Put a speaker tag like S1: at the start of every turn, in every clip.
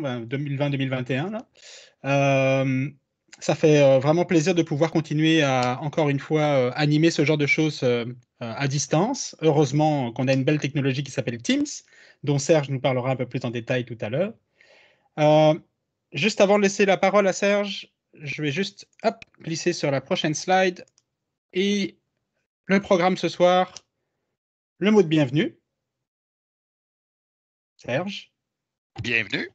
S1: 2020-2021. Ben, euh, ça fait euh, vraiment plaisir de pouvoir continuer à, encore une fois, euh, animer ce genre de choses à distance. Heureusement qu'on a une belle technologie qui s'appelle Teams, dont Serge nous parlera un peu plus en détail tout à l'heure. juste avant de laisser la parole à Serge, je vais juste glisser sur la prochaine slide. Et le programme ce soir, le mot de bienvenue. Serge. Bienvenue.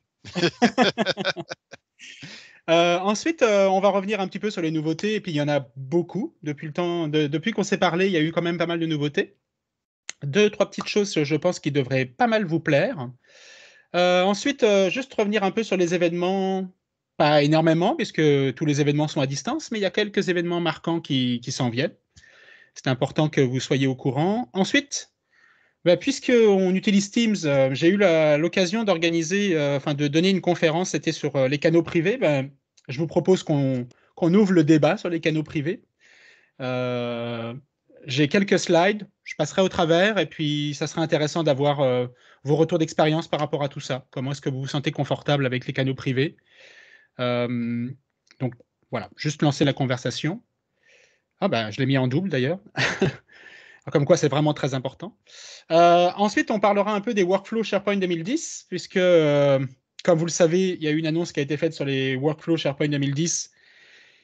S1: Euh, ensuite, euh, on va revenir un petit peu sur les nouveautés. Et puis, il y en a beaucoup. Depuis, depuis qu'on s'est parlé, il y a eu quand même pas mal de nouveautés. Deux, trois petites choses, je pense, qui devraient pas mal vous plaire. Euh, ensuite, juste revenir un peu sur les événements. Pas énormément, puisque tous les événements sont à distance, mais il y a quelques événements marquants qui s'en viennent. C'est important que vous soyez au courant. Ensuite, bah, Puisqu'on utilise Teams, euh, j'ai eu l'occasion d'organiser, euh, enfin de donner une conférence, c'était sur euh, les canaux privés. Bah, je vous propose qu'on ouvre le débat sur les canaux privés. j'ai quelques slides, je passerai au travers et puis ça serait intéressant d'avoir vos retours d'expérience par rapport à tout ça. Comment est-ce que vous vous sentez confortable avec les canaux privés Donc voilà, juste lancer la conversation. Ah ben, je l'ai mis en double d'ailleurs. Ah, comme quoi, c'est vraiment très important. Euh, ensuite, on parlera un peu des workflows SharePoint 2010, puisque, euh, comme vous le savez, il y a eu une annonce qui a été faite sur les workflows SharePoint 2010,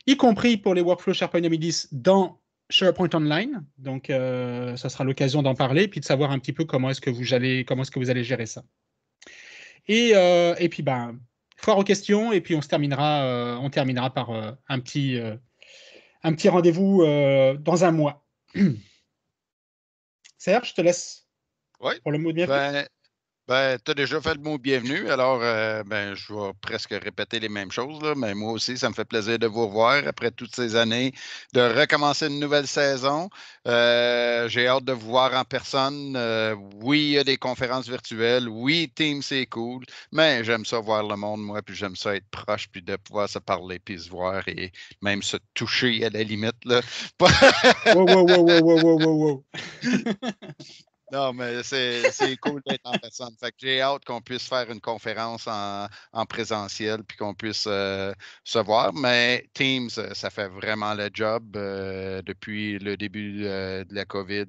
S1: y compris pour les workflows SharePoint 2010 dans SharePoint Online. Donc, euh, ça sera l'occasion d'en parler, puis de savoir un petit peu comment est-ce que vous allez, comment ce que vous allez gérer ça. Et, puis, ben, foire aux questions, et puis on se terminera, on terminera par un petit, un petit rendez-vous dans un mois. Serge, je te laisse.
S2: Oui. Pour le mot de bien. Ben, tu as déjà fait le mot bienvenue, alors euh, ben, je vais presque répéter les mêmes choses. mais moi aussi, ça me fait plaisir de vous voir après toutes ces années, de recommencer une nouvelle saison. Euh, j'ai hâte de vous voir en personne. Euh, oui, il y a des conférences virtuelles. Oui, Team, c'est cool. Mais j'aime ça voir le monde, moi, puis j'aime ça être proche, puis de pouvoir se parler, puis se voir et même se toucher à la limite. Là. wow, wow, wow, wow, wow, wow, wow. Non, mais c'est cool d'être en personne. j'ai hâte qu'on puisse faire une conférence en, présentiel puis qu'on puisse euh, se voir. Mais Teams, euh, ça fait vraiment le job euh, depuis le début de la COVID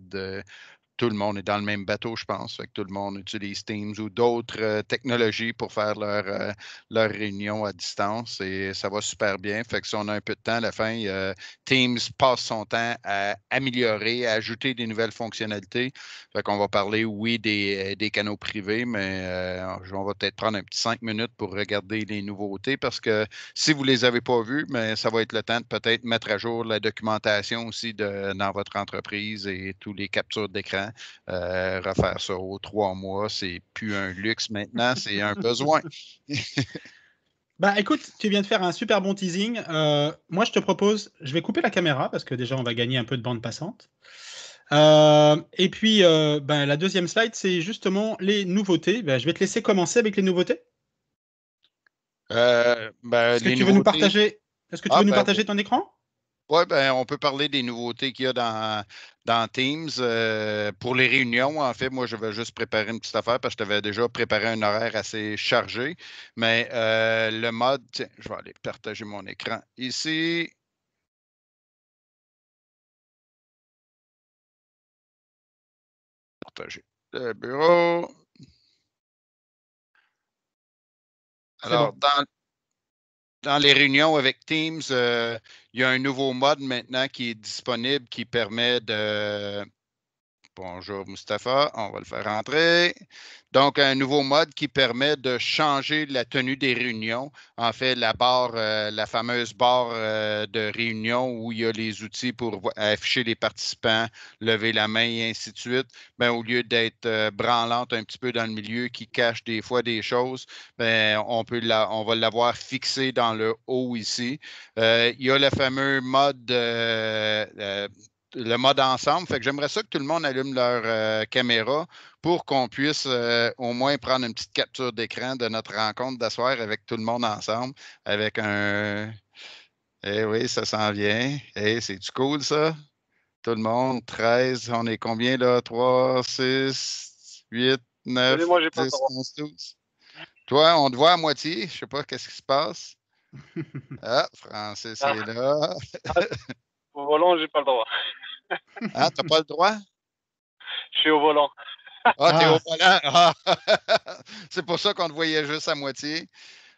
S2: tout le monde est dans le même bateau, je pense. que tout le monde utilise Teams ou d'autres euh, technologies pour faire leur, réunions euh, leur réunion à distance et ça va super bien. Fait que si on a un peu de temps à la fin, euh, Teams passe son temps à améliorer, à ajouter des nouvelles fonctionnalités. On va parler, oui, des, canaux privés, mais on va peut-être prendre un petit cinq minutes pour regarder les nouveautés parce que si vous ne les avez pas vues, mais ça va être le temps de peut-être mettre à jour la documentation aussi dans votre entreprise et tous les captures d'écran Hein, euh, refaire ça aux trois mois, c'est plus un luxe maintenant, c'est un besoin.
S1: Bah écoute, tu viens de faire un super bon teasing. Euh, moi, je te propose, je vais couper la caméra parce que déjà, on va gagner un peu de bande passante. Euh, et puis, ben, la deuxième slide, c'est justement les nouveautés. Ben, je vais te laisser commencer avec les nouveautés.
S2: Est-ce que tu ah, veux nous partager,
S1: ce que nous partager ton écran?
S2: Oui, on peut parler des nouveautés qu'il y a dans, dans Teams euh, pour les réunions. En fait, moi, je vais juste préparer une petite affaire parce que je t'avais déjà préparé un horaire assez chargé. Mais euh, le mode, tiens, je vais aller partager mon écran ici. Partager le bureau. Alors, dans, dans les réunions avec Teams, euh, il y a un nouveau mode maintenant qui est disponible qui permet de Bonjour Mustapha, on va le faire entrer. Donc, un nouveau mode qui permet de changer la tenue des réunions. En fait, la barre, euh, la fameuse barre euh, de réunion où il y a les outils pour afficher les participants, lever la main et ainsi de suite. Ben, au lieu d'être euh, branlante un petit peu dans le milieu qui cache des fois des choses, ben, on, peut la, on va l'avoir fixée dans le haut ici. il y a le fameux mode le mode ensemble. Fait que j'aimerais ça que tout le monde allume leur euh, caméra pour qu'on puisse euh, au moins prendre une petite capture d'écran de notre rencontre d'asseoir avec tout le monde ensemble, avec un. Eh oui, ça s'en vient. Eh, cest du cool ça? Tout le monde, 13, on est combien là? 3, 6, 8, 9, moi, 10, 11, 12. Toi, on te voit à moitié. Je sais pas qu'est-ce qui se passe. Ah, Francis c'est ah. là. Ah.
S3: Au volant, j'ai pas le droit.
S2: ah, t'as pas le droit? Je suis au volant. Ah, tu es au ah. volant? Ah. C'est pour ça qu'on te voyait juste à moitié.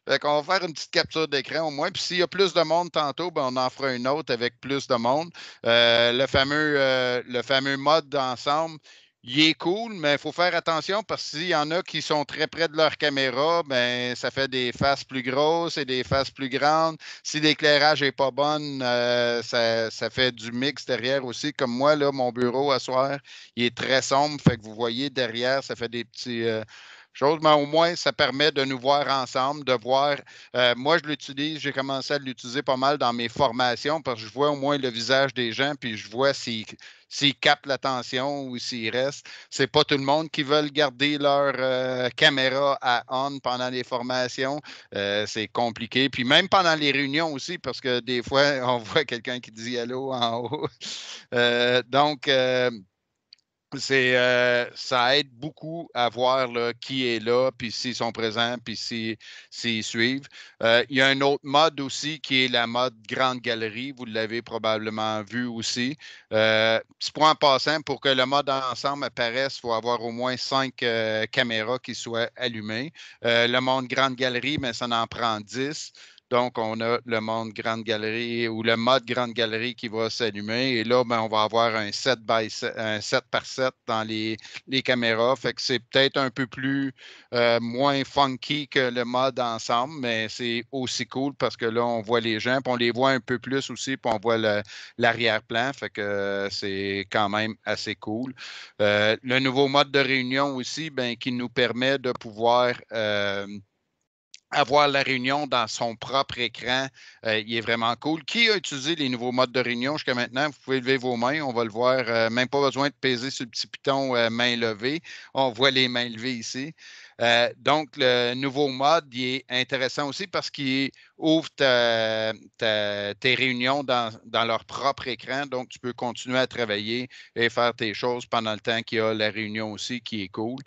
S2: On qu'on va faire une petite capture d'écran au moins. Puis s'il y a plus de monde tantôt, ben on en fera une autre avec plus de monde. Euh, le, fameux, euh, le fameux mode d'ensemble, il est cool, mais il faut faire attention parce qu'il y en a qui sont très près de leur caméra, ben, ça fait des faces plus grosses et des faces plus grandes. Si l'éclairage n'est pas bon, euh, ça, ça, fait du mix derrière aussi. Comme moi, là, mon bureau à soir, il est très sombre, fait que vous voyez derrière, ça fait des petits. Euh, chose, mais au moins, ça permet de nous voir ensemble, de voir. Euh, moi, je l'utilise, j'ai commencé à l'utiliser pas mal dans mes formations parce que je vois au moins le visage des gens, puis je vois s'ils captent l'attention ou s'ils restent. C'est pas tout le monde qui veut garder leur euh, caméra à on pendant les formations. Euh, c'est compliqué. Puis même pendant les réunions aussi, parce que des fois, on voit quelqu'un qui dit allô en haut. donc, c'est euh, ça aide beaucoup à voir qui est là, puis s'ils sont présents, puis s'ils, suivent. Euh, il y a un autre mode aussi qui est la mode grande galerie. Vous l'avez probablement vu aussi. Euh, point en passant, pour que le mode ensemble apparaisse, il faut avoir au moins cinq euh, caméras qui soient allumées. le mode grande galerie, mais ça en prend dix. Donc, on a le monde grande galerie ou le mode grande galerie qui va s'allumer. Et là, ben, on va avoir un 7, x 7, 7 par 7 dans les, les caméras. Fait que c'est peut-être un peu plus euh, moins funky que le mode ensemble, mais c'est aussi cool parce que là, on voit les gens, puis on les voit un peu plus aussi, puis on voit l'arrière-plan. Fait que euh, c'est quand même assez cool. Euh, le nouveau mode de réunion aussi, ben, qui nous permet de pouvoir avoir la réunion dans son propre écran, euh, il est vraiment cool. Qui a utilisé les nouveaux modes de réunion jusqu'à maintenant? Vous pouvez lever vos mains, on va le voir. Euh, même pas besoin de peser sur le petit piton euh, main levée. On voit les mains levées ici. Euh, donc, le nouveau mode, il est intéressant aussi parce qu'il ouvre tes réunions dans, leur propre écran. Donc, tu peux continuer à travailler et faire tes choses pendant le temps qu'il y a la réunion aussi, qui est cool.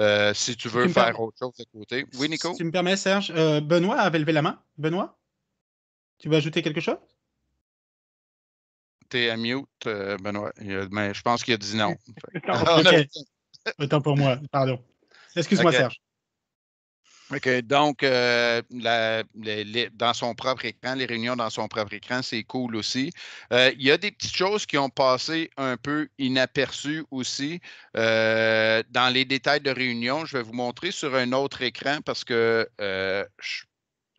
S2: Euh, si tu veux faire autre chose à côté. Oui, Nico? Si tu me
S1: permets, Serge, euh, Benoît avait levé la main. Benoît, tu veux ajouter quelque chose?
S2: es à mute, Benoît. je pense qu'il a dit non.
S1: Le temps pour moi, pardon. Excuse-moi, Serge.
S2: OK. Donc, euh, dans son propre écran, les réunions dans son propre écran, c'est cool aussi. Euh, il y a des petites choses qui ont passé un peu inaperçues aussi. Euh, dans les détails de réunion, je vais vous montrer sur un autre écran parce que je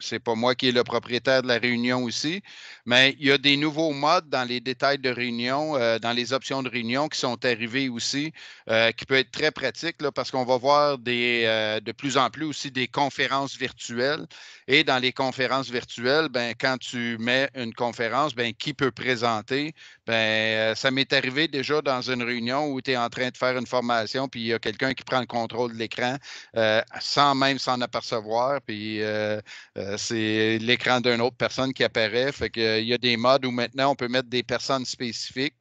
S2: c'est pas moi qui est le propriétaire de la réunion aussi, mais il y a des nouveaux modes dans les détails de réunion, euh, dans les options de réunion qui sont arrivés aussi, euh, qui peut être très pratique parce qu'on va voir des, euh, de plus en plus aussi des conférences virtuelles. Et dans les conférences virtuelles, ben, quand tu mets une conférence, ben, qui peut présenter? Ben, ça m'est arrivé déjà dans une réunion où tu es en train de faire une formation, puis il y a quelqu'un qui prend le contrôle de l'écran sans même s'en apercevoir, puis euh, c'est l'écran d'une autre personne qui apparaît. Euh, il y a des modes où maintenant on peut mettre des personnes spécifiques,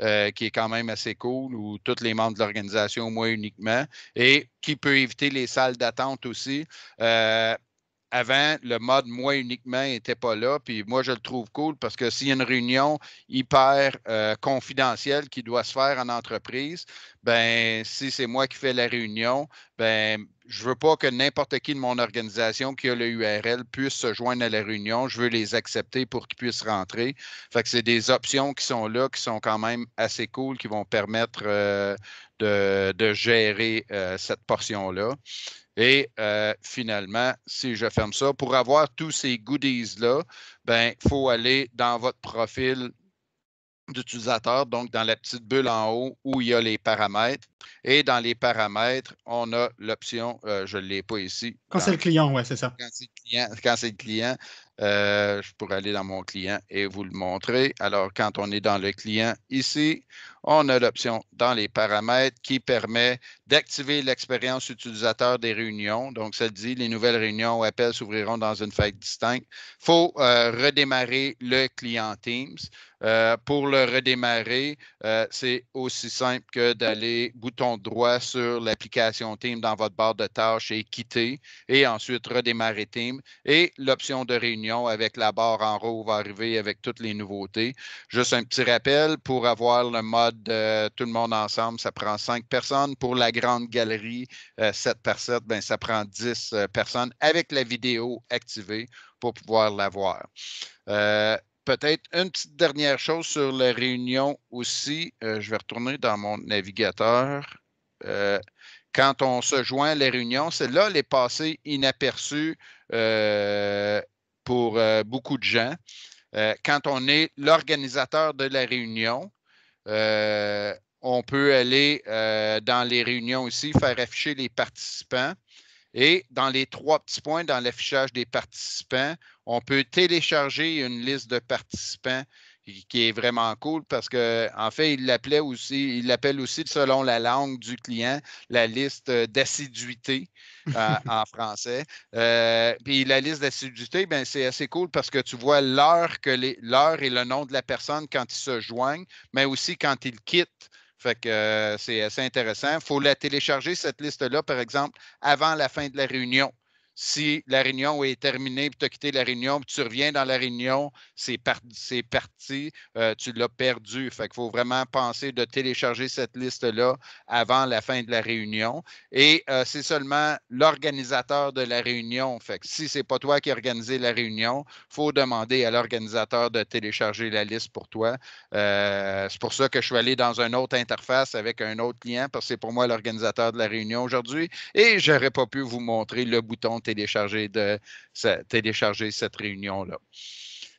S2: euh, qui est quand même assez cool, ou tous les membres de l'organisation, moi uniquement, et qui peut éviter les salles d'attente aussi. avant, le mode moi uniquement n'était pas là. Puis moi, je le trouve cool parce que s'il y a une réunion hyper confidentielle qui doit se faire en entreprise, ben si c'est moi qui fais la réunion, ben je veux pas que n'importe qui de mon organisation qui a le URL puisse se joindre à la réunion. Je veux les accepter pour qu'ils puissent rentrer. Fait que c'est des options qui sont là, qui sont quand même assez cool, qui vont permettre euh, de, gérer euh, cette portion-là. Et euh, finalement, si je ferme ça, pour avoir tous ces goodies-là, ben il faut aller dans votre profil d'utilisateur, donc dans la petite bulle en haut où il y a les paramètres. Et dans les paramètres, on a l'option, euh, je ne l'ai pas ici.
S1: Quand c'est le client, oui, c'est ça. Quand c'est
S2: le client, client euh, je pourrais aller dans mon client et vous le montrer. Alors, quand on est dans le client ici, on a l'option dans les paramètres qui permet d'activer l'expérience utilisateur des réunions. Donc, ça dit les nouvelles réunions ou appels s'ouvriront dans une fête distincte. Il faut euh, redémarrer le client Teams. Euh, pour le redémarrer, euh, c'est aussi simple que d'aller bouton droit sur l'application Teams dans votre barre de tâches et quitter, et ensuite redémarrer Teams. Et l'option de réunion avec la barre en haut va arriver avec toutes les nouveautés. Juste un petit rappel, pour avoir le mode de tout le monde ensemble, ça prend cinq personnes. Pour la grande galerie, euh, sept personnes, ben, ça prend dix euh, personnes avec la vidéo activée pour pouvoir la voir. Euh, peut-être une petite dernière chose sur les réunions aussi. je vais retourner dans mon navigateur. quand on se joint à les réunions, c'est là les passés inaperçus pour beaucoup de gens. quand on est l'organisateur de la réunion, euh, on peut aller euh, dans les réunions aussi, faire afficher les participants. Et dans les trois petits points, dans l'affichage des participants, on peut télécharger une liste de participants qui est vraiment cool parce que en fait, il l'appelait aussi, il l'appelle aussi selon la langue du client, la liste euh, d'assiduité euh, en français. Euh, puis la liste d'assiduité, ben c'est assez cool parce que tu vois l'heure que l'heure et le nom de la personne quand ils se joignent, mais aussi quand ils quittent. Fait que c'est assez intéressant. Il faut la télécharger, cette liste-là, par exemple, avant la fin de la réunion. Si la réunion est terminée, puis tu as quitté la réunion, puis tu reviens dans la réunion, c'est parti, euh, tu l'as perdu. Fait qu'il faut vraiment penser de télécharger cette liste-là avant la fin de la réunion. Et euh, c'est seulement l'organisateur de la réunion. Fait que si c'est pas toi qui as organisé la réunion, il faut demander à l'organisateur de télécharger la liste pour toi. Euh, c'est pour ça que je suis allé dans une autre interface avec un autre client, parce que c'est pour moi l'organisateur de la réunion aujourd'hui. Et je n'aurais pas pu vous montrer le bouton télécharger, de, télécharger cette réunion-là.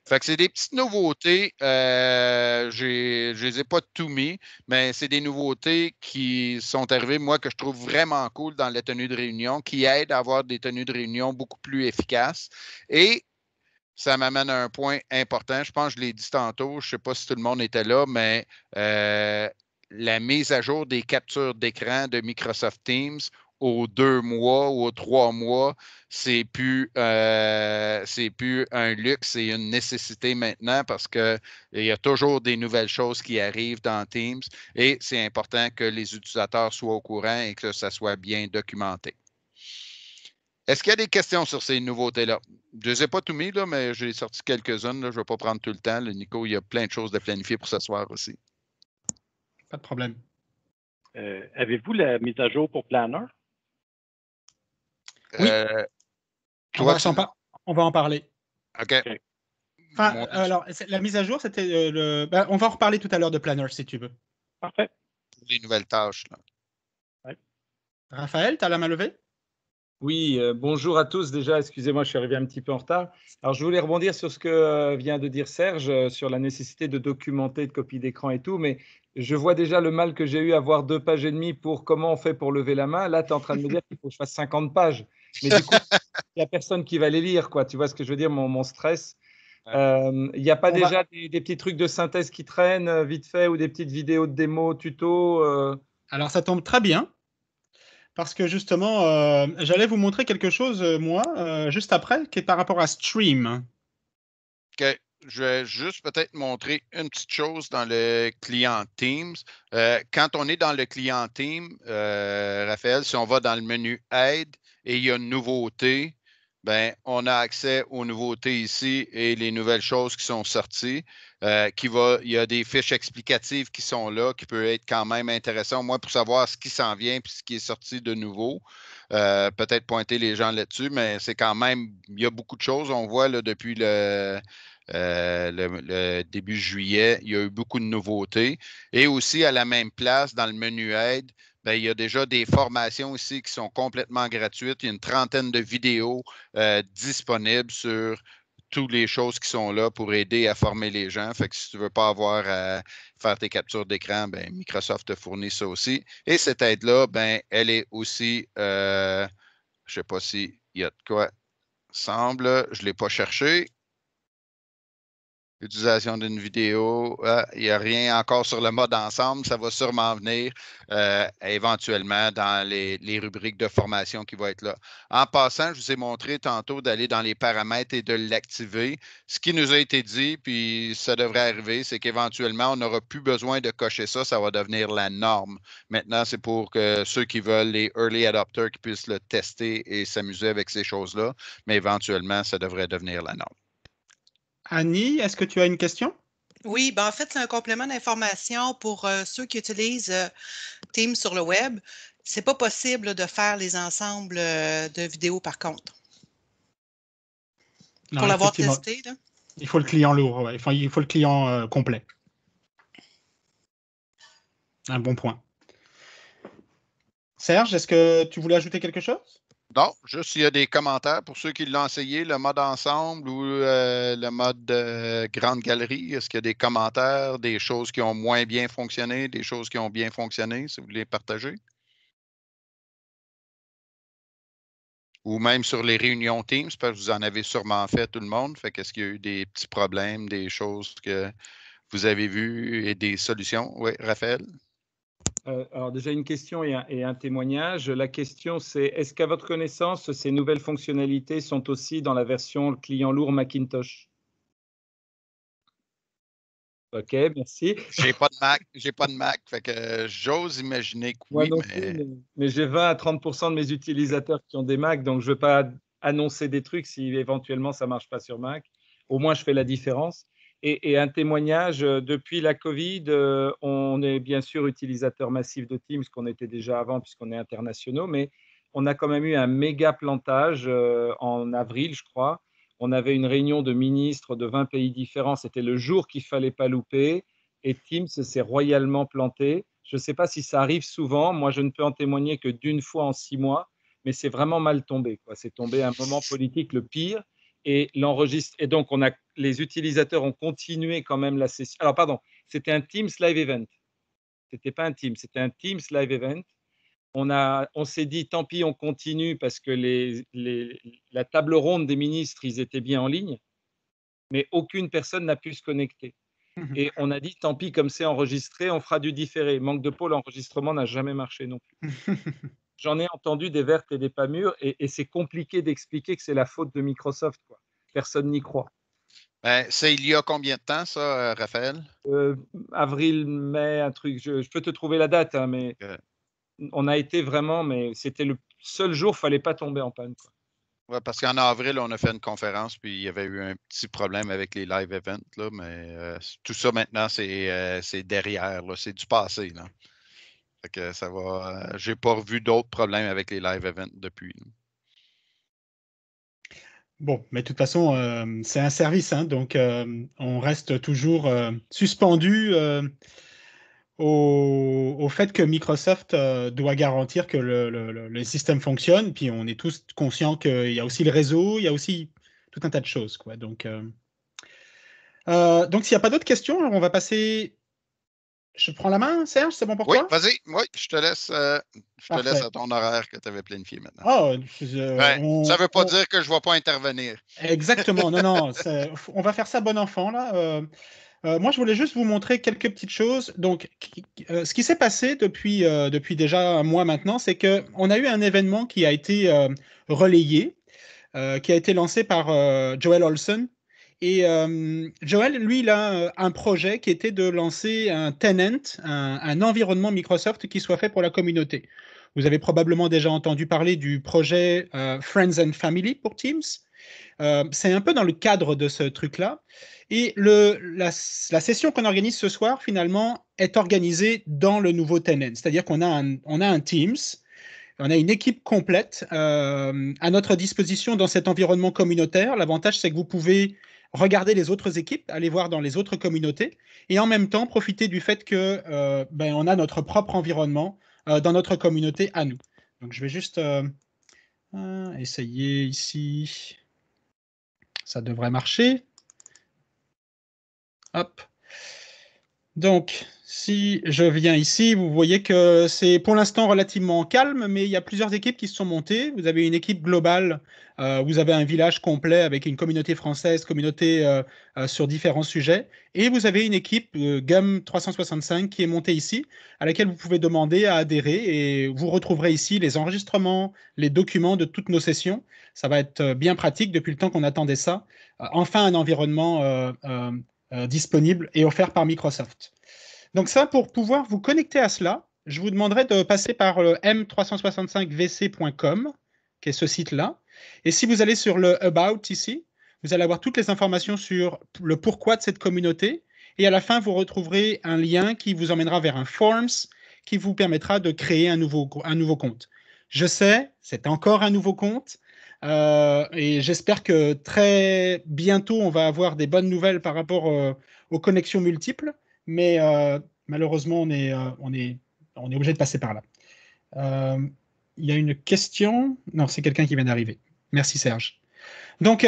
S2: Fait c'est des petites nouveautés. Euh, je ne les ai pas tout mis, mais c'est des nouveautés qui sont arrivées, moi, que je trouve vraiment cool dans la tenue de réunion, qui aident à avoir des tenues de réunion beaucoup plus efficaces. Et ça m'amène à un point important. Je pense que je l'ai dit tantôt, je ne sais pas si tout le monde était là, mais euh, la mise à jour des captures d'écran de Microsoft Teams aux deux mois ou aux trois mois, c'est plus, euh, c'est plus un luxe, c'est une nécessité maintenant parce qu'il y a toujours des nouvelles choses qui arrivent dans Teams et c'est important que les utilisateurs soient au courant et que ça soit bien documenté. Est-ce qu'il y a des questions sur ces nouveautés-là? Je ne les ai pas tout mis, là, mais j'ai sorti quelques-unes. Je ne vais pas prendre tout le temps. Le Nico, il y a plein de choses à planifier pour ce soir aussi. Pas de problème. Euh, avez-vous la mise à jour pour Planner? Oui. Euh, on, va en parler. OK.
S1: alors, la mise à jour, c'était euh, le. Ben, on va en reparler tout à l'heure de Planner si tu veux. Parfait.
S2: Les nouvelles tâches.
S1: Raphaël, tu as la main levée? Oui, euh, bonjour à tous. Déjà, excusez-moi, je suis arrivé un petit
S4: peu en retard. Alors, je voulais rebondir sur ce que vient de dire Serge, sur la nécessité de documenter, de copie d'écran et tout, mais je vois déjà le mal que j'ai eu à avoir deux pages et demie pour comment on fait pour lever la main. Là, tu es en train de me dire qu'il faut que je fasse 50 pages. Mais du coup, il n'y a personne qui va les lire, quoi. Tu vois ce que je veux dire, mon, stress. Euh, il n'y a pas déjà des, petits trucs de synthèse qui traînent euh, vite fait ou des petites vidéos de démo, tuto euh. Alors ça tombe très bien
S1: parce que justement, j'allais vous montrer quelque chose, moi, juste après, qui est par rapport à Stream.
S2: OK. Je vais juste peut-être montrer une petite chose dans le client Teams. quand on est dans le client Teams, Raphaël, si on va dans le menu Aide, et il y a une nouveauté, ben, on a accès aux nouveautés ici et les nouvelles choses qui sont sorties. Euh, qui va, il y a des fiches explicatives qui sont là, qui peuvent être quand même intéressantes, au moins pour savoir ce qui s'en vient puis ce qui est sorti de nouveau. Euh, peut-être pointer les gens là-dessus, mais c'est quand même, il y a beaucoup de choses. On voit là, depuis le, euh, début juillet, il y a eu beaucoup de nouveautés. Et aussi à la même place, dans le menu aide, ben, il y a déjà des formations ici qui sont complètement gratuites. Il y a une trentaine de vidéos euh, disponibles sur toutes les choses qui sont là pour aider à former les gens. Fait que si tu ne veux pas avoir à faire tes captures d'écran, ben, Microsoft te fournit ça aussi. Et cette aide-là, ben, elle est aussi, euh, je ne sais pas s'il y a de quoi semble, je ne l'ai pas cherché utilisation d'une vidéo. Euh, il n'y a rien encore sur le mode ensemble. Ça va sûrement venir euh, éventuellement dans les, rubriques de formation qui vont être là. En passant, je vous ai montré tantôt d'aller dans les paramètres et de l'activer. Ce qui nous a été dit, puis ça devrait arriver, c'est qu'éventuellement, on n'aura plus besoin de cocher ça. Ça va devenir la norme. Maintenant, c'est pour que ceux qui veulent, les early adopters, qui puissent le tester et s'amuser avec ces choses-là. Mais éventuellement, ça devrait devenir la norme.
S1: Annie, est-ce que tu as une question? Oui, ben en fait, c'est un
S5: complément d'information pour euh, ceux qui utilisent euh, Teams sur le web. C'est pas possible de faire les ensembles euh, de vidéos par contre.
S1: pour l'avoir testé, Il faut le client lourd, il, faut, le client complet. Un bon point. Serge, est-ce que tu voulais ajouter quelque chose?
S2: Non, juste s'il y a des commentaires pour ceux qui l'ont essayé, le mode ensemble ou euh, le mode euh, grande galerie. Est-ce qu'il y a des commentaires, des choses qui ont moins bien fonctionné, des choses qui ont bien fonctionné, si vous voulez partager? Ou même sur les réunions Teams, parce que vous en avez sûrement fait tout le monde. Fait qu'est-ce qu'il y a eu des petits problèmes, des choses que vous avez vues et des solutions? Oui, Raphaël?
S4: Euh, alors déjà une question et un, témoignage. La question c'est est-ce qu'à votre connaissance ces nouvelles fonctionnalités sont aussi dans la version client lourd Macintosh
S2: Ok, merci. J'ai pas de Mac, j'ai pas de Mac, fait que j'ose imaginer que oui.
S4: mais, j'ai 20 à 30 de mes utilisateurs qui ont des Mac, donc je veux pas annoncer des trucs si éventuellement ça marche pas sur Mac. Au moins je fais la différence. Et, un témoignage, euh, depuis la Covid, euh, on est bien sûr utilisateur massif de Teams, qu'on était déjà avant puisqu'on est internationaux, mais on a quand même eu un méga plantage euh, en avril, je crois. On avait une réunion de ministres de 20 pays différents. C'était le jour qu'il fallait pas louper. Et Teams s'est royalement planté. Je ne sais pas si ça arrive souvent. Moi, je ne peux en témoigner que d'une fois en six mois, mais c'est vraiment mal tombé. C'est tombé à un moment politique le pire. Et, et donc, on a les utilisateurs ont continué quand même la session. Alors, pardon, c'était un Teams Live Event. C'était pas un Teams, c'était un Teams Live Event. On, a, on s'est dit, tant pis, on continue parce que la table ronde des ministres, ils étaient bien en ligne, mais aucune personne n'a pu se connecter. Mmh et on a dit, tant pis, comme c'est enregistré, on fera du différé. Manque de pôle, l'enregistrement n'a jamais marché non plus. J'en ai entendu des vertes et des pas mûres, et, c'est compliqué d'expliquer que c'est la faute de Microsoft. Personne n'y croit.
S2: Ben, c'est il y a combien de temps, ça, euh, Raphaël?
S4: Euh, avril, mai, un truc. Je, peux te trouver la date, hein, mais on a été vraiment, mais c'était le seul jour, il ne fallait pas tomber en panne.
S2: parce qu'en avril, on a fait une conférence, puis il y avait eu un petit problème avec les live events, là, mais euh, tout ça maintenant, c'est derrière, c'est du passé. Là. Fait ça va. J'ai pas revu d'autres problèmes avec les live events depuis.
S1: Bon, mais de toute façon, euh, c'est un service, hein, donc euh, on reste toujours euh, suspendu au, fait que Microsoft doit garantir que le, système fonctionne, puis on est tous conscients qu'il y a aussi le réseau, il y a aussi tout un tas de choses. Quoi. Donc, donc s'il n'y a pas d'autres questions, on va passer je prends la main, Serge, c'est bon pour oui, toi? Vas-y,
S2: oui, je te laisse, euh, laisse à ton horaire que tu avais planifié maintenant.
S1: Ah, euh, ça ne veut pas
S2: dire que je ne vais pas intervenir. Exactement, non, non.
S1: On va faire ça bon enfant, là. Euh, moi, je voulais juste vous montrer quelques petites choses. Donc, ce qui s'est passé depuis, depuis déjà un mois maintenant, c'est qu'on a eu un événement qui a été relayé, qui a été lancé par Joel Olson, et euh, Joël, lui, il a euh, un projet qui était de lancer un tenant, un, environnement Microsoft qui soit fait pour la communauté. Vous avez probablement déjà entendu parler du projet euh, Friends and Family pour Teams. c'est un peu dans le cadre de ce truc-là. Et la, session qu'on organise ce soir, finalement, est organisée dans le nouveau tenant. C'est-à-dire qu'on a un, on Teams on a une équipe complète à notre disposition dans cet environnement communautaire. L'avantage, c'est que vous pouvez regarder les autres équipes, aller voir dans les autres communautés, et en même temps profiter du fait que euh, ben, on a notre propre environnement euh, dans notre communauté à nous. Donc je vais juste euh, essayer ici. Ça devrait marcher. Hop. Donc si je viens ici, vous voyez que c'est pour l'instant relativement calme, mais il y a plusieurs équipes qui se sont montées. Vous avez une équipe globale, euh, vous avez un village complet avec une communauté française, communauté euh, euh, sur différents sujets, et vous avez une équipe GAM 365 qui est montée ici, à laquelle vous pouvez demander à adhérer, et vous retrouverez ici les enregistrements, les documents de toutes nos sessions. Ça va être bien pratique depuis le temps qu'on attendait ça. Enfin, un environnement disponible et offert par Microsoft. Donc ça, pour pouvoir vous connecter à cela, je vous demanderai de passer par m365vc.com, qui est ce site-là. Et si vous allez sur le About ici, vous allez avoir toutes les informations sur le pourquoi de cette communauté. Et à la fin, vous retrouverez un lien qui vous emmènera vers un Forms qui vous permettra de créer un nouveau, un nouveau compte. Je sais, c'est encore un nouveau compte. Euh, et j'espère que très bientôt, on va avoir des bonnes nouvelles par rapport euh, aux connexions multiples mais euh, malheureusement, on est, euh, on, est, on est obligé de passer par là. Euh, il y a une question. Non, c'est quelqu'un qui vient d'arriver. Merci Serge. Donc,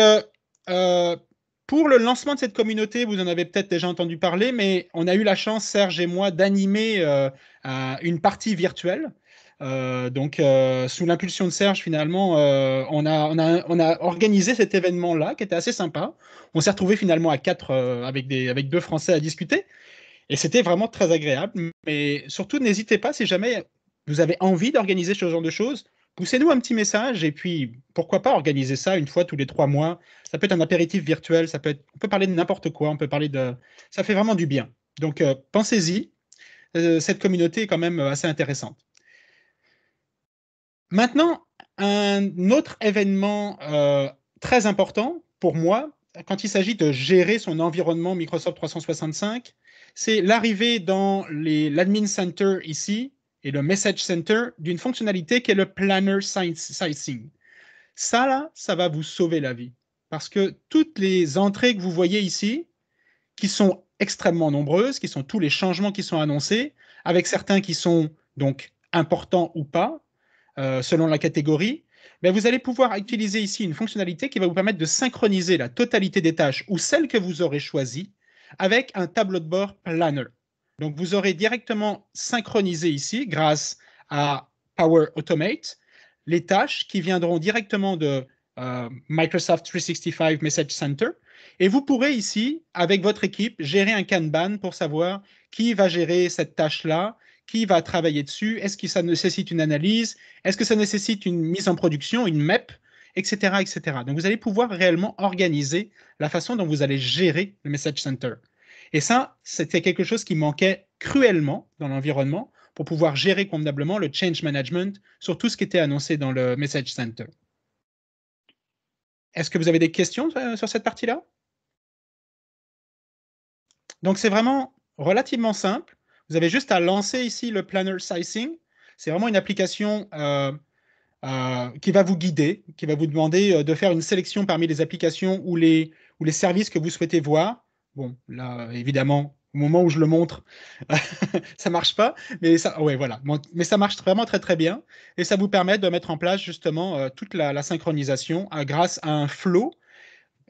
S1: pour le lancement de cette communauté, vous en avez peut-être déjà entendu parler, mais on a eu la chance, Serge et moi, d'animer une partie virtuelle. donc, sous l'impulsion de Serge, finalement, on a, on, a, on, a, organisé cet événement-là, qui était assez sympa. On s'est retrouvé finalement à quatre avec, des, avec deux Français à discuter. Et c'était vraiment très agréable. Mais surtout, n'hésitez pas, si jamais vous avez envie d'organiser ce genre de choses, poussez-nous un petit message et puis pourquoi pas organiser ça une fois tous les trois mois. Ça peut être un apéritif virtuel, ça peut être, on peut parler de n'importe quoi, on peut parler de, ça fait vraiment du bien. Donc euh, pensez-y, euh, cette communauté est quand même euh, assez intéressante. Maintenant, un autre événement très important pour moi, quand il s'agit de gérer son environnement Microsoft 365, c'est l'arrivée dans l'admin center ici et le message center d'une fonctionnalité qui est le planner sizing. Ça, là, ça va vous sauver la vie. Parce que toutes les entrées que vous voyez ici, qui sont extrêmement nombreuses, qui sont tous les changements qui sont annoncés, avec certains qui sont donc importants ou pas, euh, selon la catégorie, mais ben, vous allez pouvoir utiliser ici une fonctionnalité qui va vous permettre de synchroniser la totalité des tâches ou celles que vous aurez choisies avec un tableau de bord Planner. Donc, vous aurez directement synchronisé ici, grâce à Power Automate, les tâches qui viendront directement de euh, Microsoft 365 Message Center. Et vous pourrez ici, avec votre équipe, gérer un Kanban pour savoir qui va gérer cette tâche-là, qui va travailler dessus, est-ce que ça nécessite une analyse, est-ce que ça nécessite une mise en production, une MEP, etc., etc. Donc, vous allez pouvoir réellement organiser la façon dont vous allez gérer le Message Center. Et ça, c'était quelque chose qui manquait cruellement dans l'environnement pour pouvoir gérer convenablement le change management sur tout ce qui était annoncé dans le Message Center. Est-ce que vous avez des questions euh, sur cette partie-là Donc, c'est vraiment relativement simple. Vous avez juste à lancer ici le Planner Sizing. C'est vraiment une application euh, euh, qui va vous guider, qui va vous demander euh, de faire une sélection parmi les applications ou les, ou les services que vous souhaitez voir. Bon, là, évidemment, au moment où je le montre, ça marche pas, mais ça, ouais, voilà. Mais ça marche vraiment très très bien et ça vous permet de mettre en place justement euh, toute la, synchronisation grâce à un flow.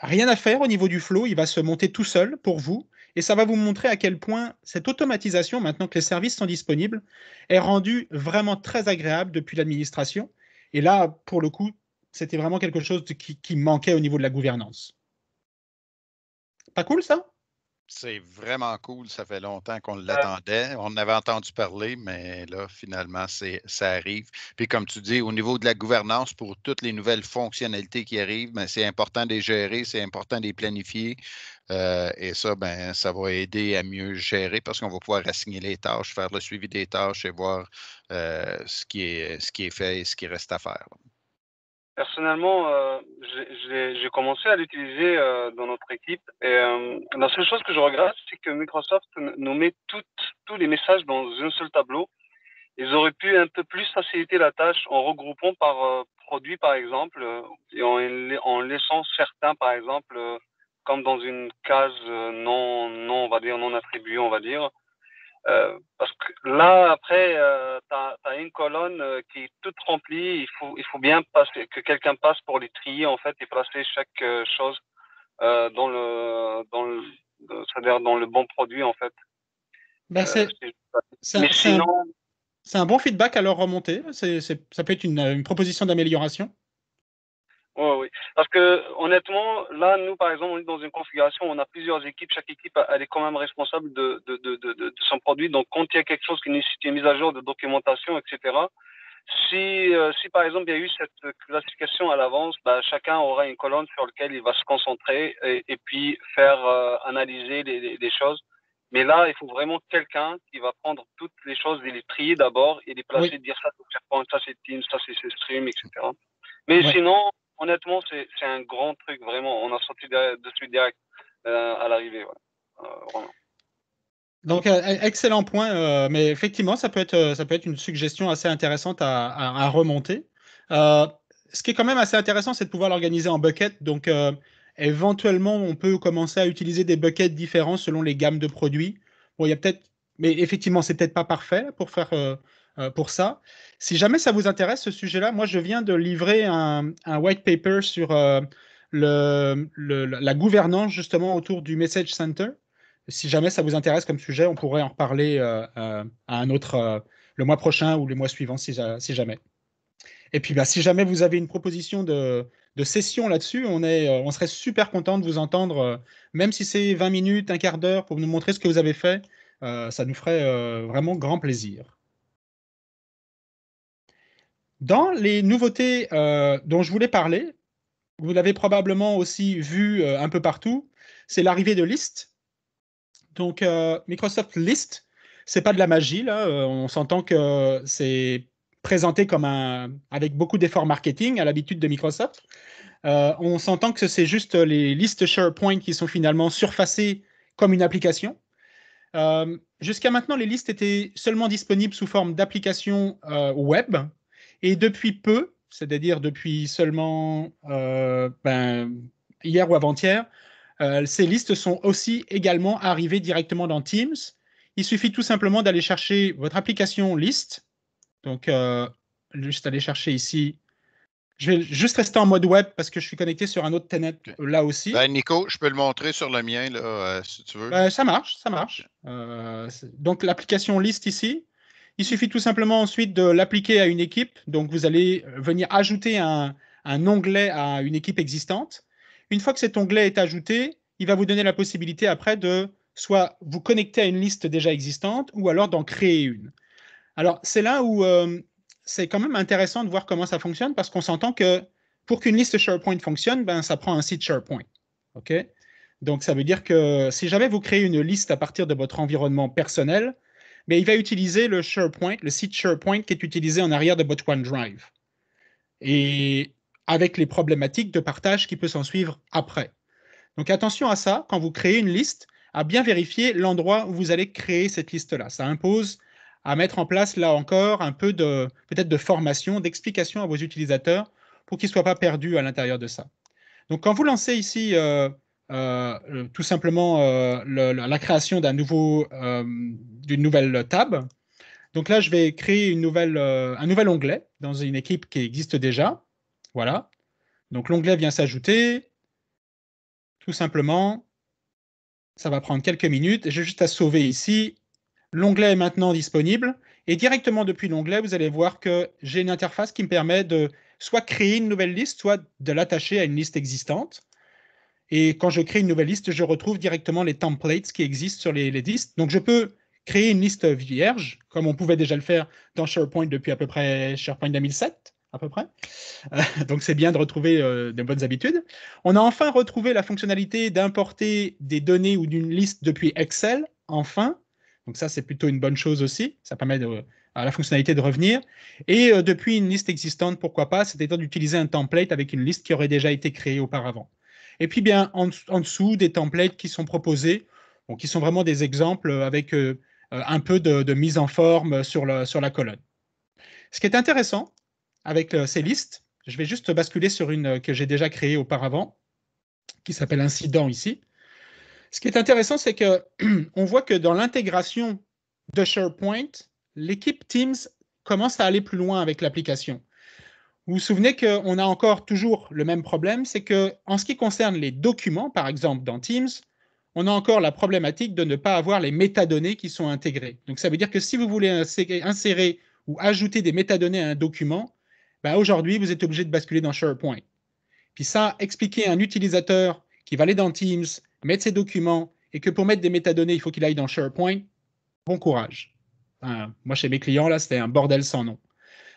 S1: Rien à faire au niveau du flow, il va se monter tout seul pour vous et ça va vous montrer à quel point cette automatisation, maintenant que les services sont disponibles, est rendue vraiment très agréable depuis l'administration et là, pour le coup, c'était vraiment quelque chose qui, qui, manquait au niveau de la gouvernance.
S2: Pas cool ça? C'est vraiment cool. Ça fait longtemps qu'on l'attendait. On avait entendu parler, mais là, finalement, ça arrive. Puis, comme tu dis, au niveau de la gouvernance, pour toutes les nouvelles fonctionnalités qui arrivent, ben, c'est important de les gérer, c'est important de les planifier. Euh, et ça, ben, ça va aider à mieux gérer parce qu'on va pouvoir assigner les tâches, faire le suivi des tâches et voir euh, ce, qui est, ce qui est fait et ce qui reste à faire.
S3: Personnellement, euh, j'ai commencé à l'utiliser dans notre équipe et la seule chose que je regrette, c'est que Microsoft nous met tous les messages dans un seul tableau. Ils auraient pu un peu plus faciliter la tâche en regroupant par produit, par exemple, et en laissant certains, par exemple, comme dans une case euh, non, non, on va dire, non attribuée, on va dire. Euh, parce que là, après, euh, tu as, une colonne qui est toute remplie. Il faut, il faut bien que quelqu'un passe pour les trier, en fait, et placer chaque chose dans, le, dans, le, dans le bon produit, en fait.
S1: c'est un, bon feedback à leur remonter. ça peut être une, une proposition d'amélioration.
S3: Oui, oui. Parce que honnêtement, là, nous, par exemple, on est dans une configuration où on a plusieurs équipes. Chaque équipe, elle est quand même responsable de, de, de, de, son produit. Donc, quand il y a quelque chose qui nécessite une mise à jour de documentation, etc., si, euh, si par exemple il y a eu cette classification à l'avance, bah, chacun aura une colonne sur laquelle il va se concentrer et, puis faire euh, analyser les, les, choses. Mais là, il faut vraiment quelqu'un qui va prendre toutes les choses et les trier d'abord et les placer, dire ça ça c'est Teams, ça c'est Stream, etc. Mais sinon, honnêtement, c'est un grand truc, vraiment. On a sorti suite direct euh, à l'arrivée. Euh,
S1: Donc, euh, e-, excellent point, mais effectivement, ça peut, être, ça peut être une suggestion assez intéressante à, remonter. ce qui est quand même assez intéressant, c'est de pouvoir l'organiser en bucket. Donc, éventuellement, on peut commencer à utiliser des buckets différents selon les gammes de produits. il peut-être, mais effectivement, c'est peut-être pas parfait pour faire euh, pour ça. Si jamais ça vous intéresse, ce sujet-là, moi, je viens de livrer un, white paper sur euh, la gouvernance justement autour du Message Center. Si jamais ça vous intéresse comme sujet, on pourrait en reparler euh, à un autre le mois prochain ou le mois suivant si, jamais. Et puis, bah, si jamais vous avez une proposition de, session là-dessus, on, est, on serait super content de vous entendre, même si c'est 20 minutes, un quart d'heure, pour nous montrer ce que vous avez fait. ça nous ferait vraiment grand plaisir. Dans les nouveautés euh, dont je voulais parler, vous l'avez probablement aussi vu euh, un peu partout, c'est l'arrivée de List. Donc euh, Microsoft List, c'est pas de la magie là, on s'entend que c'est présenté comme un avec beaucoup d'efforts marketing à l'habitude de Microsoft. on s'entend que c'est juste les listes SharePoint qui sont finalement surfacées comme une application. Jusqu'à maintenant, les listes étaient seulement disponibles sous forme d'applications web, et depuis peu, c'est-à-dire depuis seulement euh, ben, hier ou avant-hier, euh, ces listes sont aussi également arrivées directement dans Teams. Il suffit tout simplement d'aller chercher votre application liste. Donc, euh, juste aller chercher ici. Je vais juste rester en mode web parce que je suis connecté sur un autre Tenet e là aussi.
S2: Ben, Nico, je peux le montrer sur le mien là, si tu veux.
S1: Ben, ça marche, ça ah, marche. donc, l'application liste ici, il suffit tout simplement ensuite de l'appliquer à une équipe. Donc, vous allez venir ajouter un, onglet à une équipe existante. Une fois que cet onglet est ajouté, il va vous donner la possibilité après de soit vous connecter à une liste déjà existante ou alors d'en créer une. Alors, c'est là où euh, c'est quand même intéressant de voir comment ça fonctionne parce qu'on s'entend que pour qu'une liste SharePoint fonctionne, ben, ça prend un site SharePoint. OK Donc, ça veut dire que si jamais vous créez une liste à partir de votre environnement personnel, mais il va utiliser le SharePoint, le site SharePoint qui est utilisé en arrière de Bot OneDrive. Et avec les problématiques de partage qui peut s'en suivre après. Donc attention à ça, quand vous créez une liste, à bien vérifier l'endroit où vous allez créer cette liste-là. Ça impose à mettre en place, là encore, un peu de peut-être de formation, d'explication à vos utilisateurs pour qu'ils ne soient pas perdus à l'intérieur de ça. Donc quand vous lancez ici euh, euh, euh, tout simplement la création d'un nouveau d'une nouvelle table. Donc là, je vais créer une nouvelle, euh, un nouvel onglet dans une équipe qui existe déjà. Voilà. Donc l'onglet vient s'ajouter. Tout simplement, ça va prendre quelques minutes. J'ai juste à sauver ici. L'onglet est maintenant disponible. Et directement depuis l'onglet, vous allez voir que j'ai une interface qui me permet de soit créer une nouvelle liste, soit de l'attacher à une liste existante. Et quand je crée une nouvelle liste, je retrouve directement les templates qui existent sur les listes. Donc je peux créer une liste vierge, comme on pouvait déjà le faire dans SharePoint depuis à peu près SharePoint 2007, à peu près. Euh, donc c'est bien de retrouver euh, de bonnes habitudes. On a enfin retrouvé la fonctionnalité d'importer des données ou d'une liste depuis Excel, enfin. Donc ça, c'est plutôt une bonne chose aussi. Ça permet à la fonctionnalité de revenir. Et euh, depuis une liste existante, pourquoi pas, cest à d'utiliser un template avec une liste qui aurait déjà été créée auparavant. Et puis bien en, dessous, des templates qui sont proposés, donc qui sont vraiment des exemples avec euh, un peu de, mise en forme sur, la colonne. Ce qui est intéressant avec euh, ces listes, je vais juste basculer sur une que j'ai déjà créée auparavant, qui s'appelle incident ici. Ce qui est intéressant, c'est que on voit que dans l'intégration de SharePoint, l'équipe Teams commence à aller plus loin avec l'application. Vous vous souvenez qu'on a encore toujours le même problème, c'est que en ce qui concerne les documents, par exemple dans Teams, on a encore la problématique de ne pas avoir les métadonnées qui sont intégrées. Donc ça veut dire que si vous voulez insérer ou ajouter des métadonnées à un document, ben, aujourd'hui, vous êtes obligé de basculer dans SharePoint. Puis ça, expliquer à un utilisateur qui va aller dans Teams, mettre ses documents, et que pour mettre des métadonnées, il faut qu'il aille dans SharePoint, bon courage. moi, chez mes clients, là, c'était un bordel sans nom.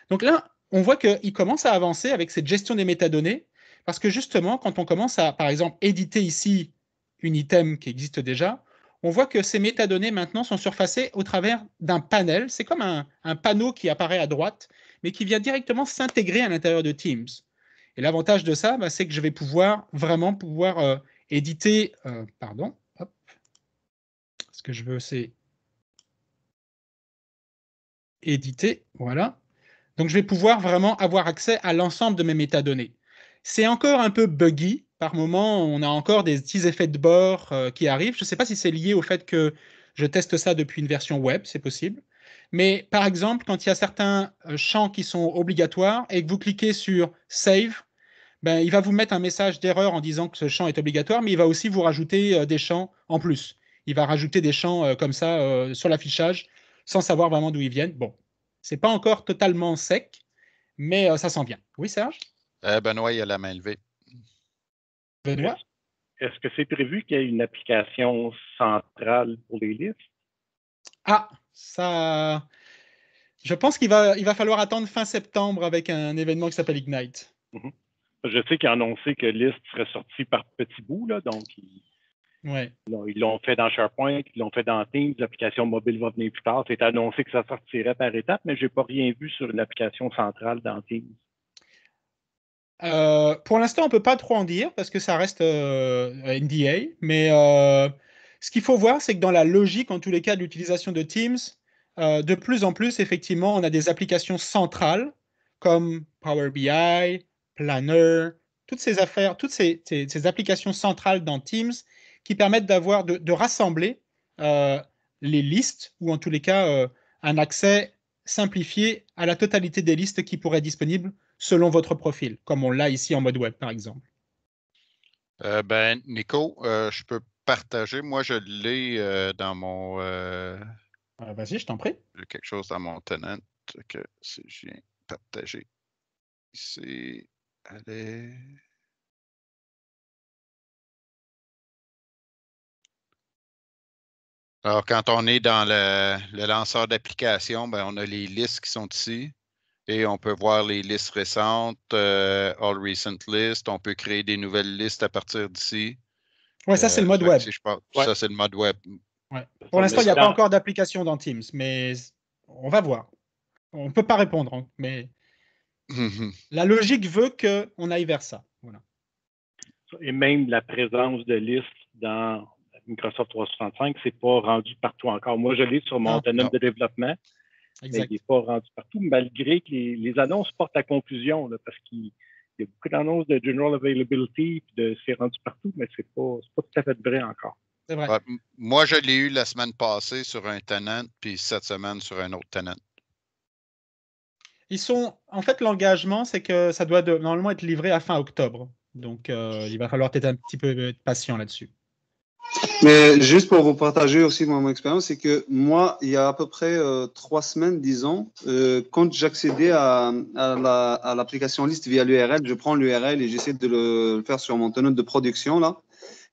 S1: Donc là, on voit qu'il commence à avancer avec cette gestion des métadonnées, parce que justement, quand on commence à, par exemple, éditer ici une item qui existe déjà, on voit que ces métadonnées maintenant sont surfacées au travers d'un panel. C'est comme un, panneau qui apparaît à droite, mais qui vient directement s'intégrer à l'intérieur de Teams. Et l'avantage de ça, bah, c'est que je vais pouvoir vraiment pouvoir euh, éditer, euh, pardon, ce que je veux, c'est éditer, voilà. Donc, je vais pouvoir vraiment avoir accès à l'ensemble de mes métadonnées. C'est encore un peu buggy, par moment, on a encore des petits effets de bord euh, qui arrivent. Je ne sais pas si c'est lié au fait que je teste ça depuis une version web, c'est possible. Mais par exemple, quand il y a certains euh, champs qui sont obligatoires et que vous cliquez sur Save, ben, il va vous mettre un message d'erreur en disant que ce champ est obligatoire, mais il va aussi vous rajouter euh, des champs en plus. Il va rajouter des champs comme ça sur l'affichage sans savoir vraiment d'où ils viennent. Bon, c'est pas encore totalement sec, mais ça sent bien. Oui, Serge
S2: Ben il a la main levée. Benoît? Est-ce
S5: que c'est prévu qu'il y ait une application centrale pour les listes?
S1: Ah, ça. Je pense qu'il va, il va falloir attendre fin septembre avec un événement qui s'appelle Ignite.
S5: Mm-hmm. Je sais qu'il a annoncé que liste serait sorti par petits bouts, là, donc
S1: ils
S5: l'ont fait dans SharePoint, ils l'ont fait dans Teams, l'application mobile va venir plus tard. C'est annoncé que ça sortirait par étapes, mais je n'ai pas rien vu sur une application centrale dans Teams.
S1: Euh, pour l'instant, on peut pas trop en dire parce que ça reste euh, NDA, mais euh, ce qu'il faut voir, c'est que dans la logique, en tous les cas, de l'utilisation de Teams, de plus en plus, effectivement, on a des applications centrales comme Power BI, Planner, toutes ces affaires, toutes ces, applications centrales dans Teams qui permettent d'avoir de, de, rassembler les listes ou en tous les cas un accès simplifié à la totalité des listes qui pourraient être disponibles selon votre profil, comme on l'a ici en mode web, par exemple?
S2: Euh, ben, Nico, euh, je peux partager. Moi, je l'ai euh, dans mon.
S1: Vas-y, je t'en prie.
S2: quelque chose dans mon tenant que je viens partager. Ici,
S5: allez.
S2: Alors, quand on est dans le, le lanceur d'application, ben, on a les listes qui sont ici. Et on peut voir les listes récentes, euh, All Recent List. On peut créer des nouvelles listes à partir d'ici. Oui, euh, ça, c'est le mode web. Ça, c'est le mode web.
S1: Pour l'instant, il n'y a pas encore d'application dans Teams, mais on va voir. On ne peut pas répondre, hein, mais la logique veut qu'on aille vers ça.
S5: Et même la présence de listes dans Microsoft 365, ce n'est pas rendu partout encore. Moi, je l'ai sur mon ah. autonome de développement il n'est pas rendu partout, malgré que les, annonces portent à conclusion, parce qu'il y a beaucoup d'annonces de general availability, puis de c'est rendu partout, mais ce n'est pas,
S1: tout à fait vrai encore.
S2: moi, je l'ai eu la semaine passée sur un tenant, puis cette semaine sur un autre tenant.
S1: Ils sont, en fait, l'engagement, c'est que ça doit normalement être livré à fin octobre. Donc, euh, il va falloir être un petit peu euh, patient là-dessus.
S3: Mais juste pour vous partager aussi mon expérience, c'est que moi, il y a à peu près euh, trois semaines, disons, euh, quand j'accédais à, l'application liste via l'URL, je prends l'URL et j'essaie de le faire sur mon tonneau de production là.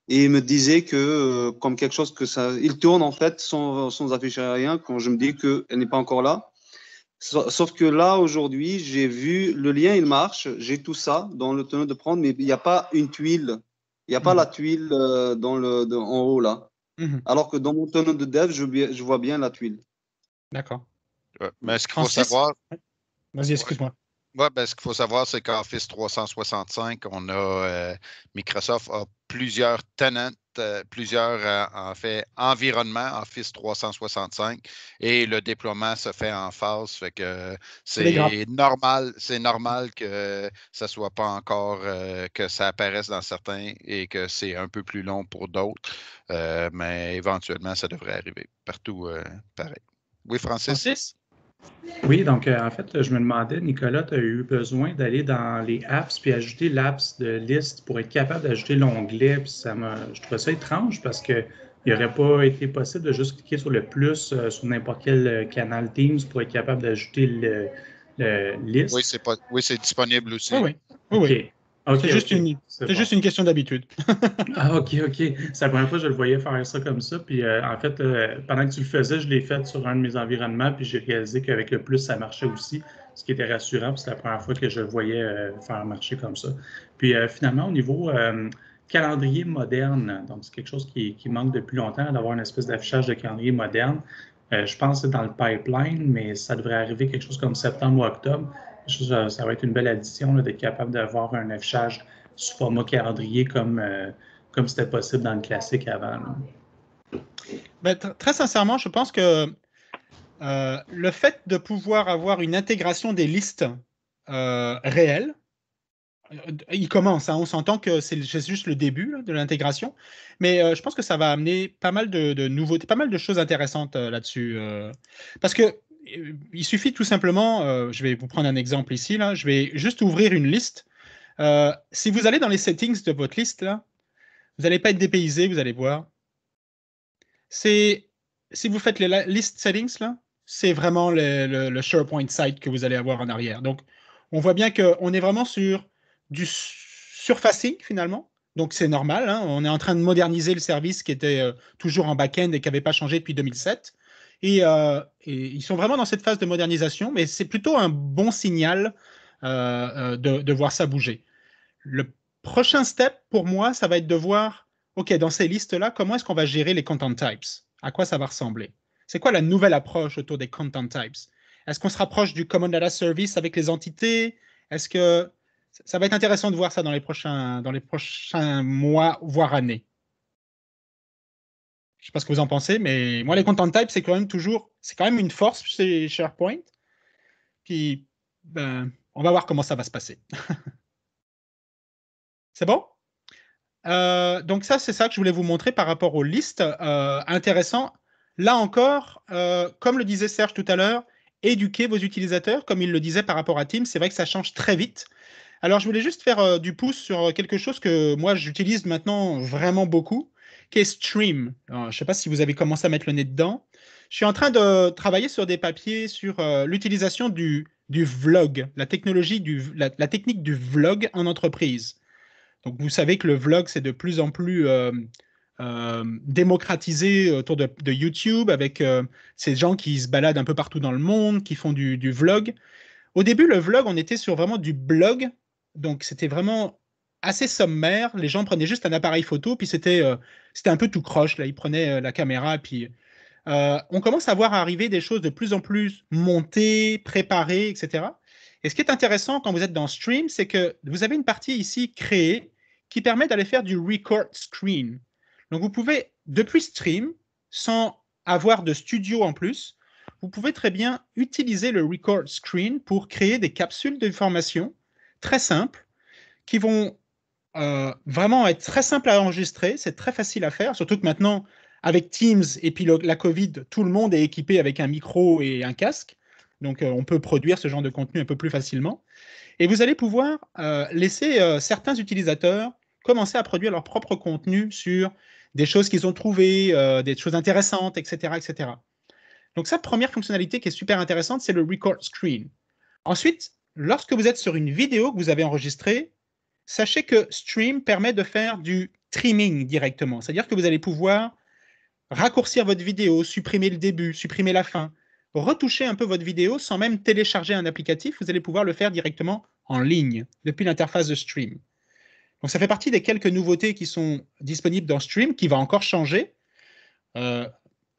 S3: Et il me disait que, euh, comme quelque chose que ça, il tourne en fait sans, afficher rien quand je me dis qu'elle n'est pas encore là. Sauf que là, aujourd'hui, j'ai vu le lien, il marche, j'ai tout ça dans le tonneau de prendre, mais il n'y a pas une tuile il n'y a pas mhm. la tuile euh, dans le, en haut là. Mhm. Alors que dans mon tonneau de dev, je, vois bien la tuile.
S2: D'accord. mais ce qu'il faut savoir. Vas-y, excuse-moi. Ouais, ben, ce qu'il faut savoir, c'est qu'Office 365, on a, euh, Microsoft a plusieurs tenants euh, plusieurs, euh, en fait, environnement, Office 365 et le déploiement se fait en phase. Fait que
S1: c'est
S2: normal, c'est normal que ça soit pas encore, euh, que ça apparaisse dans certains et que c'est un peu plus long pour d'autres, mais éventuellement, ça devrait arriver partout pareil. Oui, Francis?
S6: Oui, donc euh, en fait, je me demandais, Nicolas, tu as eu besoin d'aller dans les apps puis ajouter l'apps de liste pour être capable d'ajouter l'onglet. Puis ça je trouvais ça étrange parce que il n'aurait pas été possible de juste cliquer sur le plus euh, sur n'importe quel euh, canal Teams pour être capable d'ajouter le, liste. Oui, c'est pas,
S2: disponible aussi. oui, oui. Ah, c'est
S1: juste, une question d'habitude. ah, ok,
S6: ok. C'est la première fois que je le voyais faire ça comme ça. Puis euh, en fait, euh, pendant que tu le faisais, je l'ai fait sur un de mes environnements. Puis j'ai réalisé qu'avec le plus, ça marchait aussi, ce qui était rassurant. Puis c'est la première fois que je le voyais euh, faire marcher comme ça. Puis finalement, au niveau calendrier moderne, donc c'est quelque chose qui, qui, manque depuis longtemps, d'avoir une espèce d'affichage de calendrier moderne. je pense que c'est dans le pipeline, mais ça devrait arriver quelque chose comme septembre ou octobre ça, euh, ça, va être une belle addition d'être capable d'avoir un affichage sous format calendrier comme euh, comme c'était possible dans le classique avant.
S1: Ben, très sincèrement, je pense que euh, le fait de pouvoir avoir une intégration des listes réelles, il commence, hein, on s'entend que c'est juste le début de l'intégration, mais je pense que ça va amener pas mal de, de nouveautés, pas mal de choses intéressantes là-dessus. parce que euh, il suffit tout simplement, euh, je vais vous prendre un exemple ici, là, je vais juste ouvrir une liste. Euh, si vous allez dans les settings de votre liste, là, vous n'allez pas être dépaysé, vous allez voir. C'est si vous faites les list settings, c'est vraiment le, SharePoint site que vous allez avoir en arrière. Donc, on voit bien qu'on est vraiment sur du surfacing finalement. Donc, c'est normal. Hein. on est en train de moderniser le service qui était toujours en back-end et qui n'avait pas changé depuis 2007. Euh, et, ils sont vraiment dans cette phase de modernisation, mais c'est plutôt un bon signal euh, euh, de, voir ça bouger. Le prochain step pour moi, ça va être de voir, OK, dans ces listes-là, comment est-ce qu'on va gérer les content types À quoi ça va ressembler C'est quoi la nouvelle approche autour des content types Est-ce qu'on se rapproche du Common Data Service avec les entités Est-ce que ça va être intéressant de voir ça dans les prochains, dans les prochains mois, voire années je ne sais pas ce que vous en pensez, mais moi, les content types, c'est quand même toujours, c'est quand même une force chez SharePoint. Ben, on va voir comment ça va se passer. c'est bon euh, Donc ça, c'est ça que je voulais vous montrer par rapport aux listes. Euh, intéressant. Là encore, euh, comme le disait Serge tout à l'heure, éduquez vos utilisateurs, comme il le disait par rapport à Teams. C'est vrai que ça change très vite. Alors, je voulais juste faire du pouce sur quelque chose que moi, j'utilise maintenant vraiment beaucoup qui Stream. je ne sais pas si vous avez commencé à mettre le nez dedans. Je suis en train de travailler sur des papiers sur euh, l'utilisation du, vlog, la technologie la, technique du vlog en entreprise. Donc, vous savez que le vlog, c'est de plus en plus euh, euh, démocratisé autour de, YouTube avec ces gens qui se baladent un peu partout dans le monde, qui font du, du vlog. Au début, le vlog, on était sur vraiment du blog. Donc, c'était vraiment assez sommaire. Les gens prenaient juste un appareil photo, puis c'était euh, c'était un peu tout croche. Là, ils prenaient euh, la caméra, puis euh, on commence à voir arriver des choses de plus en plus montées, préparées, etc. Et ce qui est intéressant quand vous êtes dans Stream, c'est que vous avez une partie ici créée qui permet d'aller faire du record screen. Donc vous pouvez, depuis Stream, sans avoir de studio en plus, vous pouvez très bien utiliser le record screen pour créer des capsules d'information très simples qui vont euh, vraiment être très simple à enregistrer, c'est très facile à faire, surtout que maintenant, avec Teams et puis la Covid, tout le monde est équipé avec un micro et un casque. Donc, euh, on peut produire ce genre de contenu un peu plus facilement. Et vous allez pouvoir euh, laisser certains utilisateurs commencer à produire leur propre contenu sur des choses qu'ils ont trouvées, des choses intéressantes, etc., etc. Donc, sa première fonctionnalité qui est super intéressante, c'est le record screen. Ensuite, lorsque vous êtes sur une vidéo que vous avez enregistrée, sachez que Stream permet de faire du trimming directement. C'est-à-dire que vous allez pouvoir raccourcir votre vidéo, supprimer le début, supprimer la fin, retoucher un peu votre vidéo sans même télécharger un applicatif. Vous allez pouvoir le faire directement en ligne depuis l'interface de Stream. Donc ça fait partie des quelques nouveautés qui sont disponibles dans Stream, qui va encore changer. Euh,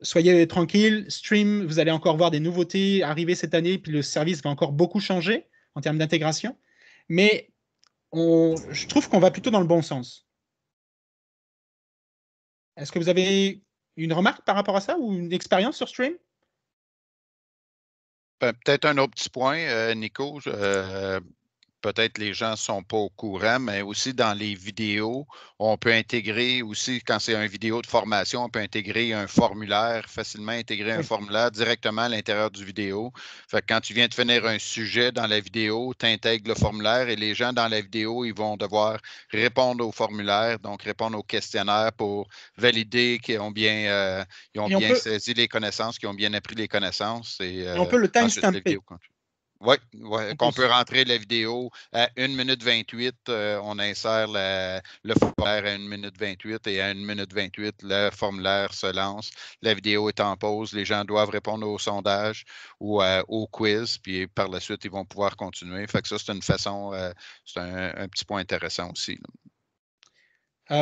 S1: soyez tranquilles, Stream, vous allez encore voir des nouveautés arriver cette année, puis le service va encore beaucoup changer en termes d'intégration. Mais je trouve qu'on va plutôt dans le bon sens. Est-ce que vous avez une remarque par rapport à ça ou une expérience sur Stream?
S2: Ben, peut-être un autre petit point, euh, Nico. Euh, peut-être les gens ne sont pas au courant, mais aussi dans les vidéos, on peut intégrer aussi, quand c'est une vidéo de formation, on peut intégrer un formulaire, facilement intégrer un formulaire directement à l'intérieur du vidéo. Fait quand tu viens de finir un sujet dans la vidéo, tu intègres le formulaire et les gens dans la vidéo, ils vont devoir répondre au formulaire, donc répondre au questionnaire pour valider qu'ils ont bien, euh, ont bien saisi les connaissances, qu'ils ont bien appris les connaissances. Et, on peut le euh, timestamper. Oui, qu'on peut rentrer la vidéo à 1 minute 28. Euh, on insère le formulaire à 1 minute 28 et à 1 minute 28, le formulaire se lance. La vidéo est en pause. Les gens doivent répondre au sondage ou euh, au quiz, puis par la suite, ils vont pouvoir continuer. Fait que ça, c'est une façon, euh, c'est un, petit point intéressant aussi.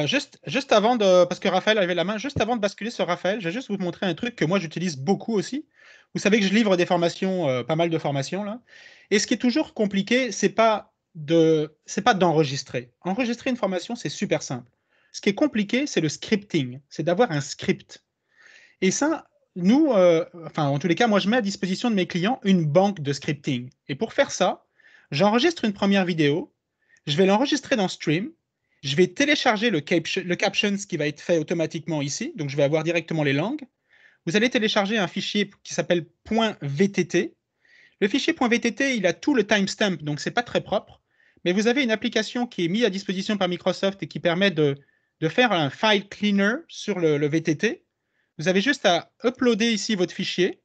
S1: juste, juste avant de, parce que Raphaël avait la main, juste avant de basculer sur Raphaël, je vais juste vous montrer un truc que moi j'utilise beaucoup aussi. Vous savez que je livre des formations, euh, pas mal de formations là. Et ce qui est toujours compliqué, c'est pas de, c'est pas d'enregistrer. Enregistrer une formation, c'est super simple. Ce qui est compliqué, c'est le scripting, c'est d'avoir un script. Et ça, nous, euh, enfin, en tous les cas, moi, je mets à disposition de mes clients une banque de scripting. Et pour faire ça, j'enregistre une première vidéo, je vais l'enregistrer dans Stream, je vais télécharger le, le captions qui va être fait automatiquement ici, donc je vais avoir directement les langues, vous allez télécharger un fichier qui s'appelle .vtt. Le fichier .vtt, il a tout le timestamp, donc c'est pas très propre, mais vous avez une application qui est mise à disposition par Microsoft et qui permet de, faire un file cleaner sur le, VTT. Vous avez juste à uploader ici votre fichier.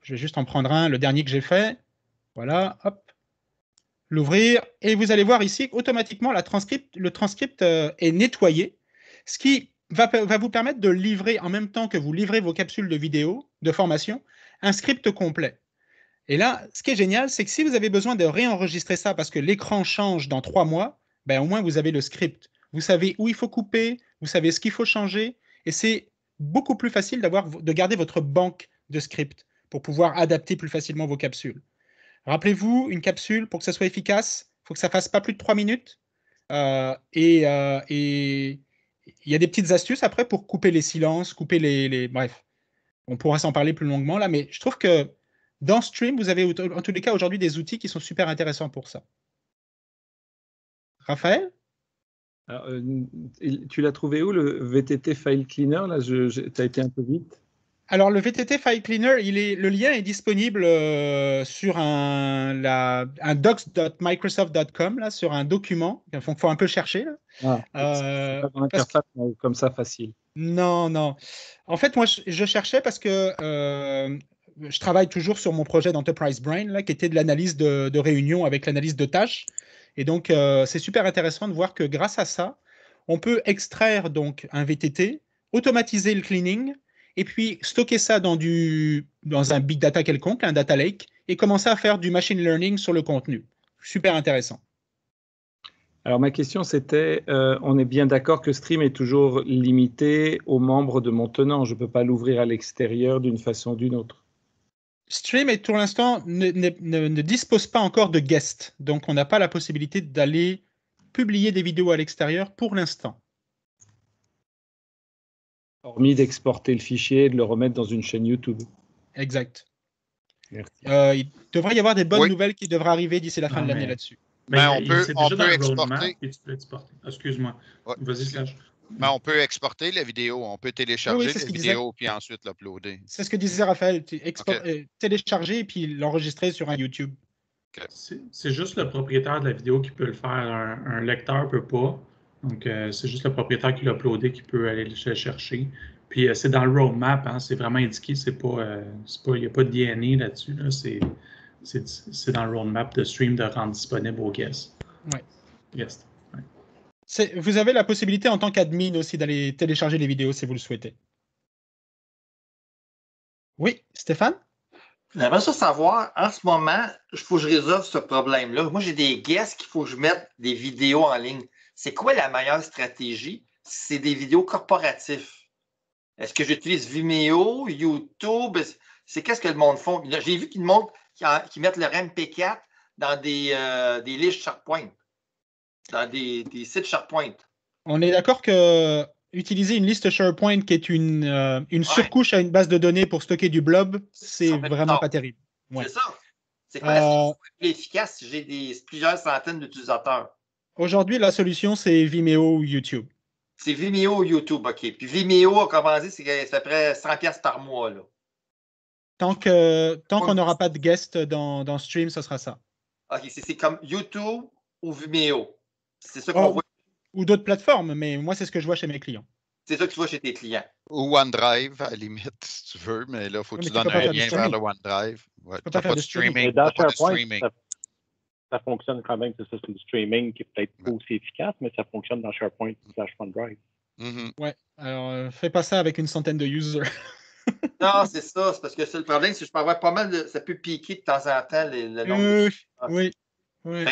S1: je vais juste en prendre un, le dernier que j'ai fait. Voilà, hop. L'ouvrir et vous allez voir ici automatiquement la transcript, le transcript euh, est nettoyé, ce qui va, vous permettre de livrer, en même temps que vous livrez vos capsules de vidéo, de formation, un script complet. Et là, ce qui est génial, c'est que si vous avez besoin de réenregistrer ça parce que l'écran change dans trois mois, ben, au moins vous avez le script. Vous savez où il faut couper, vous savez ce qu'il faut changer, et c'est beaucoup plus facile d'avoir, de garder votre banque de scripts pour pouvoir adapter plus facilement vos capsules. Rappelez-vous, une capsule, pour que ça soit efficace, il faut que ça fasse pas plus de trois minutes. Euh, et, euh, il y a des petites astuces après pour couper les silences, couper les. Bref, on pourra s'en parler plus longuement là, mais je trouve que dans Stream, vous avez en tous les cas aujourd'hui des outils qui sont super intéressants pour ça. Raphaël
S4: euh, Tu l'as trouvé où
S1: le VTT File Cleaner Là, je,
S4: tu as été un peu vite.
S1: Alors le VTT File Cleaner, il est, le lien est disponible euh, sur un, un docs.microsoft.com, là, sur un document, il faut un peu chercher. Là. Ah, euh, pas
S4: comme ça facile.
S1: Non, non. En fait, moi, je, cherchais parce que euh, je travaille toujours sur mon projet d'Enterprise Brain, là, qui était de l'analyse de, réunion avec l'analyse de tâches. Et donc, euh, c'est super intéressant de voir que grâce à ça, on peut extraire donc un VTT, automatiser le cleaning, et puis stocker ça dans, du, dans un big data quelconque, un data lake, et commencer à faire du machine learning sur le contenu. Super intéressant.
S4: Alors ma question c'était, euh, on est bien d'accord que Stream est toujours limité aux membres de mon tenant. Je ne peux pas l'ouvrir à l'extérieur d'une façon ou d'une autre.
S1: Stream est pour l'instant ne, dispose pas encore de guests. donc on n'a pas la possibilité d'aller publier des vidéos à l'extérieur pour l'instant.
S4: Hormis d'exporter le fichier et de le remettre dans une chaîne YouTube.
S1: Exact. Euh, il devrait y avoir des bonnes nouvelles qui devraient arriver d'ici la fin ah, de l'année là-dessus. Mais ben, on peut, exporter. Excuse-moi. Mais
S2: ben, on peut exporter la vidéo, on peut télécharger cette la vidéo et puis ensuite l'uploader. C'est ce
S1: que disait Raphaël, euh, télécharger puis l'enregistrer sur un YouTube. C'est, juste le propriétaire
S6: de la vidéo qui peut le faire, un, lecteur ne peut pas. Donc, euh, c'est juste le propriétaire qui l'a uploadé qui peut aller le chercher. Puis, euh, c'est dans le roadmap, hein, c'est vraiment indiqué, c'est pas, il n'y a pas de DNA là-dessus. c'est, c'est dans le roadmap de stream de rendre disponible aux
S1: guests. Oui. Guest. Vous avez la possibilité en tant qu'admin aussi d'aller télécharger les vidéos si vous le souhaitez. Oui, Stéphane?
S7: J'aimerais ça savoir, en ce moment, il faut que je résolve ce problème-là. Moi, j'ai des guests qu'il faut que je mette des vidéos en ligne. C'est quoi la meilleure stratégie? C'est des vidéos corporatives. Est-ce que j'utilise Vimeo, YouTube? C'est qu'est-ce que le monde font? J'ai vu qu'il montre qui, mettent leur MP4 dans des, euh, des listes SharePoint, dans des, sites SharePoint.
S1: On est d'accord que utiliser une liste SharePoint qui est une, euh, surcouche à une base de données pour stocker du blob, c'est vraiment pas terrible.
S7: C'est ça. C'est euh, quoi plus efficace si j'ai plusieurs centaines d'utilisateurs?
S1: Aujourd'hui, la solution, c'est Vimeo ou YouTube.
S7: C'est Vimeo ou YouTube, OK. Puis Vimeo a commencé, c'est à peu près 100$ par mois. Là.
S1: Tant qu'on tant n'aura pas de guest dans, dans stream, ce sera ça.
S7: OK, c'est comme YouTube
S1: ou Vimeo.
S2: C'est ça qu'on oh. voit.
S1: Ou d'autres plateformes, mais moi, c'est ce que je vois chez mes clients.
S2: C'est ça que tu vois chez tes clients. Ou OneDrive, à la limite, si tu veux, mais là, il faut que tu donnes un lien vers le OneDrive. tu n'as pas, de streaming. Dans Ça, fonctionne quand même,
S5: c'est ça, c'est le streaming qui est peut-être pas aussi efficace, mais ça fonctionne dans SharePoint slash OneDrive.
S1: Mm-hmm. Ouais, alors euh, fais pas ça avec une centaine de users.
S7: non, c'est ça. C'est parce que c'est le problème, c'est que je peux avoir pas mal de. Ça peut piquer de temps en temps le nombre
S1: ah. Oui. oui.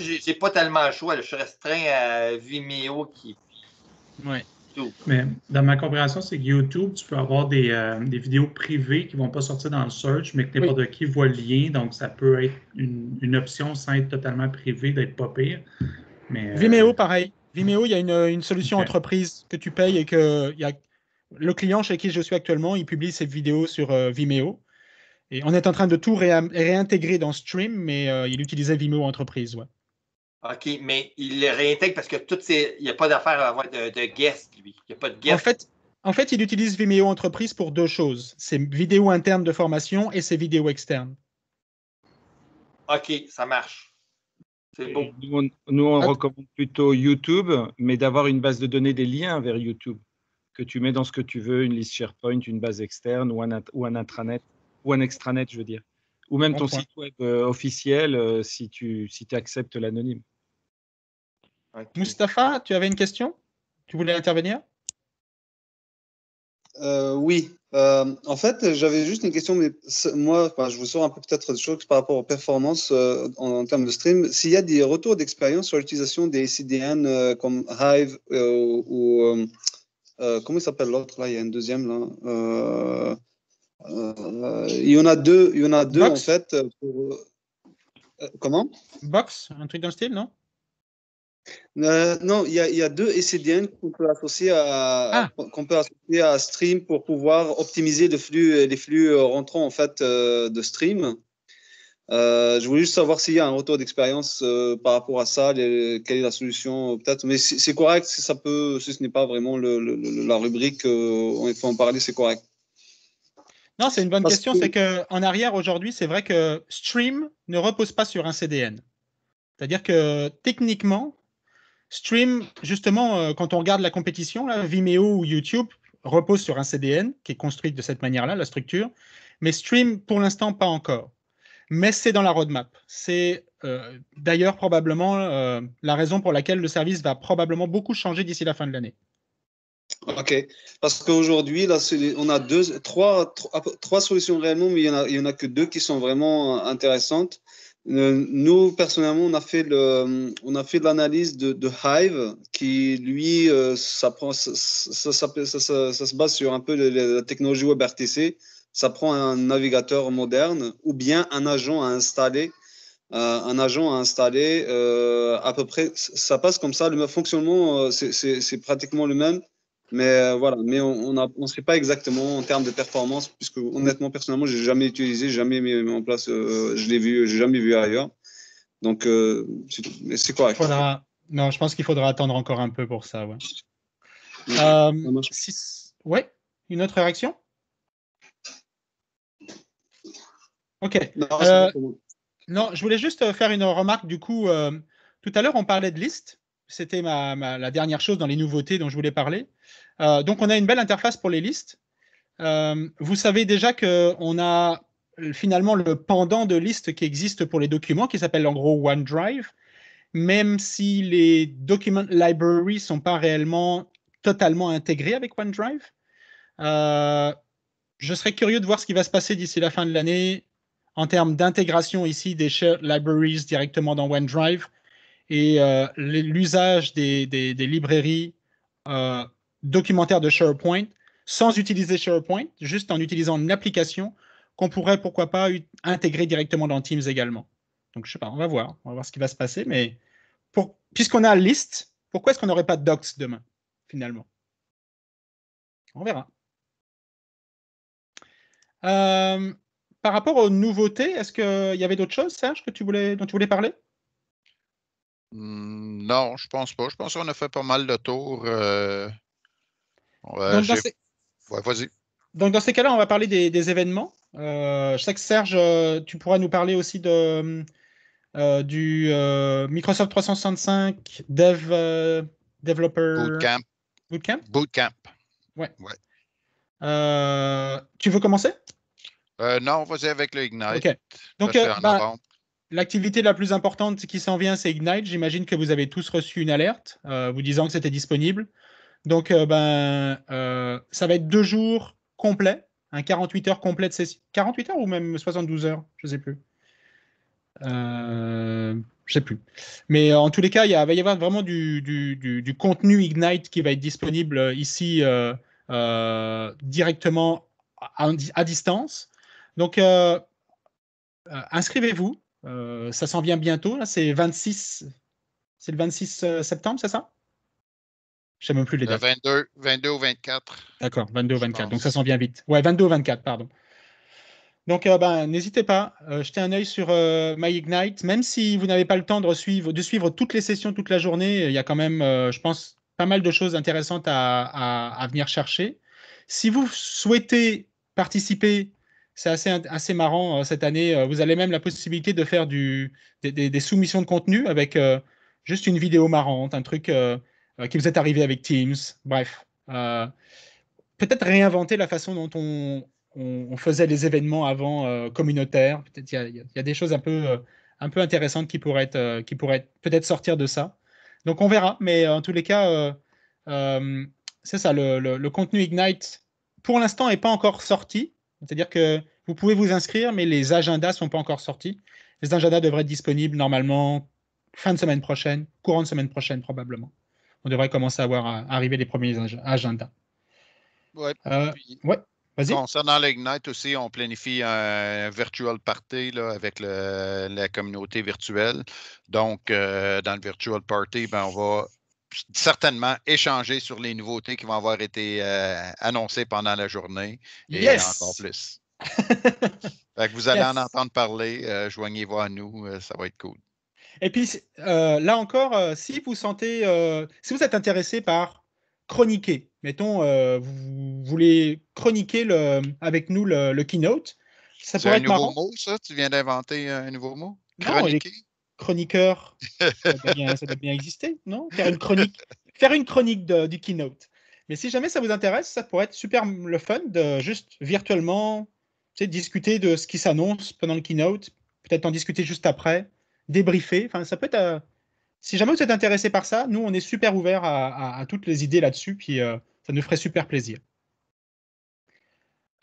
S7: j'ai pas tellement le choix. Je suis restreint à Vimeo qui.
S6: Oui. Mais dans ma compréhension, c'est que YouTube, tu peux avoir des, euh, vidéos privées qui ne vont pas sortir dans le search, mais que n'importe qui voit le lien. Donc, ça peut être une, option sans être totalement privé,
S1: d'être pas pire. Mais, euh, Vimeo, pareil. Vimeo, il y a une, solution entreprise que tu payes et qu'il y a le client chez qui je suis actuellement, il publie ses vidéos sur euh, Vimeo. Et on est en train de tout réintégrer dans Stream, mais euh, il utilisait Vimeo Entreprise, ouais.
S7: OK, mais il les réintègre parce que toutes ces... il n'y a pas d'affaire à avoir de, guest, lui. Il n'y a pas de guest. En fait,
S1: en fait, il utilise Vimeo Entreprise pour deux choses. Ses vidéos internes de formation et ses vidéos externes. OK,
S7: ça marche.
S4: C'est bon. nous, on recommande plutôt YouTube, mais d'avoir une base de données des liens vers YouTube que tu mets dans ce que tu veux, une liste SharePoint, une base externe ou un, intranet, ou un extranet, je veux dire. Ou même ton site web euh, officiel euh, si tu si acceptes l'anonyme.
S1: Mustafa tu avais une question Tu voulais intervenir
S3: euh, oui. en fait, j'avais juste une question, mais moi, je vous sors un peu peut-être des choses par rapport aux performances en, termes de stream. S'il y a des retours d'expérience sur l'utilisation des CDN comme Hive ou euh, comment il s'appelle l'autre Là, il y a un deuxième. Là. Euh, euh, il y en a deux, il y en, a deux, en fait. comment Box, un truc dans le style, non non, il y, a, deux ECDN qu'on peut associer à ah. qu'on peut associer à Stream pour pouvoir optimiser flux, les flux rentrants en fait de Stream. Euh, je voulais juste savoir s'il y a un retour d'expérience euh, par rapport à ça, quelle est la solution euh, peut-être. Mais c'est correct si ça peut, si ce n'est pas vraiment la rubrique, il faut en parler, c'est correct.
S1: Non, c'est une bonne question. Que... C'est qu'en arrière aujourd'hui, c'est vrai que Stream ne repose pas sur un CDN. C'est-à-dire que techniquement, Stream, justement, quand on regarde la compétition, Vimeo ou YouTube repose sur un CDN qui est construit de cette manière-là, la structure. Mais Stream, pour l'instant, pas encore mais c'est dans la roadmap. C'est euh, d'ailleurs probablement euh, la raison pour laquelle le service va probablement beaucoup changer d'ici la fin de l'année.
S3: Ok, parce qu'aujourd'hui, on a trois, solutions réellement, mais il n'y en, a, y en a que deux qui sont vraiment euh, intéressantes. Nous, personnellement, on a fait, le, l'analyse de, Hive, qui, lui, ça, prend, ça, se base sur un peu la technologie WebRTC ça prend un navigateur moderne ou bien un agent à installer. Euh, un agent à installer, euh, à peu près, ça passe comme ça. Le fonctionnement, euh, c'est pratiquement le même. Mais voilà, mais on ne sait pas exactement en termes de performance, puisque honnêtement, personnellement, je n'ai jamais utilisé, jamais mis en place, je l'ai vu, j'ai jamais vu ailleurs. Donc, c'est correct.
S1: Non, je pense qu'il faudra attendre encore un peu pour ça. ouais. Une autre réaction Ok. Euh, non, je voulais juste euh, faire une remarque. Du coup, euh, tout à l'heure, on parlait de listes. C'était ma, la dernière chose dans les nouveautés dont je voulais parler. donc, on a une belle interface pour les listes. vous savez déjà qu'on a finalement le pendant de liste qui existe pour les documents, qui s'appelle en gros OneDrive. Même si les document libraries ne sont pas réellement totalement intégrés avec OneDrive, je serais curieux de voir ce qui va se passer d'ici la fin de l'année en termes d'intégration ici des shared libraries directement dans OneDrive et euh, l'usage des, librairies euh, documentaires de SharePoint sans utiliser SharePoint, juste en utilisant une application qu'on pourrait, pourquoi pas, intégrer directement dans Teams également. Donc, je ne sais pas, on va voir. On va voir ce qui va se passer. Mais puisqu'on a liste, pourquoi est-ce qu'on n'aurait pas docs demain, finalement On verra. Euh, par rapport aux nouveautés, est-ce qu'il y avait d'autres choses, Serge, que tu voulais, dont tu voulais parler?
S2: Hmm, non, je pense pas. Je pense qu'on a fait pas mal de tours. Euh, Donc, dans ces...
S1: dans ces cas-là, on va parler des, événements. Euh, je sais que Serge, euh, tu pourras nous parler aussi de, du Microsoft 365 Dev Developer Bootcamp. Bootcamp. Bootcamp. Ouais. ouais. tu veux commencer
S2: euh, non, vas-y avec le Ignite. Donc, euh, ben,
S1: l'activité la plus importante qui s'en vient, c'est Ignite. J'imagine que vous avez tous reçu une alerte euh, vous disant que c'était disponible. Donc, ben, ça va être deux jours complets, un hein, 48 heures complet de session. 48 heures ou même 72 heures, je ne sais plus. je ne sais plus. Mais en tous les cas, il va y avoir vraiment du, contenu Ignite qui va être disponible ici directement à distance. Donc, euh, euh, inscrivez-vous. Euh, ça s'en vient bientôt. C'est le 26 septembre, c'est ça Je sais même plus les dates.
S2: 22, 22 ou 24.
S1: D'accord, 22 ou 24. Donc, ça s'en vient vite. Ouais, 22 ou 24, pardon. Donc, ben, n'hésitez pas, jetez un œil sur MyIgnite. Même si vous n'avez pas le temps de suivre, suivre toutes les sessions toute la journée, il y a quand même, je pense, pas mal de choses intéressantes à, venir chercher. Si vous souhaitez participer c'est assez, assez marrant euh, cette année. Euh, vous avez même la possibilité de faire des, soumissions de contenu avec euh, juste une vidéo marrante, un truc qui vous est arrivé avec Teams. Bref, peut-être réinventer la façon dont on, faisait les événements avant communautaires. Peut-être il y, a des choses un peu, un peu intéressantes qui pourraient, qui pourraient peut-être sortir de ça. Donc on verra, mais en tous les cas, c'est ça, le, le, contenu Ignite, pour l'instant, n'est pas encore sorti. C'est-à-dire que vous pouvez vous inscrire, mais les agendas ne sont pas encore sortis. Les agendas devraient être disponibles normalement fin de semaine prochaine, courant de semaine prochaine probablement. On devrait commencer à avoir arriver les premiers agendas. Oui. Euh, ouais.
S2: Vas-y. Concernant l'Ignite aussi, on planifie un virtual party là, avec la communauté virtuelle. Donc, euh, dans le virtual party, ben, on va certainement échanger sur les nouveautés qui vont avoir été euh, annoncées pendant la journée et encore plus. vous allez en entendre parler. Euh, joignez-vous à nous, euh, ça va être cool.
S1: Et puis là encore, si vous sentez, si vous êtes intéressé par chroniquer, mettons, vous voulez chroniquer le, avec nous le, keynote, ça pourrait être un nouveau
S2: mot, ça Tu viens d'inventer un nouveau mot
S1: Chroniquer chroniqueur,
S2: ça doit bien, exister,
S1: non Faire une chronique, du keynote. Mais si jamais ça vous intéresse, ça pourrait être super le fun de juste virtuellement discuter de ce qui s'annonce pendant le keynote, peut-être en discuter juste après, débriefer. Enfin, ça peut être. Euh, si jamais vous êtes intéressé par ça, nous, on est super ouverts à, toutes les idées là-dessus, puis euh, ça nous ferait super plaisir.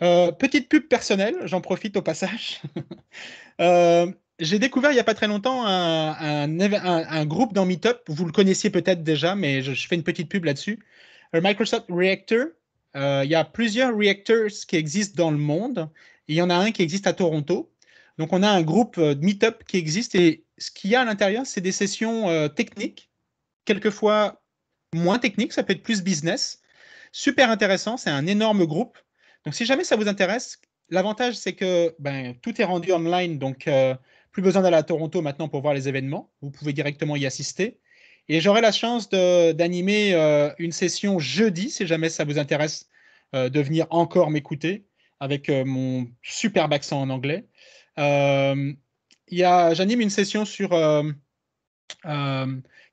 S1: Euh, petite pub personnelle, j'en profite au passage. j'ai découvert il n'y a pas très longtemps un, groupe dans Meetup. Vous le connaissiez peut-être déjà, mais je, fais une petite pub là-dessus. Euh, Microsoft Reactor. Euh, il y a plusieurs reactors qui existent dans le monde. il y en a un qui existe à Toronto. Donc, on a un groupe euh, de Meetup qui existe. Et ce qu'il y a à l'intérieur, c'est des sessions techniques, quelquefois moins techniques, ça peut être plus business. Super intéressant, c'est un énorme groupe. Donc, si jamais ça vous intéresse, l'avantage, c'est que ben, tout est rendu online. Donc, plus besoin d'aller à Toronto maintenant pour voir les événements. Vous pouvez directement y assister. Et j'aurai la chance d'animer euh, une session jeudi, si jamais ça vous intéresse euh, de venir encore m'écouter avec euh, mon superbe accent en anglais. J'anime une session sur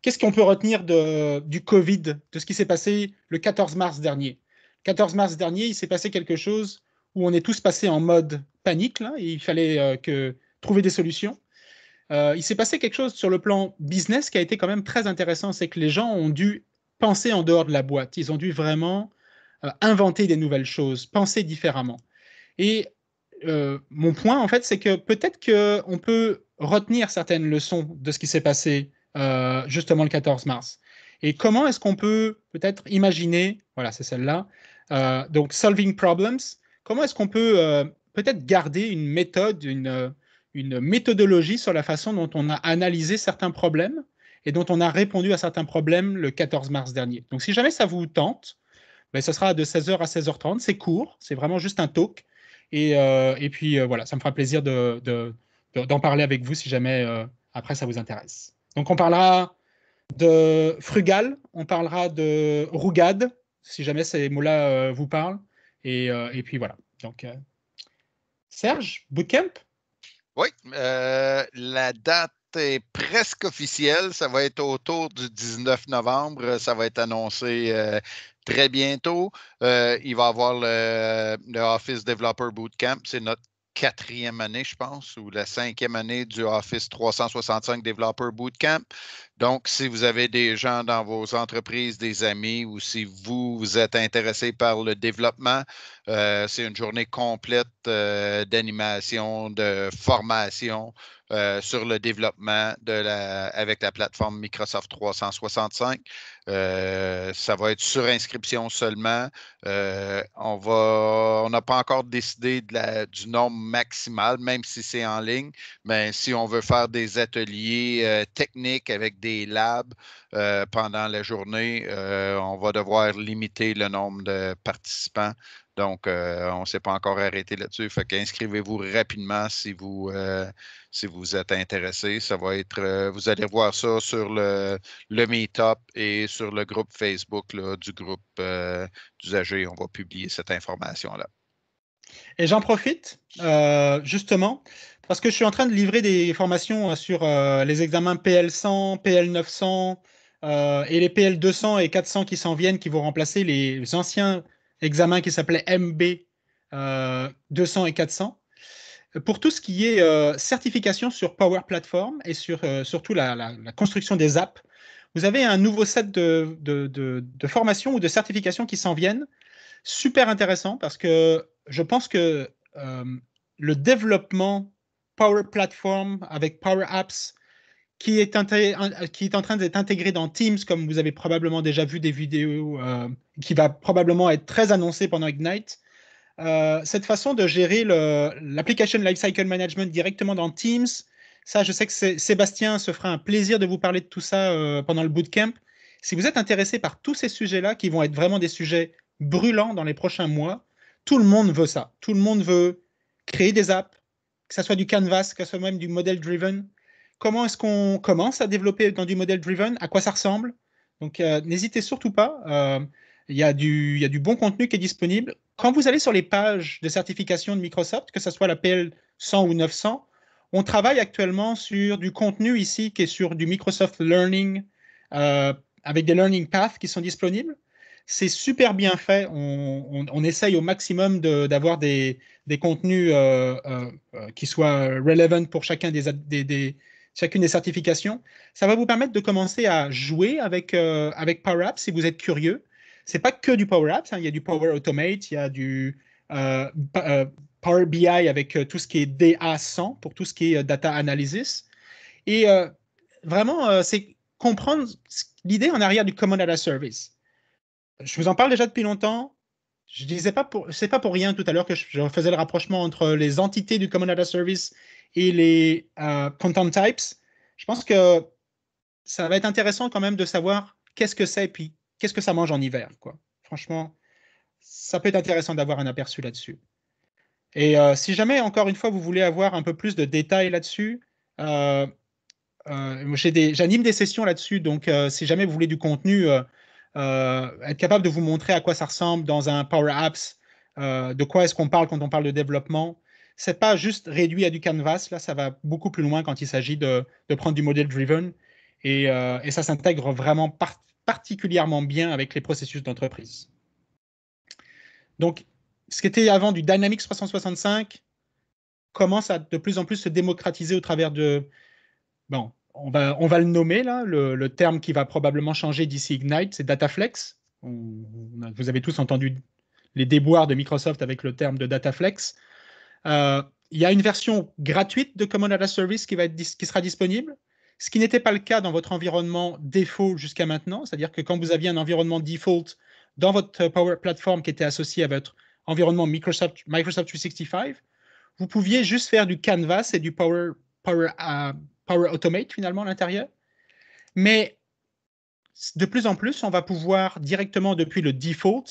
S1: qu'est-ce qu'on peut retenir de, du Covid, de ce qui s'est passé le 14 mars dernier. Le 14 mars dernier, il s'est passé quelque chose où on est tous passés en mode panique, il fallait que trouver des solutions. Euh, il s'est passé quelque chose sur le plan business qui a été quand même très intéressant, c'est que les gens ont dû penser en dehors de la boîte, ils ont dû vraiment euh, inventer des nouvelles choses, penser différemment. Et euh, mon point, en fait, c'est que peut-être qu'on peut retenir certaines leçons de ce qui s'est passé justement le 14 mars. Et comment est-ce qu'on peut peut-être imaginer, voilà, c'est celle-là, donc solving problems, comment est-ce qu'on peut peut-être garder une méthode, une une méthodologie sur la façon dont on a analysé certains problèmes et dont on a répondu à certains problèmes le 14 mars dernier. Donc si jamais ça vous tente, ben, ce sera de 16h à 16h30, c'est court, c'est vraiment juste un talk. Et, euh, puis euh, voilà, ça me fera plaisir d'en de, parler avec vous si jamais euh, après ça vous intéresse. Donc on parlera de frugal, on parlera de rougade, si jamais ces mots-là vous parlent. Et, et, puis voilà. Donc Serge, Bootcamp
S2: oui, euh, la date est presque officielle. Ça va être autour du 19 novembre. Ça va être annoncé euh, très bientôt. Euh, il va y avoir le, le, Office Developer Bootcamp. C'est notre quatrième année, je pense, ou la cinquième année du Office 365 Developer Bootcamp. Donc, si vous avez des gens dans vos entreprises, des amis, ou si vous, êtes intéressé par le développement, euh, c'est une journée complète euh, d'animation, de formation, euh, sur le développement avec la plateforme Microsoft 365. Euh, ça va être sur inscription seulement. Euh, on va, n'a pas encore décidé la, du nombre maximal, même si c'est en ligne. Mais si on veut faire des ateliers techniques avec des labs pendant la journée, on va devoir limiter le nombre de participants. Donc, on ne s'est pas encore arrêté là-dessus. Fait qu'inscrivez-vous rapidement si vous si vous êtes intéressé. Ça va être, euh, vous allez voir ça sur le, le Meetup et sur le groupe Facebook du groupe euh, d'usagers. On va publier cette information-là.
S1: Et j'en profite euh, justement parce que je suis en train de livrer des formations sur les examens PL100, PL900 et les PL200 et 400 qui s'en viennent, qui vont remplacer les anciens examens qui s'appelaient MB 200 et 400. Pour tout ce qui est euh, certification sur Power Platform et sur, euh, surtout la, construction des apps, vous avez un nouveau set de, de, formations ou de certifications qui s'en viennent. Super intéressant parce que je pense que euh, le développement Power Platform avec Power Apps qui est, qui est en train d'être intégré dans Teams, comme vous avez probablement déjà vu des vidéos, qui va probablement être très annoncé pendant Ignite, euh, cette façon de gérer l'application lifecycle management directement dans Teams, ça, je sais que Sébastien se fera un plaisir de vous parler de tout ça euh, pendant le bootcamp. Si vous êtes intéressé par tous ces sujets-là, qui vont être vraiment des sujets brûlants dans les prochains mois, tout le monde veut ça. Tout le monde veut créer des apps, que ce soit du Canvas, que ce soit même du model driven. Comment est-ce qu'on commence à développer dans du model driven À quoi ça ressemble Donc, euh, n'hésitez surtout pas. Il y, a du bon contenu qui est disponible quand vous allez sur les pages de certification de Microsoft, que ce soit la PL 100 ou 900, on travaille actuellement sur du contenu ici qui est sur du Microsoft Learning euh, avec des learning paths qui sont disponibles. C'est super bien fait. On, essaye au maximum d'avoir des, contenus euh, euh, qui soient relevant pour chacun des, chacune des certifications. Ça va vous permettre de commencer à jouer avec, avec Power Apps si vous êtes curieux c'est pas que du Power Apps. Hein. Il y a du Power Automate, il y a du euh, euh, Power BI avec euh, tout ce qui est DA100 pour tout ce qui est data analysis. Et vraiment, c'est comprendre l'idée en arrière du Common Data Service. Je vous en parle déjà depuis longtemps. Je disais pas pour, c'est pas pour rien tout à l'heure que je, faisais le rapprochement entre les entités du Common Data Service et les content types. Je pense que ça va être intéressant quand même de savoir qu'est-ce que c'est et puis qu'est-ce que ça mange en hiver quoi. Franchement, ça peut être intéressant d'avoir un aperçu là-dessus. Et euh, si jamais, encore une fois, vous voulez avoir un peu plus de détails là-dessus, euh, euh, j'anime des, sessions là-dessus, donc si jamais vous voulez du contenu, être capable de vous montrer à quoi ça ressemble dans un Power Apps, de quoi est-ce qu'on parle quand on parle de développement. C'est pas juste réduit à du canvas, là ça va beaucoup plus loin quand il s'agit de, prendre du modèle driven et, ça s'intègre vraiment partout particulièrement bien avec les processus d'entreprise. Donc, ce qui était avant du Dynamics 365 commence à de plus en plus se démocratiser au travers de, bon, on va, on va le nommer là, le, terme qui va probablement changer d'ici Ignite, c'est Dataflex. vous avez tous entendu les déboires de Microsoft avec le terme de Dataflex. Euh, il y a une version gratuite de Common Data Service qui, va qui sera disponible ce qui n'était pas le cas dans votre environnement défaut jusqu'à maintenant, c'est-à-dire que quand vous aviez un environnement default dans votre Power Platform qui était associé à votre environnement Microsoft, 365, vous pouviez juste faire du Canvas et du Power, euh, Power Automate finalement à l'intérieur. Mais de plus en plus, on va pouvoir directement depuis le default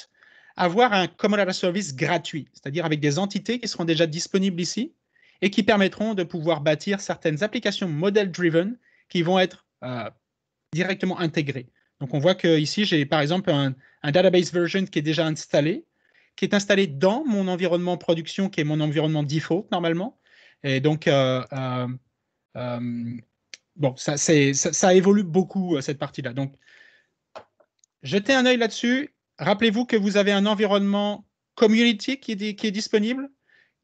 S1: avoir un Commodore Service gratuit, c'est-à-dire avec des entités qui seront déjà disponibles ici et qui permettront de pouvoir bâtir certaines applications model-driven qui vont être euh, directement intégrés. Donc on voit que ici j'ai par exemple un, database version qui est déjà installé, qui est installé dans mon environnement production, qui est mon environnement default normalement. Et donc euh, euh, bon, ça, évolue beaucoup cette partie-là. Donc jetez un œil là-dessus. Rappelez-vous que vous avez un environnement community qui qui est disponible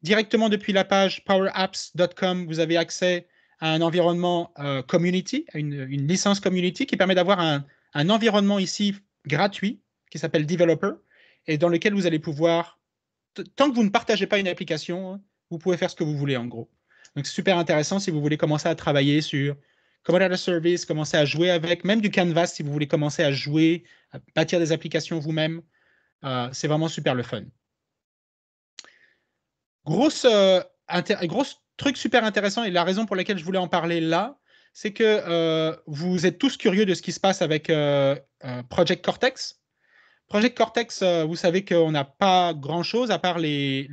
S1: directement depuis la page powerapps.com. Vous avez accès un environnement euh, community, à une, licence community qui permet d'avoir un, environnement ici gratuit qui s'appelle Developer et dans lequel vous allez pouvoir, tant que vous ne partagez pas une application, vous pouvez faire ce que vous voulez en gros. Donc c'est super intéressant si vous voulez commencer à travailler sur comment Service, commencer à jouer avec, même du Canvas si vous voulez commencer à jouer, à bâtir des applications vous-même. Euh, c'est vraiment super le fun. Grosse, euh, grosse truc super intéressant et la raison pour laquelle je voulais en parler là, c'est que euh, vous êtes tous curieux de ce qui se passe avec euh, euh, Project Cortex. Project Cortex, vous savez qu'on n'a pas grand-chose à part les,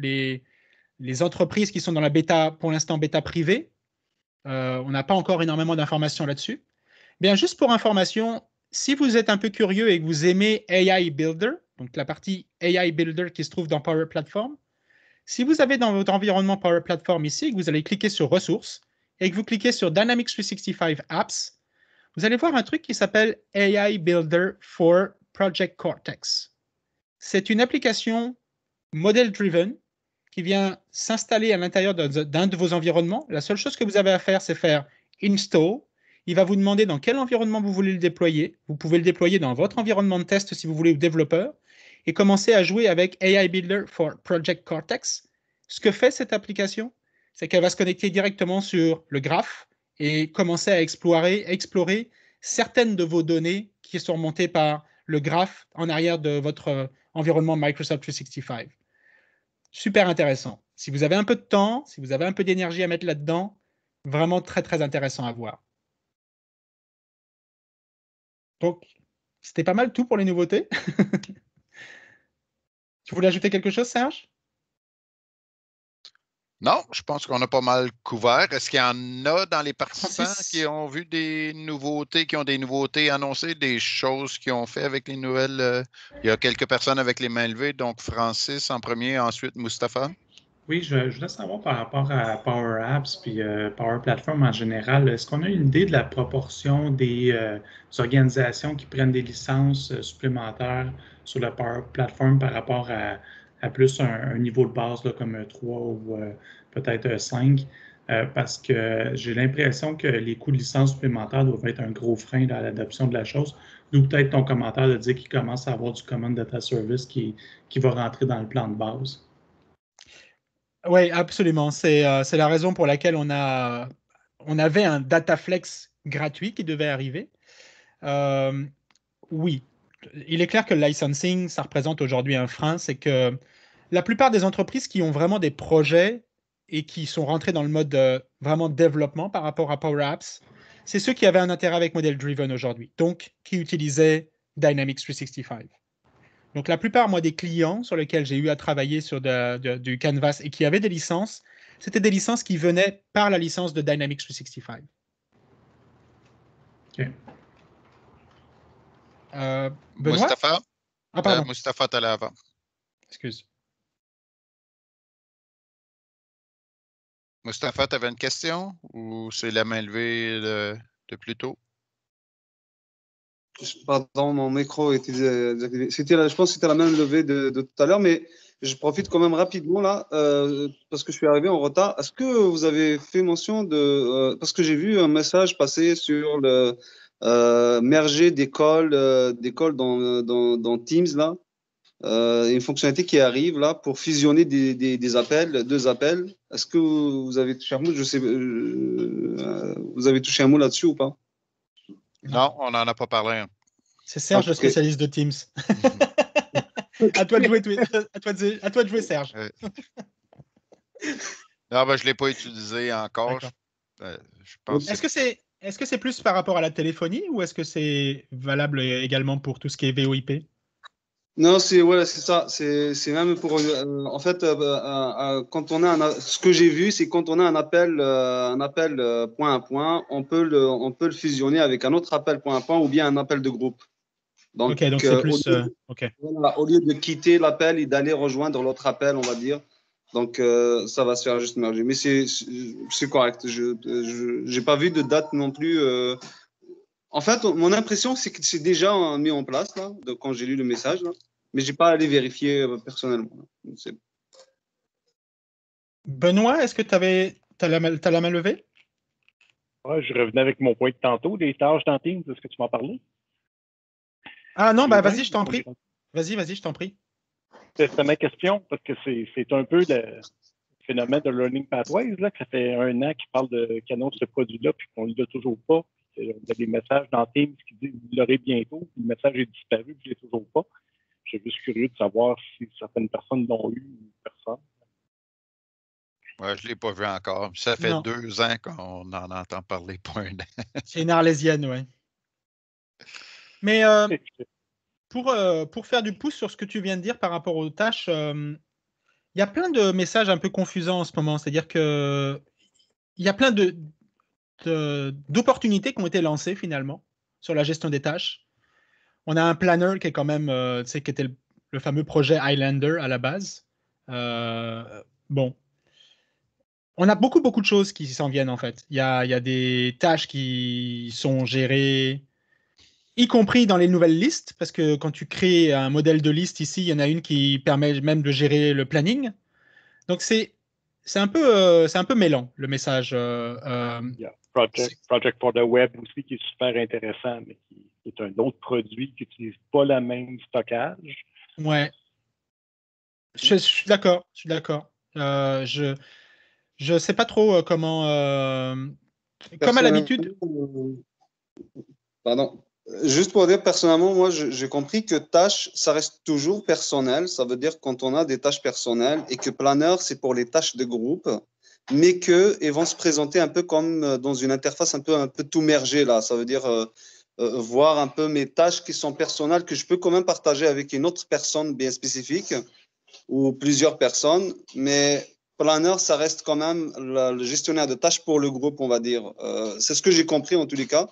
S1: les, entreprises qui sont dans la bêta, pour l'instant bêta privée. on n'a pas encore énormément d'informations là-dessus. Bien, juste pour information, si vous êtes un peu curieux et que vous aimez AI Builder, donc la partie AI Builder qui se trouve dans Power Platform, si vous avez dans votre environnement Power Platform ici, que vous allez cliquer sur Ressources et que vous cliquez sur Dynamics 365 Apps, vous allez voir un truc qui s'appelle AI Builder for Project Cortex. C'est une application model-driven qui vient s'installer à l'intérieur d'un de vos environnements. La seule chose que vous avez à faire, c'est faire install. Il va vous demander dans quel environnement vous voulez le déployer. Vous pouvez le déployer dans votre environnement de test si vous voulez, ou développeur et commencer à jouer avec AI Builder for Project Cortex. Ce que fait cette application, c'est qu'elle va se connecter directement sur le graphe et commencer à explorer, explorer certaines de vos données qui sont remontées par le graphe en arrière de votre environnement Microsoft 365. Super intéressant. Si vous avez un peu de temps, si vous avez un peu d'énergie à mettre là-dedans, vraiment très, très intéressant à voir. Donc, c'était pas mal tout pour les nouveautés. Tu voulais ajouter quelque chose, Serge?
S2: Non, je pense qu'on a pas mal couvert. Est-ce qu'il y en a dans les participants qui ont vu des nouveautés, qui ont des nouveautés annoncées, des choses qu'ils ont fait avec les nouvelles? Euh, il y a quelques personnes avec les mains levées, donc Francis en premier, ensuite Mustapha.
S6: Oui, je, voulais savoir par rapport à Power Apps puis euh, Power Platform en général, est-ce qu'on a une idée de la proportion des euh, organisations qui prennent des licences supplémentaires sur la plateforme par rapport à, plus un, niveau de base là, comme 3 ou euh, peut-être 5. Euh, parce que j'ai l'impression que les coûts de licence supplémentaires doivent être un gros frein dans à l'adoption de la chose. D'où peut-être ton commentaire de dire qu'il commence à avoir du command data service qui, va
S1: rentrer dans le plan de base. Oui, absolument. C'est euh, la raison pour laquelle on, a, on avait un DataFlex gratuit qui devait arriver. oui, il est clair que le licensing, ça représente aujourd'hui un frein. C'est que la plupart des entreprises qui ont vraiment des projets et qui sont rentrées dans le mode vraiment euh, vraiment développement par rapport à Power Apps, c'est ceux qui avaient un intérêt avec Model Driven aujourd'hui, donc qui utilisaient Dynamics 365. Donc la plupart, moi, des clients sur lesquels j'ai eu à travailler sur du Canvas et qui avaient des licences, c'était des licences qui venaient par la licence de Dynamics 365.
S2: OK. Euh, Mustafa. Mustafa ah, euh,
S5: Excuse. tu
S2: avais une question ou c'est la main levée de, plus tôt?
S3: Pardon, mon micro était désactivé. Euh, c'était, je pense que c'était la main levée de, tout à l'heure, mais je profite quand même rapidement là, euh, parce que je suis arrivé en retard. Est-ce que vous avez fait mention de. parce que j'ai vu un message passer sur le, euh, merger des calls, des dans, Teams, là. Euh, une fonctionnalité qui arrive là pour fusionner des, appels, deux appels. Est-ce que vous, avez touché un mot Je sais, euh, vous avez touché un mot là-dessus ou pas
S2: Non, on n'en a pas parlé. Hein.
S1: C'est Serge, le spécialiste de Teams. à, toi de jouer, à, toi de, Serge.
S2: non, ben, je ne l'ai pas utilisé encore. Est-ce que
S1: c'est est-ce que c'est plus par rapport à la téléphonie ou est-ce que c'est valable également pour tout ce qui est VoIP
S3: non, c'est voilà, c'est ça. C'est même pour euh, en fait euh, euh, quand on a ce que j'ai vu, c'est quand on a un appel un appel point à point, on peut le on peut le fusionner avec un autre appel point à point ou bien un appel de groupe. Donc, donc plus. au lieu de quitter l'appel et d'aller rejoindre l'autre appel, on va dire, donc, euh, ça va se faire juste merger. Mais c'est correct. Je n'ai pas vu de date non plus. Euh, en fait, mon impression, c'est que c'est déjà mis en place, quand j'ai lu le message. Mais je n'ai pas allé vérifier euh,
S5: personnellement.
S1: Benoît, est-ce que tu avais as la, main levée?
S5: je revenais avec mon point de tantôt, des tâches dans Teams. ce que tu m'as parlais?
S1: Ah non, bah, vas-y, je t'en prie. Vas-y, vas-y, je t'en prie.
S5: C'est ma question, parce que c'est un peu le phénomène de Learning Pathways, là, ça fait un an qu'ils parlent de qu'ils annoncent ce produit-là, puis qu'on ne l'a toujours pas. Il y a des messages dans Teams qui disent vous l'aurez bientôt, puis le message est disparu, puis je ne l'ai toujours pas. Je suis juste curieux de savoir si certaines
S1: personnes l'ont eu ou personne.
S2: Oui, je ne l'ai pas vu encore. Ça fait deux ans qu'on en entend parler, pas un an.
S1: C'est une Arlésienne, oui. Mais euh, pour, euh, pour faire du pouce sur ce que tu viens de dire par rapport aux tâches, euh, il y a plein de messages un peu confusants en ce moment. C'est-à-dire que il y a plein de, d'opportunités qui ont été lancées finalement sur la gestion des tâches. On a un planner qui est quand même, euh, qui était le, fameux projet Highlander à la base. bon. On a beaucoup, beaucoup de choses qui s'en viennent en fait. Il y a, y a, des tâches qui sont gérées y compris dans les nouvelles listes, parce que quand tu crées un modèle de liste ici, il y en a une qui permet même de gérer le planning. Donc c'est c'est un peu euh, c'est un peu mêlant le message. Euh, euh
S5: project, project, for the Web aussi qui est super intéressant, mais qui, est un autre produit qui n'utilise pas la même stockage.
S1: Ouais. Je, mm. suis d'accord, je suis d'accord. Euh, je je sais pas trop comment. comme à l'habitude.
S3: Pardon, Juste pour dire personnellement, moi j'ai compris que tâche, ça reste toujours personnel. Ça veut dire quand on a des tâches personnelles et que Planner, c'est pour les tâches de groupe, mais que vont se présenter un peu comme euh, dans une interface un peu un peu tout mergée là. Ça veut dire euh, euh, voir un peu mes tâches qui sont personnelles que je peux quand même partager avec une autre personne bien spécifique ou plusieurs personnes, mais Planner, ça reste quand même le gestionnaire de tâches pour le groupe, on va dire. c'est ce que j'ai compris en tous les cas.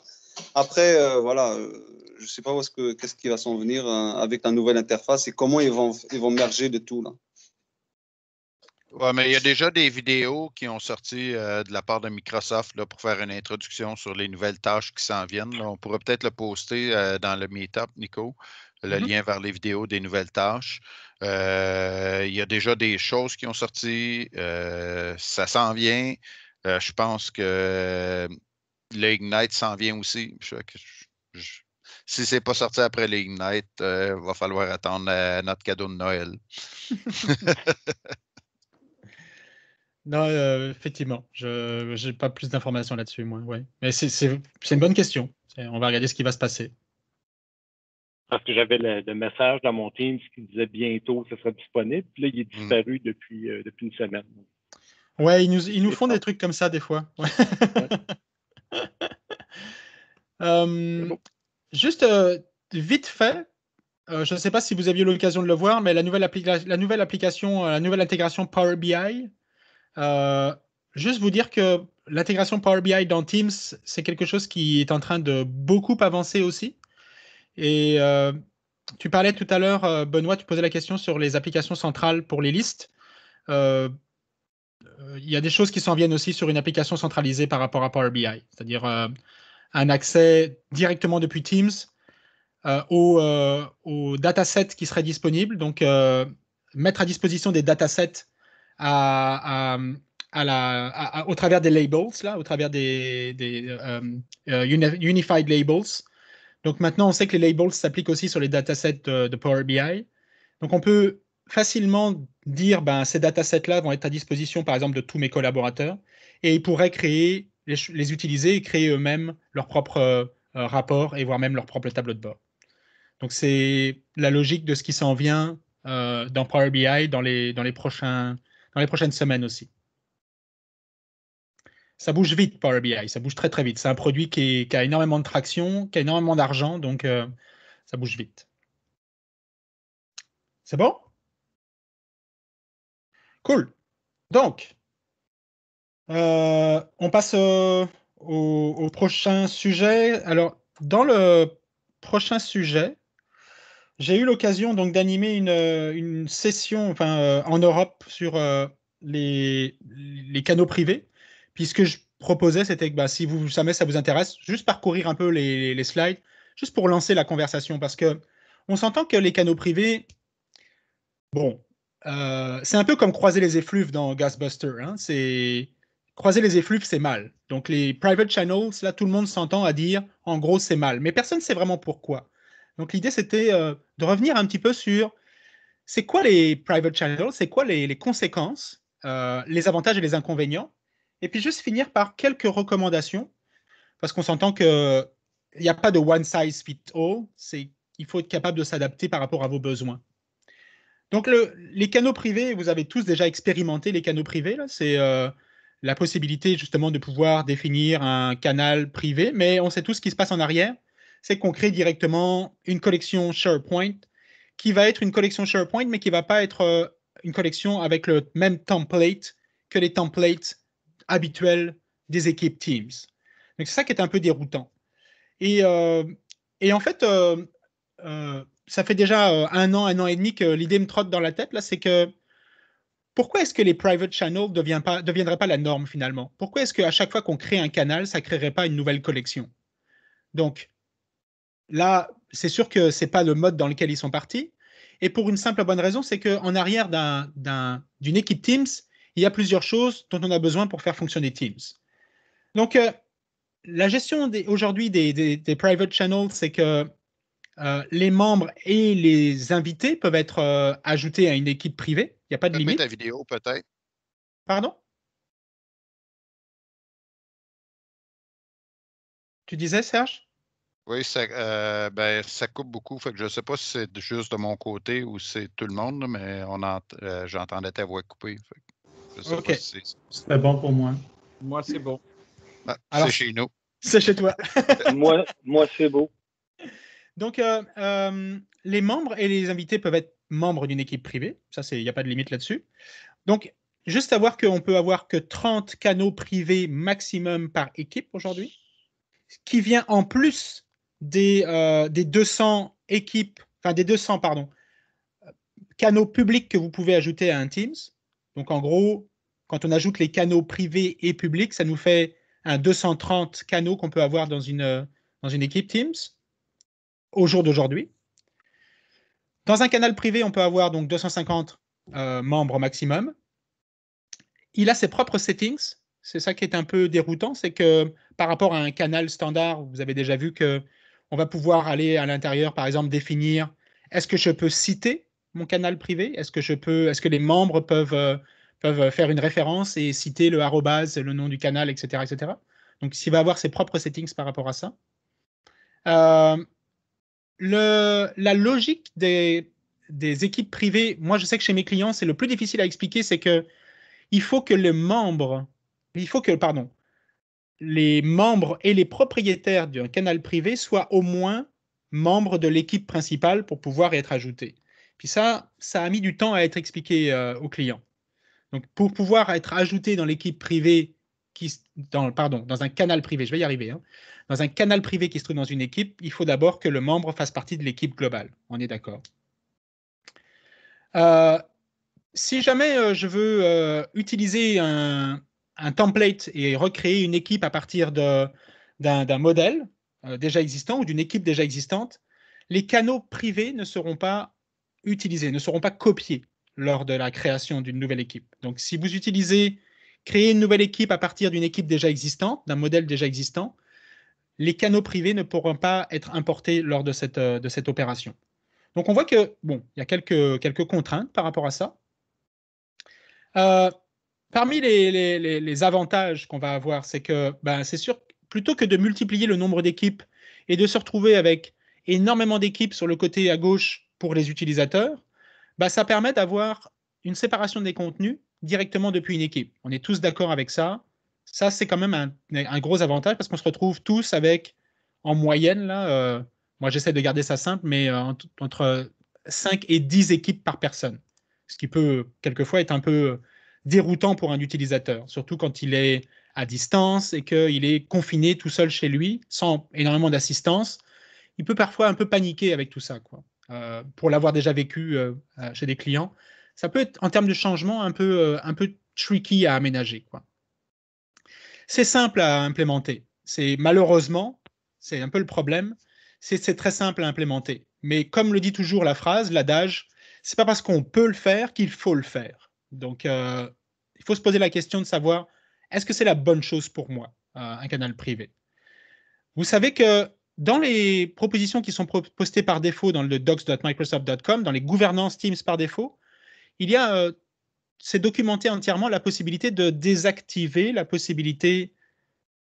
S3: Après, euh, voilà, euh, je ne sais pas qu'est-ce qui va s'en venir euh, avec la nouvelle interface et comment ils vont, ils merger de tout. Là.
S2: mais il y a déjà des vidéos qui ont sorti de la part de Microsoft là, pour faire une introduction sur les nouvelles tâches qui s'en viennent. On pourrait peut-être le poster dans le Meetup, Nico, le mm-hmm. lien vers les vidéos des nouvelles tâches. il y a déjà des choses qui ont sorti. ça s'en vient. je pense que le Ignite s'en vient aussi. si c'est pas sorti après le Ignite, il euh, va falloir attendre euh, notre cadeau de Noël.
S1: non, euh, effectivement, je n'ai pas plus d'informations là-dessus, moi. Ouais. Mais c'est une bonne question. On va regarder ce qui va se passer.
S5: Parce que j'avais le, message dans mon team qui disait bientôt que ce serait disponible. Puis là, il est mm. disparu depuis, depuis une semaine.
S1: Ouais, ils nous, font des trucs comme ça des fois. Euh, juste euh, vite fait, euh, je ne sais pas si vous aviez l'occasion de le voir, mais la nouvelle, la nouvelle application, la nouvelle intégration Power BI, juste vous dire que l'intégration Power BI dans Teams, c'est quelque chose qui est en train de beaucoup avancer aussi. Et tu parlais tout à l'heure, Benoît, tu posais la question sur les applications centrales pour les listes. Euh, il y a des choses qui s'en viennent aussi sur une application centralisée par rapport à Power BI, c'est-à-dire euh, un accès directement depuis Teams aux, euh, aux, datasets qui seraient disponibles, donc mettre à disposition des datasets à, à, la, au travers des labels, là, au travers des, Unified Labels. Donc maintenant, on sait que les labels s'appliquent aussi sur les datasets de, de, Power BI. Donc on peut facilement dire ben, ces datasets-là vont être à disposition, par exemple, de tous mes collaborateurs, et ils pourraient créer, les, utiliser et créer eux-mêmes leur propre euh, euh, rapports et voire même leur propre tableau de bord. Donc, c'est la logique de ce qui s'en vient euh, dans Power BI dans les, dans, les prochains, dans les prochaines semaines aussi. Ça bouge vite, Power BI, ça bouge très très vite. C'est un produit qui, a énormément de traction, qui a énormément d'argent, donc ça bouge vite. C'est bon Cool. Donc, euh, on passe euh, au, prochain sujet. Alors, dans le prochain sujet, j'ai eu l'occasion donc d'animer une, euh, session enfin, en Europe sur les, les, canaux privés, puisque je proposais, c'était que bah, si vous savez ça vous intéresse, juste parcourir un peu les, les slides, juste pour lancer la conversation, parce que on s'entend que les canaux privés, bon, euh, c'est un peu comme croiser les effluves dans Gasbuster. Hein. c'est croiser les effluves, c'est mal. Donc les private channels, là, tout le monde s'entend à dire, en gros, c'est mal. Mais personne ne sait vraiment pourquoi. Donc l'idée, c'était euh, de revenir un petit peu sur c'est quoi les private channels, c'est quoi les, conséquences, euh, les avantages et les inconvénients. Et puis juste finir par quelques recommandations, parce qu'on s'entend qu'il n'y a pas de one size fits all. C'est il faut être capable de s'adapter par rapport à vos besoins. Donc le, les canaux privés, vous avez tous déjà expérimenté les canaux privés. C'est euh, la possibilité justement de pouvoir définir un canal privé, mais on sait tous ce qui se passe en arrière. C'est qu'on crée directement une collection SharePoint qui va être une collection SharePoint, mais qui ne va pas être euh, une collection avec le même template que les templates habituels des équipes Teams. Donc c'est ça qui est un peu déroutant. Et, euh, et en fait, euh, euh ça fait déjà euh, un an, un an et demi que l'idée me trotte dans la tête, là, c'est que pourquoi est-ce que les private channels ne deviendraient pas la norme finalement Pourquoi est-ce qu'à chaque fois qu'on crée un canal, ça ne créerait pas une nouvelle collection Donc là, c'est sûr que ce n'est pas le mode dans lequel ils sont partis. Et pour une simple bonne raison, c'est qu'en arrière d'une équipe Teams, il y a plusieurs choses dont on a besoin pour faire fonctionner Teams. Donc, euh, la gestion aujourd'hui des private channels, c'est que euh, les membres et les invités peuvent être euh, ajoutés à une équipe privée. Il n'y a pas de limite. la vidéo, peut-être. Pardon Tu disais, Serge
S2: Oui, ça, euh, ben, coupe beaucoup. je ne sais pas si c'est juste de mon côté ou c'est tout le monde, mais on j'entendais ta voix coupée. C'était
S6: bon pour moi. Moi, c'est
S1: bon. Ah, c'est chez nous. C'est chez toi.
S6: moi,
S2: moi c'est beau.
S1: Donc, euh, euh, les membres et les invités peuvent être membres d'une équipe privée. Ça, il n'y a pas de limite là-dessus. Donc, juste savoir qu'on peut avoir que 30 canaux privés maximum par équipe aujourd'hui, qui vient en plus des, 200 euh, équipes, enfin des 200, pardon, canaux publics que vous pouvez ajouter à un Teams. Donc, en gros, quand on ajoute les canaux privés et publics, ça nous fait un 230 canaux qu'on peut avoir dans une équipe Teams au jour d'aujourd'hui. Dans un canal privé, on peut avoir donc 250 euh, membres maximum. Il a ses propres settings. C'est ça qui est un peu déroutant, c'est que par rapport à un canal standard, vous avez déjà vu que on va pouvoir aller à l'intérieur, par exemple, définir est-ce que je peux citer mon canal privé Est-ce que je peux, est-ce que les membres peuvent, euh, peuvent faire une référence et citer le arrobase, le nom du canal, etc., etc. Donc, il va avoir ses propres settings par rapport à ça. Euh, le, la logique des, équipes privées, moi je sais que chez mes clients, c'est le plus difficile à expliquer, c'est que il faut que le membre, il faut que, pardon, les membres et les propriétaires d'un canal privé soient au moins membres de l'équipe principale pour pouvoir être ajoutés. Puis ça, ça a mis du temps à être expliqué euh, aux clients. Donc pour pouvoir être ajouté dans l'équipe privée dans, pardon, dans un canal privé, je vais y arriver, hein. dans un canal privé qui se trouve dans une équipe, il faut d'abord que le membre fasse partie de l'équipe globale. On est d'accord. Euh, si jamais euh, je veux euh, utiliser un, template et recréer une équipe à partir d'un modèle déjà existant ou d'une équipe déjà existante, les canaux privés ne seront pas utilisés, ne seront pas copiés lors de la création d'une nouvelle équipe. Donc, si vous utilisez Créer une nouvelle équipe à partir d'une équipe déjà existante, d'un modèle déjà existant, les canaux privés ne pourront pas être importés lors de cette, euh, opération. Donc on voit que, bon, il y a quelques, contraintes par rapport à ça. Euh, parmi les, avantages qu'on va avoir, c'est que, ben, c'est sûr, plutôt que de multiplier le nombre d'équipes et de se retrouver avec énormément d'équipes sur le côté à gauche pour les utilisateurs, ben, ça permet d'avoir une séparation des contenus directement depuis une équipe. On est tous d'accord avec ça. Ça, c'est quand même un, gros avantage parce qu'on se retrouve tous avec, en moyenne, là, euh, moi j'essaie de garder ça simple, mais euh, entre 5 et 10 équipes par personne. Ce qui peut quelquefois être un peu déroutant pour un utilisateur, surtout quand il est à distance et qu'il est confiné tout seul chez lui, sans énormément d'assistance. Il peut parfois un peu paniquer avec tout ça, quoi. Euh, pour l'avoir déjà vécu chez des clients ça peut être en termes de changement un peu, euh, un peu tricky à aménager. Quoi. C'est simple à implémenter. C'est malheureusement, c'est un peu le problème, c'est très simple à implémenter. Mais comme le dit toujours la phrase, l'adage, c'est pas parce qu'on peut le faire qu'il faut le faire. Donc, euh, il faut se poser la question de savoir est-ce que c'est la bonne chose pour moi, euh, un canal privé. Vous savez que dans les propositions qui sont postées par défaut dans le docs.microsoft.com, dans les gouvernances Teams par défaut, il y a, euh, c'est documenté entièrement la possibilité de désactiver la possibilité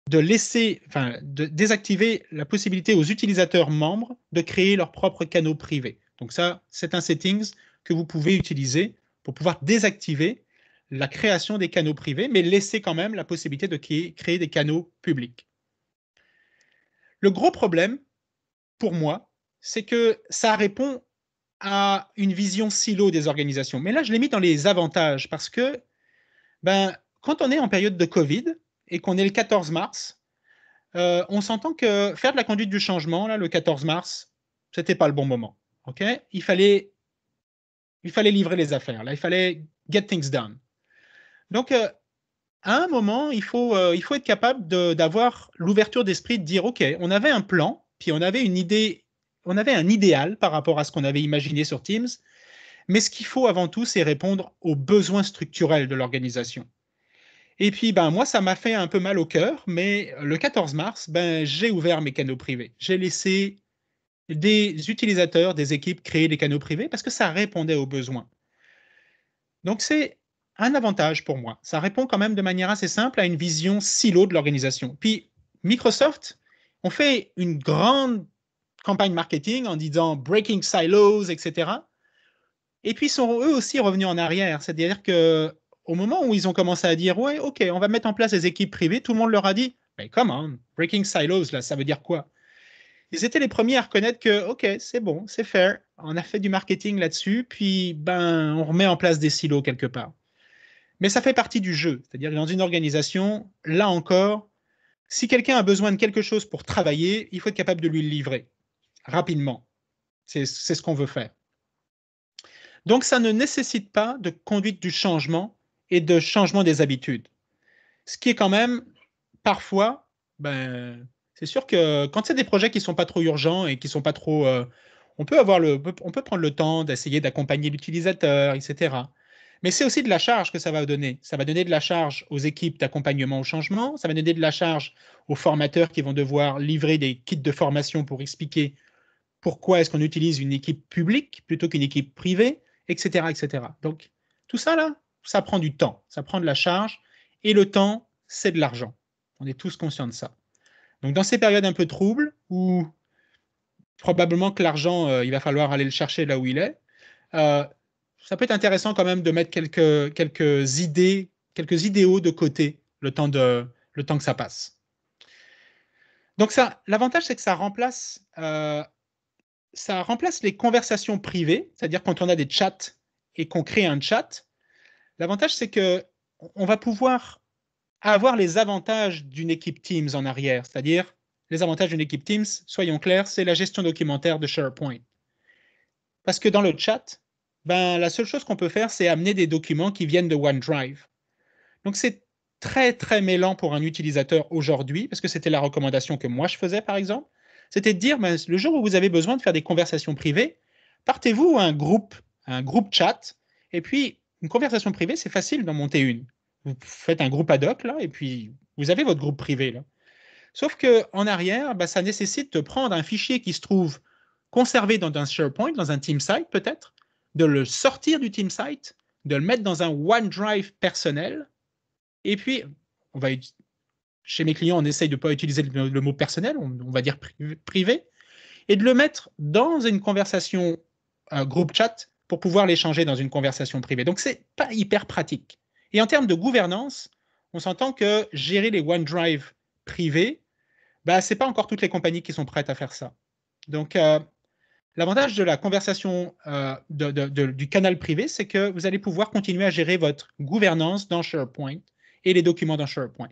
S1: de laisser, enfin, de désactiver la possibilité aux utilisateurs membres de créer leurs propres canaux privés. Donc ça, c'est un settings que vous pouvez utiliser pour pouvoir désactiver la création des canaux privés, mais laisser quand même la possibilité de créer des canaux publics. Le gros problème, pour moi, c'est que ça répond à une vision silo des organisations. Mais là, je l'ai mis dans les avantages parce que ben, quand on est en période de Covid et qu'on est le 14 mars, euh, on s'entend que faire de la conduite du changement, là, le 14 mars, ce n'était pas le bon moment. ok il, fallait, il fallait livrer les affaires, là, il fallait get things done. Donc, euh, à un moment, il faut, euh, il faut être capable d'avoir l'ouverture d'esprit de dire, OK, on avait un plan, puis on avait une idée on avait un idéal par rapport à ce qu'on avait imaginé sur Teams, mais ce qu'il faut avant tout, c'est répondre aux besoins structurels de l'organisation. Et puis, ben, moi, ça m'a fait un peu mal au cœur, mais le 14 mars, ben, j'ai ouvert mes canaux privés. J'ai laissé des utilisateurs, des équipes créer des canaux privés parce que ça répondait aux besoins. Donc, c'est un avantage pour moi. Ça répond quand même de manière assez simple à une vision silo de l'organisation. Puis, Microsoft, on fait une grande campagne marketing en disant breaking silos, etc. Et puis sont eux aussi revenus en arrière, c'est-à-dire que au moment où ils ont commencé à dire ouais, ok, on va mettre en place des équipes privées, tout le monde leur a dit mais comment breaking silos là, ça veut dire quoi Ils étaient les premiers à reconnaître que ok, c'est bon, c'est fair, on a fait du marketing là-dessus, puis ben on remet en place des silos quelque part. Mais ça fait partie du jeu, c'est-à-dire que dans une organisation, là encore, si quelqu'un a besoin de quelque chose pour travailler, il faut être capable de lui le livrer rapidement. C'est ce qu'on veut faire. Donc, ça ne nécessite pas de conduite du changement et de changement des habitudes. Ce qui est quand même, parfois, ben, c'est sûr que quand c'est des projets qui ne sont pas trop urgents et qui ne sont pas trop... Euh, on, peut avoir le, on peut prendre le temps d'essayer d'accompagner l'utilisateur, etc. Mais c'est aussi de la charge que ça va donner. Ça va donner de la charge aux équipes d'accompagnement au changement, ça va donner de la charge aux formateurs qui vont devoir livrer des kits de formation pour expliquer pourquoi est-ce qu'on utilise une équipe publique plutôt qu'une équipe privée, etc., etc. Donc, tout ça, là, ça prend du temps, ça prend de la charge, et le temps, c'est de l'argent. On est tous conscients de ça. Donc, dans ces périodes un peu troubles, où probablement que l'argent, euh, il va falloir aller le chercher là où il est, euh, ça peut être intéressant quand même de mettre quelques, quelques idées, quelques idéaux de côté le temps, de, le temps que ça passe. Donc ça, l'avantage, c'est que ça remplace euh, ça remplace les conversations privées, c'est-à-dire quand on a des chats et qu'on crée un chat. L'avantage, c'est que on va pouvoir avoir les avantages d'une équipe Teams en arrière, c'est-à-dire les avantages d'une équipe Teams, soyons clairs, c'est la gestion documentaire de SharePoint. Parce que dans le chat, ben, la seule chose qu'on peut faire, c'est amener des documents qui viennent de OneDrive. Donc c'est très très mêlant pour un utilisateur aujourd'hui, parce que c'était la recommandation que moi je faisais par exemple. C'était de dire, le jour où vous avez besoin de faire des conversations privées, partez-vous un groupe, un groupe chat, et puis une conversation privée, c'est facile d'en monter une. Vous faites un groupe ad hoc, là, et puis vous avez votre groupe privé, là. Sauf qu'en arrière, bah, ça nécessite de prendre un fichier qui se trouve conservé dans un SharePoint, dans un TeamSite peut-être, de le sortir du TeamSite, de le mettre dans un OneDrive personnel, et puis on va chez mes clients, on essaye de ne pas utiliser le, mot personnel, on, va dire privé, et de le mettre dans une conversation un groupe chat pour pouvoir l'échanger dans une conversation privée. Donc, ce n'est pas hyper pratique. Et en termes de gouvernance, on s'entend que gérer les OneDrive privés, bah, ce n'est pas encore toutes les compagnies qui sont prêtes à faire ça. Donc, euh, l'avantage de la conversation euh, du canal privé, c'est que vous allez pouvoir continuer à gérer votre gouvernance dans SharePoint et les documents dans SharePoint.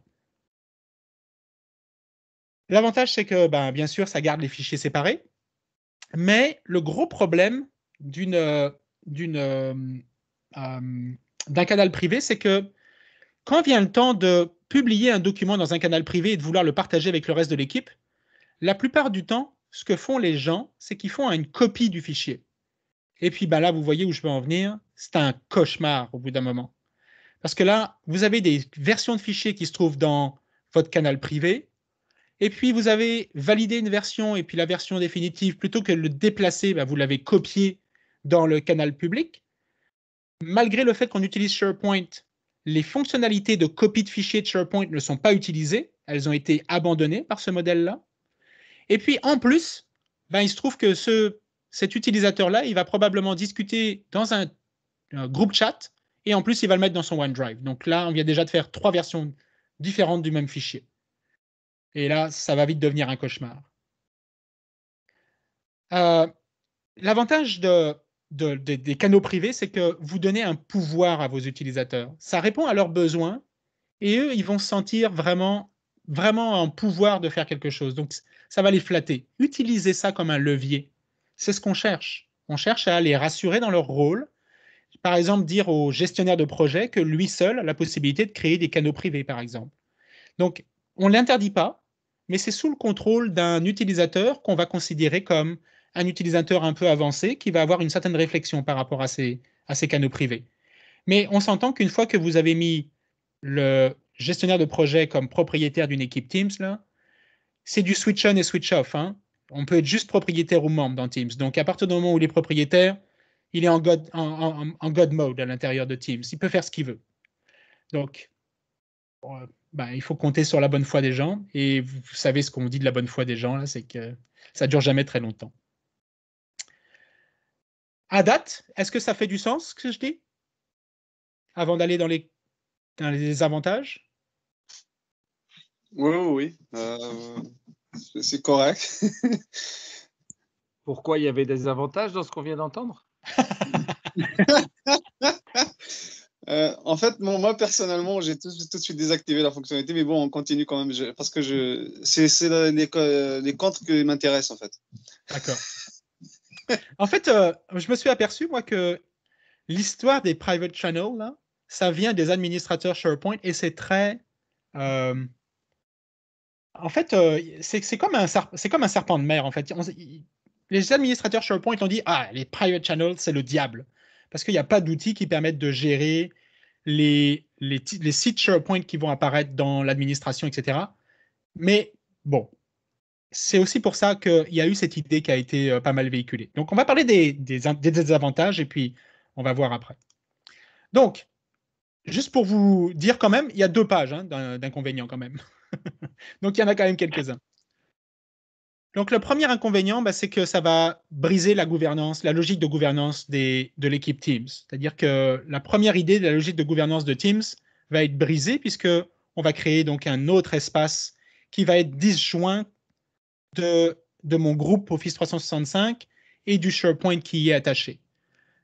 S1: L'avantage, c'est que, ben, bien sûr, ça garde les fichiers séparés. Mais le gros problème d'une, euh, euh, euh, d'un canal privé, c'est que quand vient le temps de publier un document dans un canal privé et de vouloir le partager avec le reste de l'équipe, la plupart du temps, ce que font les gens, c'est qu'ils font une copie du fichier. Et puis ben là, vous voyez où je veux en venir, c'est un cauchemar au bout d'un moment. Parce que là, vous avez des versions de fichiers qui se trouvent dans votre canal privé, et puis vous avez validé une version, et puis la version définitive, plutôt que de le déplacer, bah, vous l'avez copié dans le canal public. Malgré le fait qu'on utilise SharePoint, les fonctionnalités de copie de fichiers de SharePoint ne sont pas utilisées, elles ont été abandonnées par ce modèle-là. Et puis en plus, bah, il se trouve que cet utilisateur-là, il va probablement discuter dans un, groupe chat et en plus, il va le mettre dans son OneDrive. Donc là, on vient déjà de faire trois versions différentes du même fichier. Et là, ça va vite devenir un cauchemar. Euh, l'avantage des canaux privés, c'est que vous donnez un pouvoir à vos utilisateurs. Ça répond à leurs besoins et eux, ils vont se sentir vraiment, vraiment en pouvoir de faire quelque chose. Donc, ça va les flatter. Utilisez ça comme un levier. C'est ce qu'on cherche. On cherche à les rassurer dans leur rôle. Par exemple, dire au gestionnaire de projet que lui seul a la possibilité de créer des canaux privés, par exemple. Donc, on ne l'interdit pas, mais c'est sous le contrôle d'un utilisateur qu'on va considérer comme un utilisateur un peu avancé qui va avoir une certaine réflexion par rapport à ces, à ces canaux privés. Mais on s'entend qu'une fois que vous avez mis le gestionnaire de projet comme propriétaire d'une équipe Teams, c'est du switch on et switch off. Hein. On peut être juste propriétaire ou membre dans Teams. Donc à partir du moment où il est propriétaire, il est en God, en God mode à l'intérieur de Teams. Il peut faire ce qu'il veut. Donc, euh, bah, il faut compter sur la bonne foi des gens. Et vous savez ce qu'on dit de la bonne foi des gens, là, c'est que ça ne dure jamais très longtemps. À date, est-ce que ça fait du sens ce que je dis Avant d'aller dans les, les avantages
S3: Oui,
S4: oui, oui. Euh, c'est correct. Pourquoi il y avait des avantages dans ce qu'on vient d'entendre
S3: Euh, en fait, moi personnellement, j'ai tout, de suite désactivé la fonctionnalité, mais bon, on continue quand même parce que je, c'est, les, les contres qui m'intéressent en fait.
S1: D'accord. en fait, euh, je me suis aperçu moi que l'histoire des private channels, ça vient des administrateurs SharePoint et c'est très. Euh, en fait, c'est, comme un serpent de mer en fait. les administrateurs SharePoint ont dit ah les private channels c'est le diable parce qu'il n'y a pas d'outils qui permettent de gérer les, les, les sites SharePoint qui vont apparaître dans l'administration, etc. Mais bon, c'est aussi pour ça qu'il y a eu cette idée qui a été euh, pas mal véhiculée. Donc, on va parler des, des, désavantages et puis on va voir après. Donc, juste pour vous dire quand même, il y a deux pages hein, d'inconvénients quand même. Donc, il y en a quand même quelques-uns. Donc le premier inconvénient, bah, c'est que ça va briser la gouvernance, la logique de gouvernance de l'équipe Teams. C'est-à-dire que la première idée de la logique de gouvernance de Teams va être brisée puisque on va créer donc un autre espace qui va être disjoint de, de mon groupe Office 365 et du SharePoint qui y est attaché.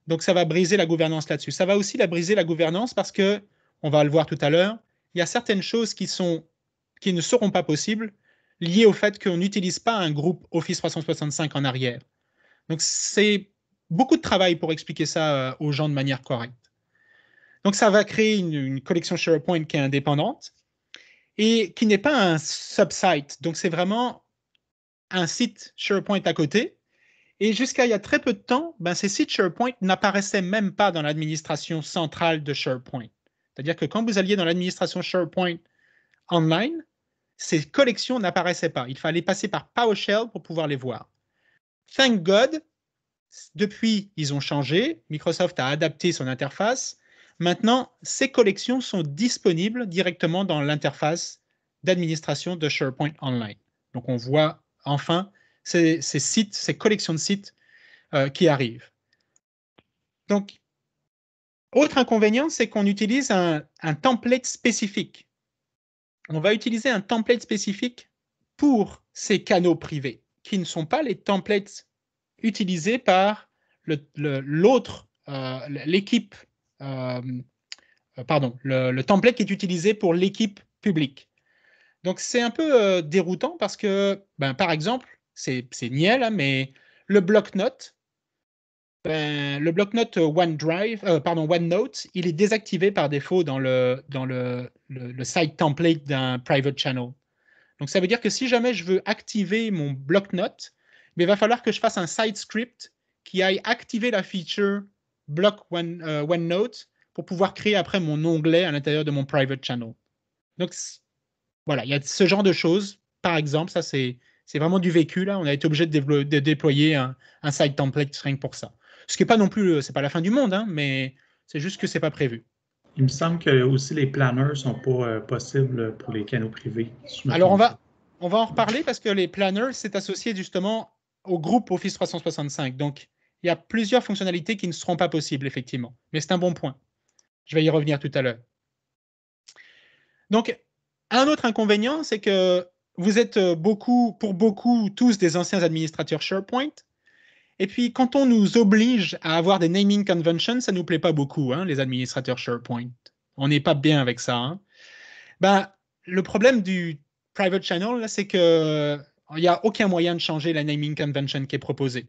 S1: Donc ça va briser la gouvernance là-dessus. Ça va aussi la briser la gouvernance parce que, on va le voir tout à l'heure, il y a certaines choses qui, sont, qui ne seront pas possibles lié au fait qu'on n'utilise pas un groupe Office 365 en arrière. Donc, c'est beaucoup de travail pour expliquer ça euh, aux gens de manière correcte. Donc, ça va créer une, collection SharePoint qui est indépendante et qui n'est pas un sub-site. Donc, c'est vraiment un site SharePoint à côté. Et jusqu'à il y a très peu de temps, ben, ces sites SharePoint n'apparaissaient même pas dans l'administration centrale de SharePoint. C'est-à-dire que quand vous alliez dans l'administration SharePoint online, ces collections n'apparaissaient pas. Il fallait passer par PowerShell pour pouvoir les voir. Thank God, depuis, ils ont changé. Microsoft a adapté son interface. Maintenant, ces collections sont disponibles directement dans l'interface d'administration de SharePoint Online. Donc, on voit enfin ces, sites, ces collections de sites euh, qui arrivent. Donc, autre inconvénient, c'est qu'on utilise un template spécifique on va utiliser un template spécifique pour ces canaux privés, qui ne sont pas les templates utilisés par l'autre, euh, l'équipe, euh, euh, pardon, le, template qui est utilisé pour l'équipe publique. Donc c'est un peu déroutant parce que, ben, par exemple, c'est, Niel, hein, mais le bloc-notes, ben, le bloc-notes euh, OneDrive, euh, pardon, OneNote, il est désactivé par défaut dans le, dans le, site template d'un private channel. Donc ça veut dire que si jamais je veux activer mon bloc-notes, mais ben, il va falloir que je fasse un side script qui aille activer la feature block One, euh, OneNote pour pouvoir créer après mon onglet à l'intérieur de mon private channel. Donc voilà, il y a ce genre de choses. Par exemple, ça c'est vraiment du vécu là. On a été obligé de, déployer un, un site template string pour ça. Ce qui n'est pas non plus, c'est pas la fin du monde, hein, mais c'est juste que c'est pas prévu. Il me semble que aussi les planeurs sont pas euh, possibles pour les canaux privés. Alors on va, on va en reparler parce que les planners, c'est associé justement au groupe Office 365. Donc il y a plusieurs fonctionnalités qui ne seront pas possibles, effectivement. Mais c'est un bon point. Je vais y revenir tout à l'heure. Donc, un autre inconvénient, c'est que vous êtes euh, beaucoup, pour beaucoup, tous des anciens administrateurs SharePoint. Et puis, quand on nous oblige à avoir des naming conventions, ça ne nous plaît pas beaucoup, hein, les administrateurs SharePoint. On n'est pas bien avec ça. Hein. Ben, le problème du private channel, c'est qu'il euh, n'y a aucun moyen de changer la naming convention qui est proposée.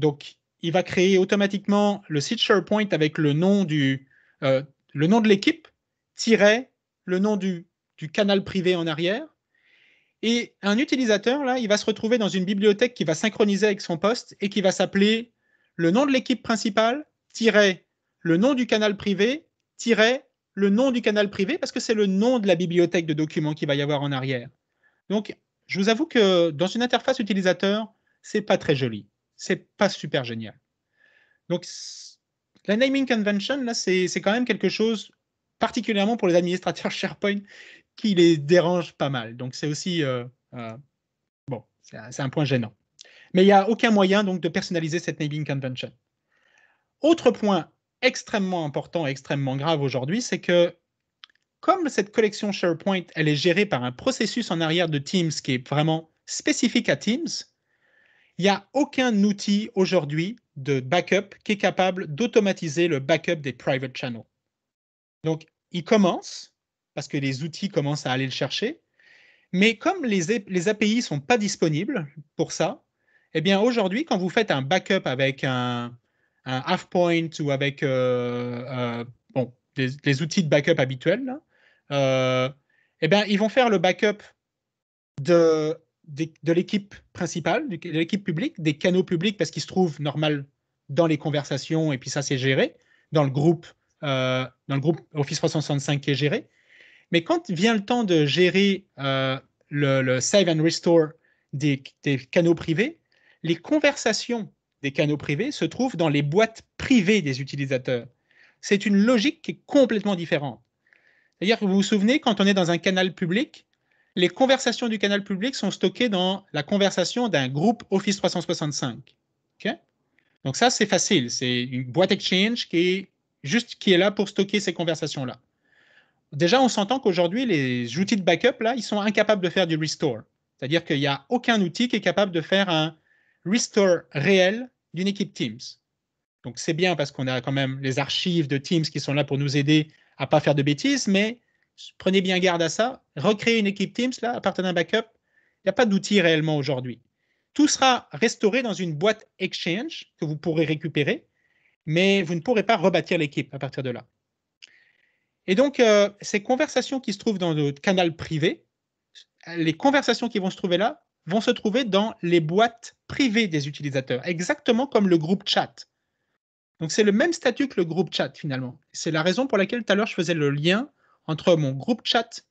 S1: Donc, il va créer automatiquement le site SharePoint avec le nom, du, euh, le nom de l'équipe, le nom du, du canal privé en arrière, et un utilisateur, là, il va se retrouver dans une bibliothèque qui va synchroniser avec son poste et qui va s'appeler le nom de l'équipe principale, le nom du canal privé, le nom du canal privé, parce que c'est le nom de la bibliothèque de documents qu'il va y avoir en arrière. Donc, je vous avoue que dans une interface utilisateur, c'est pas très joli. C'est pas super génial. Donc, la naming convention, là, c'est quand même quelque chose, particulièrement pour les administrateurs SharePoint, qui les dérange pas mal. Donc c'est aussi euh, euh, bon, c'est un point gênant. Mais il n'y a aucun moyen donc de personnaliser cette naming convention. Autre point extrêmement important et extrêmement grave aujourd'hui, c'est que comme cette collection SharePoint, elle est gérée par un processus en arrière de Teams qui est vraiment spécifique à Teams, il n'y a aucun outil aujourd'hui de backup qui est capable d'automatiser le backup des private channels. Donc, il commence, parce que les outils commencent à aller le chercher. Mais comme les, API ne sont pas disponibles pour ça, eh bien aujourd'hui, quand vous faites un backup avec un, un half point ou avec euh, euh, bon, les outils de backup habituels, euh, eh ils vont faire le backup de, de, l'équipe principale, de l'équipe publique, des canaux publics, parce qu'ils se trouvent normal dans les conversations, et puis ça, c'est géré, dans le groupe, dans le groupe Office 365 qui est géré. Mais quand vient le temps de gérer euh, le, save and restore des, canaux privés, les conversations des canaux privés se trouvent dans les boîtes privées des utilisateurs. C'est une logique qui est complètement différente. D'ailleurs, vous vous souvenez, quand on est dans un canal public, les conversations du canal public sont stockées dans la conversation d'un groupe Office 365. Donc ça, c'est facile. C'est une boîte Exchange qui est juste qui est là pour stocker ces conversations-là déjà, on s'entend qu'aujourd'hui, les outils de backup, là, ils sont incapables de faire du restore. C'est-à-dire qu'il n'y a aucun outil qui est capable de faire un restore réel d'une équipe Teams. Donc, c'est bien parce qu'on a quand même les archives de Teams qui sont là pour nous aider à pas faire de bêtises, mais prenez bien garde à ça. Recréer une équipe Teams, là, à partir d'un backup, il n'y a pas d'outil réellement aujourd'hui. Tout sera restauré dans une boîte Exchange que vous pourrez récupérer, mais vous ne pourrez pas rebâtir l'équipe à partir de là. Et donc, euh, ces conversations qui se trouvent dans le canal privé, les conversations qui vont se trouver là vont se trouver dans les boîtes privées des utilisateurs, exactement comme le groupe chat. Donc, c'est le même statut que le groupe chat finalement. C'est la raison pour laquelle tout à l'heure je faisais le lien entre mon groupe chat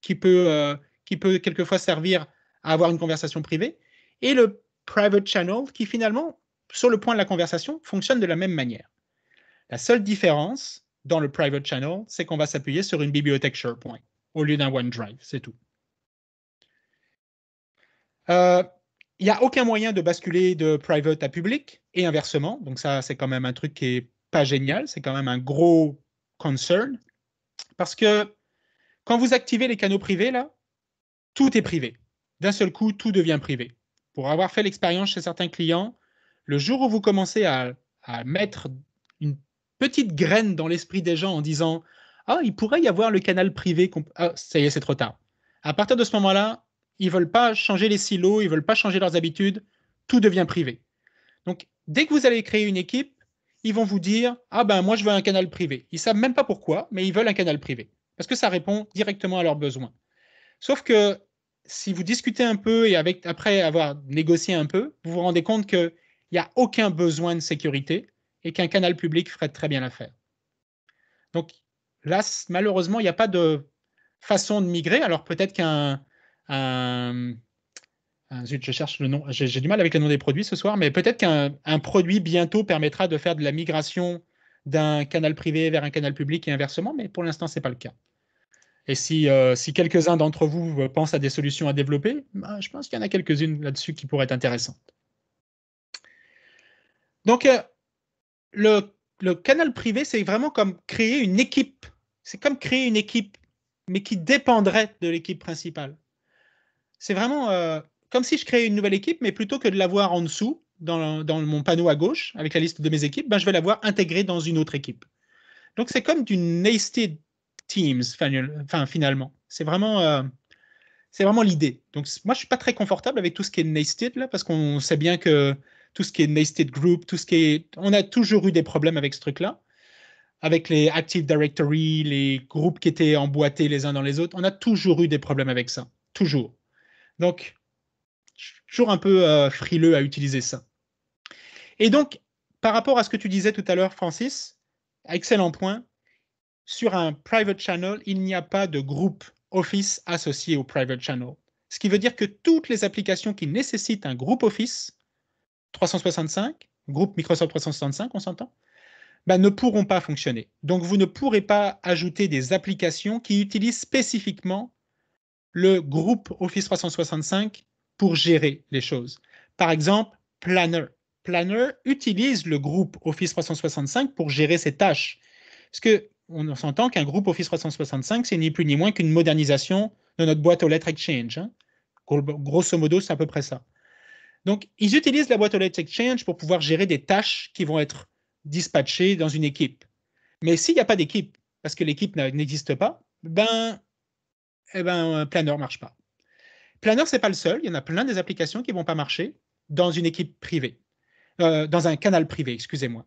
S1: qui peut, euh, qui peut quelquefois servir à avoir une conversation privée et le private channel qui finalement, sur le point de la conversation, fonctionne de la même manière. La seule différence, dans le private channel, c'est qu'on va s'appuyer sur une bibliothèque SharePoint au lieu d'un OneDrive, c'est tout. Euh, il n'y a aucun moyen de basculer de private à public et inversement. Donc ça, c'est quand même un truc qui est pas génial. C'est quand même un gros concern parce que quand vous activez les canaux privés là, tout est privé. D'un seul coup, tout devient privé. Pour avoir fait l'expérience chez certains clients, le jour où vous commencez à, à mettre une petite graine dans l'esprit des gens en disant Ah, il pourrait y avoir le canal privé. Ah, ça y est, c'est trop tard. À partir de ce moment-là, ils veulent pas changer les silos, ils veulent pas changer leurs habitudes, tout devient privé. Donc, dès que vous allez créer une équipe, ils vont vous dire Ah ben, moi, je veux un canal privé. Ils savent même pas pourquoi, mais ils veulent un canal privé parce que ça répond directement à leurs besoins. Sauf que si vous discutez un peu et après avoir négocié un peu, vous vous rendez compte qu'il n'y a aucun besoin de sécurité et qu'un canal public ferait très bien l'affaire. Donc là, malheureusement, il n'y a pas de façon de migrer. Alors peut-être qu'un... je cherche le nom. J'ai du mal avec le nom des produits ce soir, mais peut-être qu'un produit bientôt permettra de faire de la migration d'un canal privé vers un canal public et inversement, mais pour l'instant, ce n'est pas le cas. Et si, euh, si quelques-uns d'entre vous euh, pensent à des solutions à développer, ben, je pense qu'il y en a quelques-unes là-dessus qui pourraient être intéressantes. Donc, euh, le, canal privé, c'est vraiment comme créer une équipe. C'est comme créer une équipe, mais qui dépendrait de l'équipe principale. C'est vraiment euh, comme si je créais une nouvelle équipe, mais plutôt que de l'avoir en dessous, dans, mon panneau à gauche, avec la liste de mes équipes, ben, je vais l'avoir intégrée dans une autre équipe. Donc c'est comme du nested teams, Enfin finalement. C'est vraiment, euh, vraiment l'idée. Donc moi, je suis pas très confortable avec tout ce qui est nested, là, parce qu'on sait bien que tout ce qui est nested group, tout ce qui est. On a toujours eu des problèmes avec ce truc-là, avec les Active Directory, les groupes qui étaient emboîtés les uns dans les autres. On a toujours eu des problèmes avec ça, toujours. Donc, toujours un peu euh, frileux à utiliser ça. Et donc, par rapport à ce que tu disais tout à l'heure, Francis, excellent point. Sur un private channel, il n'y a pas de groupe Office associé au private channel. Ce qui veut dire que toutes les applications qui nécessitent un groupe Office 365, groupe Microsoft 365, on s'entend, bah, ne pourront pas fonctionner. Donc, vous ne pourrez pas ajouter des applications qui utilisent spécifiquement le groupe Office 365 pour gérer les choses. Par exemple, Planner. Planner utilise le groupe Office 365 pour gérer ses tâches. Parce que on s'entend qu'un groupe Office 365, c'est ni plus ni moins qu'une modernisation de notre boîte aux lettres Exchange. Hein. Grosso modo, c'est à peu près ça. Donc, ils utilisent la boîte aux lettres Exchange pour pouvoir gérer des tâches qui vont être dispatchées dans une équipe. Mais s'il n'y a pas d'équipe, parce que l'équipe n'existe pas, ben, eh ben euh, Planner ne marche pas. Planner, ce n'est pas le seul. Il y en a plein des applications qui ne vont pas marcher dans une équipe privée, euh, dans un canal privé, excusez-moi.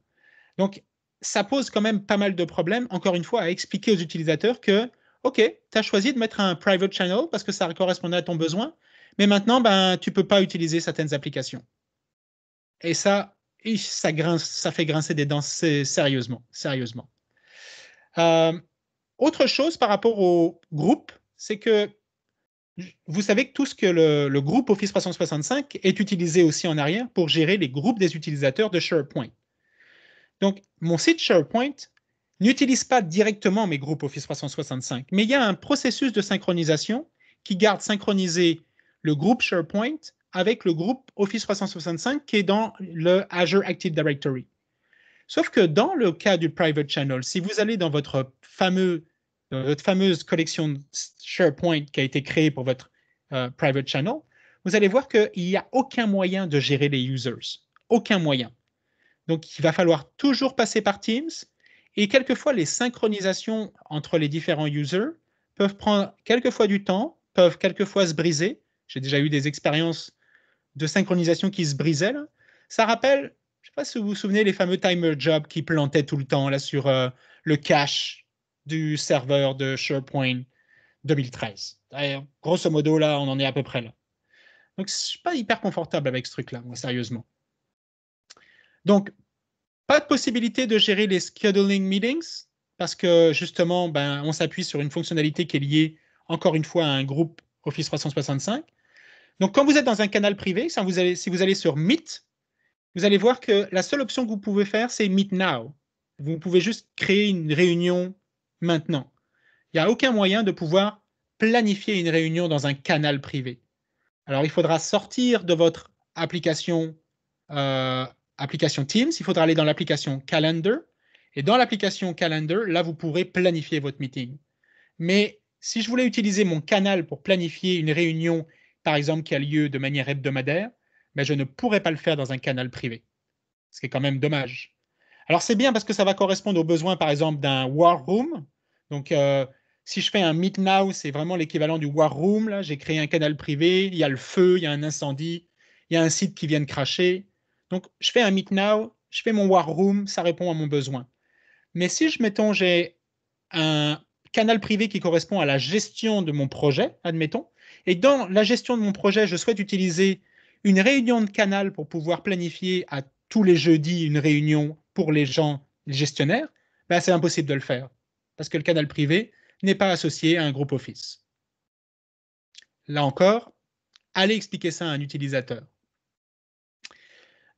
S1: Donc, ça pose quand même pas mal de problèmes, encore une fois, à expliquer aux utilisateurs que, OK, tu as choisi de mettre un private channel parce que ça correspondait à ton besoin, mais maintenant, ben, tu ne peux pas utiliser certaines applications. Et ça, ça, ça fait grincer des dents sérieusement. sérieusement. Euh, autre chose par rapport au groupe, c'est que vous savez que tout ce que le, le, groupe Office 365 est utilisé aussi en arrière pour gérer les groupes des utilisateurs de SharePoint. Donc, mon site SharePoint n'utilise pas directement mes groupes Office 365, mais il y a un processus de synchronisation qui garde synchronisé le groupe SharePoint avec le groupe Office 365 qui est dans le Azure Active Directory. Sauf que dans le cas du private channel, si vous allez dans votre, fameux, euh, votre fameuse collection SharePoint qui a été créée pour votre euh, private channel, vous allez voir qu'il n'y a aucun moyen de gérer les users. Aucun moyen. Donc, il va falloir toujours passer par Teams. Et quelquefois, les synchronisations entre les différents users peuvent prendre quelquefois du temps, peuvent quelquefois se briser. J'ai déjà eu des expériences de synchronisation qui se brisaient. Ça rappelle, je ne sais pas si vous vous souvenez, les fameux timer jobs qui plantaient tout le temps là, sur euh, le cache du serveur de SharePoint 2013. grosso modo, là, on en est à peu près là. Donc, je ne suis pas hyper confortable avec ce truc-là, moi, sérieusement. Donc, pas de possibilité de gérer les scheduling meetings parce que justement, ben, on s'appuie sur une fonctionnalité qui est liée encore une fois à un groupe Office 365. Donc, quand vous êtes dans un canal privé, si vous allez, si vous allez sur Meet, vous allez voir que la seule option que vous pouvez faire, c'est Meet Now. Vous pouvez juste créer une réunion maintenant. Il n'y a aucun moyen de pouvoir planifier une réunion dans un canal privé. Alors, il faudra sortir de votre application, euh, application Teams, il faudra aller dans l'application Calendar. Et dans l'application Calendar, là, vous pourrez planifier votre meeting. Mais si je voulais utiliser mon canal pour planifier une réunion par exemple, qui a lieu de manière hebdomadaire, mais je ne pourrais pas le faire dans un canal privé. Ce qui est quand même dommage. Alors c'est bien parce que ça va correspondre aux besoins, par exemple, d'un war room. Donc euh, si je fais un meet now, c'est vraiment l'équivalent du war room. Là, j'ai créé un canal privé, il y a le feu, il y a un incendie, il y a un site qui vient de cracher. Donc je fais un meet now, je fais mon war room, ça répond à mon besoin. Mais si je mettons j'ai un canal privé qui correspond à la gestion de mon projet, admettons, et dans la gestion de mon projet, je souhaite utiliser une réunion de canal pour pouvoir planifier à tous les jeudis une réunion pour les gens, les gestionnaires. Ben, c'est impossible de le faire parce que le canal privé n'est pas associé à un groupe Office. Là encore, allez expliquer ça à un utilisateur.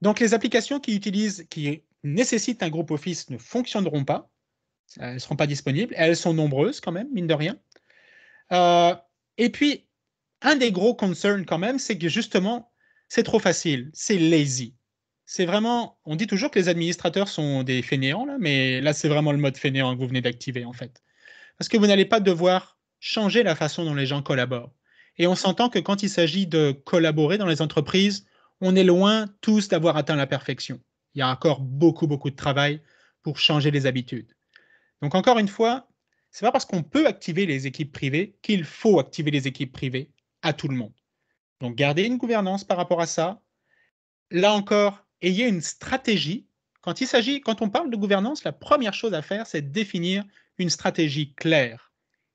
S1: Donc les applications qui utilisent, qui nécessitent un groupe Office ne fonctionneront pas. Elles ne seront pas disponibles. Elles sont nombreuses quand même, mine de rien. Euh, et puis, un des gros concerns quand même, c'est que justement, c'est trop facile, c'est lazy. C'est vraiment, on dit toujours que les administrateurs sont des fainéants, là, mais là, c'est vraiment le mode fainéant que vous venez d'activer, en fait. Parce que vous n'allez pas devoir changer la façon dont les gens collaborent. Et on s'entend que quand il s'agit de collaborer dans les entreprises, on est loin tous d'avoir atteint la perfection. Il y a encore beaucoup, beaucoup de travail pour changer les habitudes. Donc encore une fois, c'est pas parce qu'on peut activer les équipes privées qu'il faut activer les équipes privées à tout le monde. Donc gardez une gouvernance par rapport à ça. Là encore, ayez une stratégie. Quand il s'agit, quand on parle de gouvernance, la première chose à faire, c'est de définir une stratégie claire.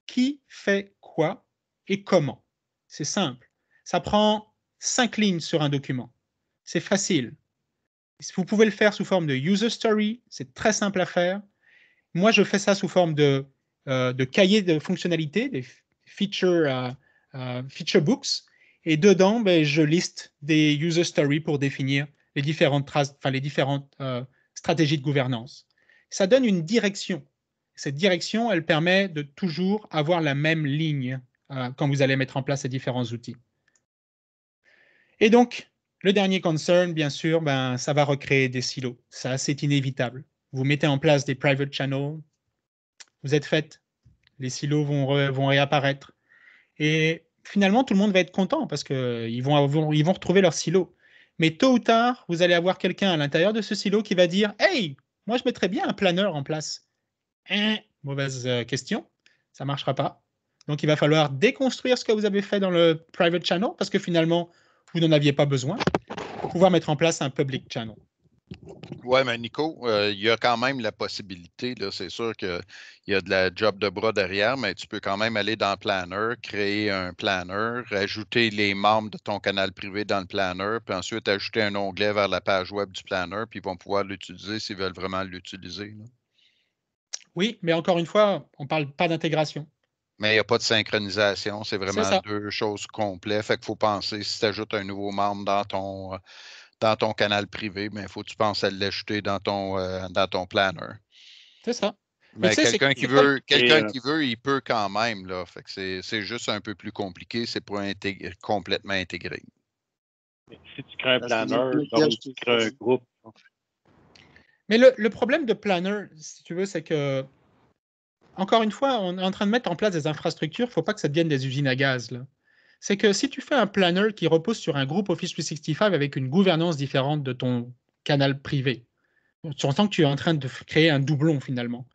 S1: Qui fait quoi et comment C'est simple. Ça prend cinq lignes sur un document. C'est facile. Vous pouvez le faire sous forme de user story. C'est très simple à faire. Moi, je fais ça sous forme de, euh, de cahier de fonctionnalités, des features, euh, euh, feature books. Et dedans, ben, je liste des user stories pour définir les différentes, les différentes euh, stratégies de gouvernance. Ça donne une direction. Cette direction, elle permet de toujours avoir la même ligne euh, quand vous allez mettre en place ces différents outils. Et donc, le dernier concern, bien sûr, ben, ça va recréer des silos. Ça, c'est inévitable. Vous mettez en place des private channels, vous êtes fait, les silos vont, vont réapparaître. Et finalement, tout le monde va être content parce qu'ils vont, ils vont retrouver leur silo. Mais tôt ou tard, vous allez avoir quelqu'un à l'intérieur de ce silo qui va dire Hey, moi, je mettrais bien un planeur en place. Eh, mauvaise euh, question, ça ne marchera pas. Donc, il va falloir déconstruire ce que vous avez fait dans le private channel parce que finalement, vous n'en aviez pas besoin. Pour pouvoir mettre en place un public channel.
S2: Oui, mais Nico, euh, il y a quand même la possibilité, c'est sûr qu'il y a de la job de bras derrière, mais tu peux quand même aller dans Planner, créer un Planner, rajouter les membres de ton canal privé dans le Planner, puis ensuite ajouter un onglet vers la page web du Planner, puis ils vont pouvoir l'utiliser s'ils veulent vraiment l'utiliser.
S1: Oui, mais encore une fois, on ne parle pas d'intégration.
S2: Mais il n'y a pas de synchronisation, c'est vraiment deux choses complètes. Fait qu'il faut penser, si tu ajoutes un nouveau membre dans ton euh, dans ton canal privé, mais il faut que tu penses à l'acheter dans ton, euh, ton planner. C'est ça. Mais, quelqu'un qui veut, quelqu'un euh, qui veut, il peut quand même. Là. c'est, juste un peu plus compliqué. C'est pour intégrer, complètement intégré. Si tu crées un planner, tu crées un groupe.
S1: Mais le, le, problème de planner, si tu veux, c'est que, encore une fois, on est en train de mettre en place des infrastructures. Il ne faut pas que ça devienne des usines à gaz. Là c'est que si tu fais un planner qui repose sur un groupe Office 365 avec une gouvernance différente de ton canal privé, tu sens que tu es en train de créer un doublon finalement.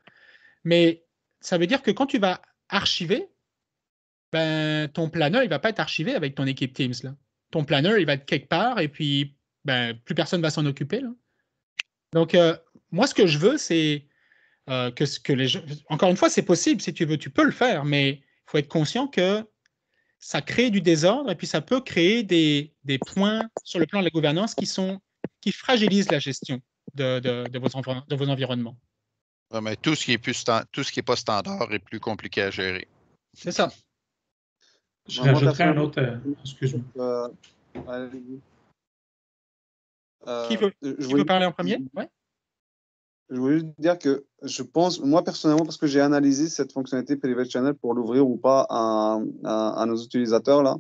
S1: Mais ça veut dire que quand tu vas archiver, ben, ton planner, il va pas être archivé avec ton équipe Teams. Là. Ton planner, il va être quelque part et puis ben, plus personne va s'en occuper. Là. Donc, euh, moi, ce que je veux, c'est euh, ce que les gens... Encore une fois, c'est possible. Si tu veux, tu peux le faire, mais il faut être conscient que ça crée du désordre et puis ça peut créer des, points sur le plan de la gouvernance qui, sont, qui fragilisent la gestion de, de, vos, environnements.
S2: mais tout ce qui est pas standard est plus compliqué à gérer.
S1: C'est ça. Je rajouterai un autre. Euh,
S3: excuse-moi. Euh, qui veut, euh, parler en premier je voulais juste dire que je pense, moi personnellement, parce que j'ai analysé cette fonctionnalité Private Channel pour l'ouvrir ou pas à, nos utilisateurs là.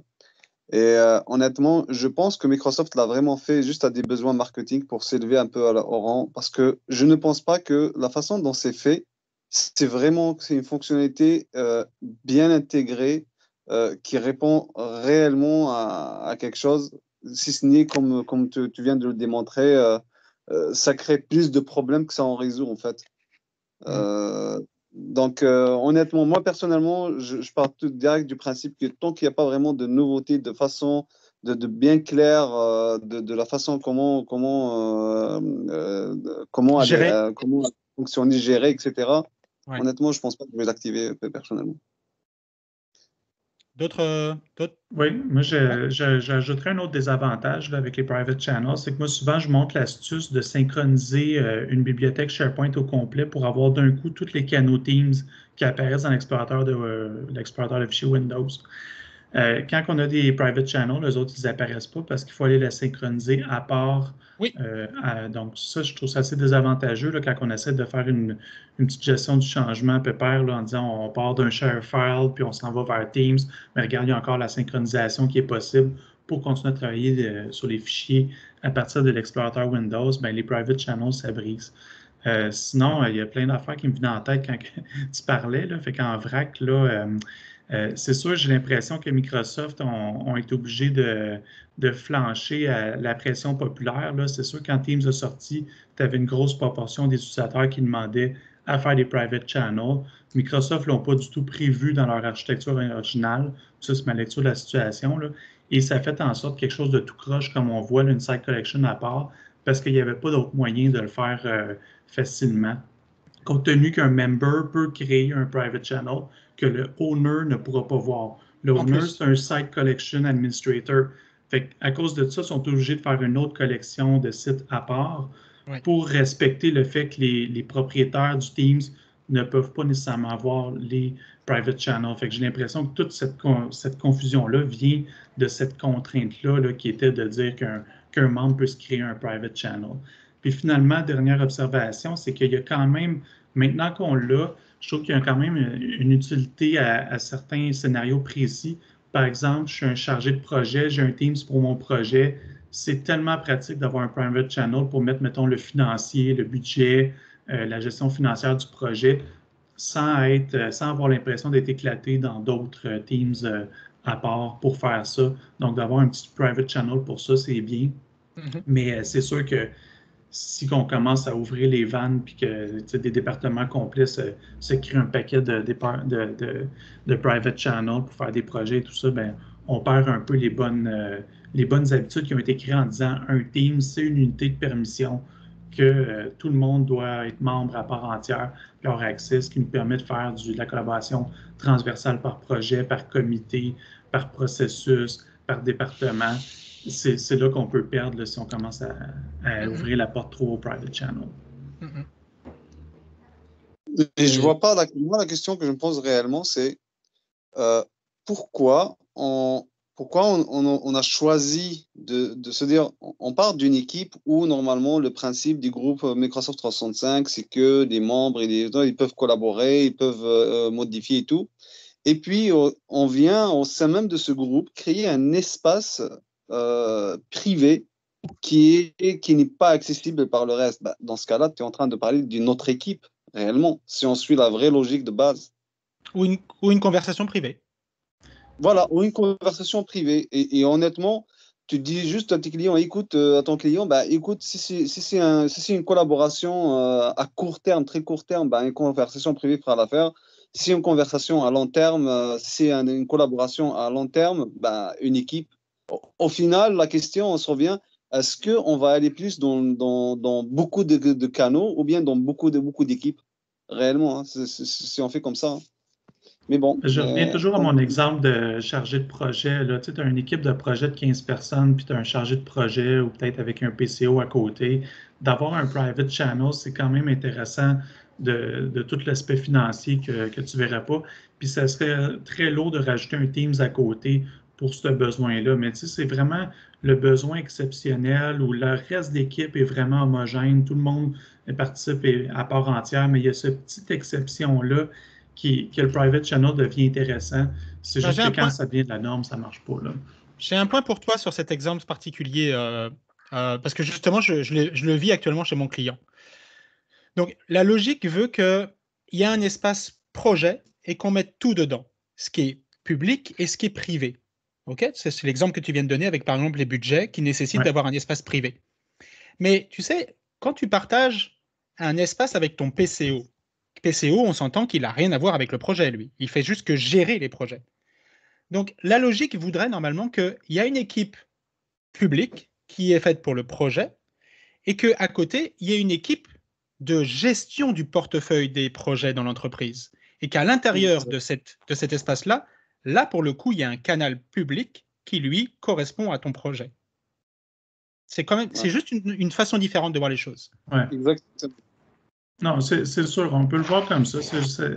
S3: Et euh, honnêtement, je pense que Microsoft l'a vraiment fait juste à des besoins marketing pour s'élever un peu à au rang, parce que je ne pense pas que la façon dont c'est fait, c'est vraiment c'est une fonctionnalité euh, bien intégrée euh, qui répond réellement à, quelque chose, si ce n'est comme, comme tu viens de le démontrer euh, ça crée plus de problèmes que ça en résout, en fait. Mm. Euh, donc, euh, honnêtement, moi, personnellement, je, je pars tout direct du principe que tant qu'il n'y a pas vraiment de nouveautés, de façon de, bien clair de, la façon comment comment euh, comment gérer. comment fonctionner gérer etc honnêtement je ne pense pas que je vais l'activer personnellement
S6: euh, d'autres. Oui, moi, j'ajouterais un autre désavantage avec les private channels, c'est que moi, souvent, je montre l'astuce de synchroniser euh, une bibliothèque SharePoint au complet pour avoir d'un coup tous les canaux Teams qui apparaissent dans l'explorateur de, euh, de fichiers Windows. quand on a des private channels, les autres, ils n'apparaissent pas parce qu'il faut aller les synchroniser à part oui. Euh, euh, donc, ça, je trouve ça assez désavantageux là, quand on essaie de faire une, petite gestion du changement pépère là, en disant on part d'un share file puis on s'en va vers Teams, mais regarde, il y a encore la synchronisation qui est possible pour continuer à travailler euh, sur les fichiers à partir de l'explorateur Windows, bien, les private channels, ça brise. sinon, il y a plein d'affaires qui me viennent en tête quand tu parlais. Là, fait qu'en vrac, là, euh, c'est sûr, j'ai l'impression que Microsoft ont, été obligés de, flancher à euh, la pression populaire. C'est sûr, quand Teams a sorti, tu avais une grosse proportion des utilisateurs qui demandaient à faire des private channels. Microsoft ne l'ont pas du tout prévu dans leur architecture originale. Ça, c'est ma lecture de la situation. Et ça fait en sorte quelque chose de tout croche, comme on voit une site Collection à part, parce qu'il n'y avait pas d'autre moyen de le faire euh, facilement. Compte tenu qu'un member peut créer un private channel, que le owner ne pourra pas voir. Le owner, c'est un site collection administrator. Fait à cause de ça, ils sont obligés de faire une autre collection de sites à part pour respecter le fait que les, propriétaires du Teams ne peuvent pas nécessairement avoir les private channels. Fait que j'ai l'impression que toute cette, cette confusion-là vient de cette contrainte-là là, qui était de dire qu'un membre peut se créer un private channel. Puis finalement, dernière observation, c'est qu'il y a quand même, maintenant qu'on l'a, je trouve qu'il y a quand même une utilité à, certains scénarios précis. Par exemple, je suis un chargé de projet, j'ai un Teams pour mon projet. C'est tellement pratique d'avoir un private channel pour mettre, mettons, le financier, le budget, euh, la gestion financière du projet, sans, être, euh, sans avoir l'impression d'être éclaté dans d'autres euh, Teams à part pour faire ça. Donc, d'avoir un petit private channel pour ça, c'est bien. Mm-hmm. Mais c'est sûr que si on commence à ouvrir les vannes puis que des départements complices se, créent un paquet de, de, private channels » pour faire des projets et tout ça, ben, on perd un peu les bonnes, euh, les bonnes habitudes qui ont été créées en disant un team, c'est une unité de permission que euh, tout le monde doit être membre à part entière, et avoir accès, ce qui nous permet de faire de la collaboration transversale par projet, par comité, par processus, par département, c'est là qu'on peut perdre si on commence à, mm-hmm. ouvrir la porte trop au private channel. -hmm.
S3: Et je vois pas, la, la question que je me pose réellement, c'est euh, pourquoi on, pourquoi on, a choisi de, se dire, on part d'une équipe où normalement le principe du groupe Microsoft 365, c'est que des membres, ils, peuvent collaborer, ils peuvent euh, modifier et tout. Et puis, on vient au sein même de ce groupe créer un espace euh, privé qui n'est qui pas accessible par le reste. Bah, dans ce cas-là, tu es en train de parler d'une autre équipe, réellement, si on suit la vraie logique de base.
S1: Ou une, ou une conversation privée.
S3: Voilà, ou une conversation privée. Et, honnêtement, tu dis juste à tes clients, écoute, euh, à ton client, bah, écoute, si, si, si c'est une collaboration euh, à court terme, très court terme, bah, une conversation privée fera l'affaire. Si une conversation à long terme, si une collaboration à long terme, bah, une équipe, au final, la question, on se revient, est-ce qu'on va aller plus dans, beaucoup de, canaux ou bien dans beaucoup de beaucoup d'équipes réellement hein, si on fait comme ça hein. mais bon je reviens euh, toujours à mon
S6: exemple de chargé de projet là tu as une équipe de projet de 15 personnes puis tu as un chargé de projet ou peut-être avec un PCO à côté d'avoir un private channel c'est quand même intéressant de, tout l'aspect financier que, que tu verras pas puis ça serait très lourd de rajouter un Teams à côté pour ce besoin-là. Mais si c'est vraiment le besoin exceptionnel où le reste d'équipe est vraiment homogène, tout le monde participe à part entière, mais il y a cette petite exception-là qui, que le private channel devient intéressant. C'est juste que quand ça devient de la norme, ça ne marche pas.
S1: J'ai un point pour toi sur cet exemple particulier, euh, euh, parce que justement, je, le, vis actuellement chez mon client. Donc, la logique veut qu'il y ait un espace projet et qu'on mette tout dedans, ce qui est public et ce qui est privé c'est l'exemple que tu viens de donner avec, par exemple, les budgets qui nécessitent d'avoir un espace privé. Mais tu sais, quand tu partages un espace avec ton PCO, PCO, on s'entend qu'il n'a rien à voir avec le projet, lui. Il fait juste que gérer les projets. Donc, la logique voudrait normalement qu'il y a une équipe publique qui est faite pour le projet et qu'à côté, il y ait une équipe de gestion du portefeuille des projets dans l'entreprise et qu'à l'intérieur de cet espace-là, Là, pour le coup, il y a un canal public qui, lui, correspond à ton projet. C'est c'est juste une, façon différente de voir les choses. Ouais. Exactement. Non, c'est sûr, on peut le voir comme ça.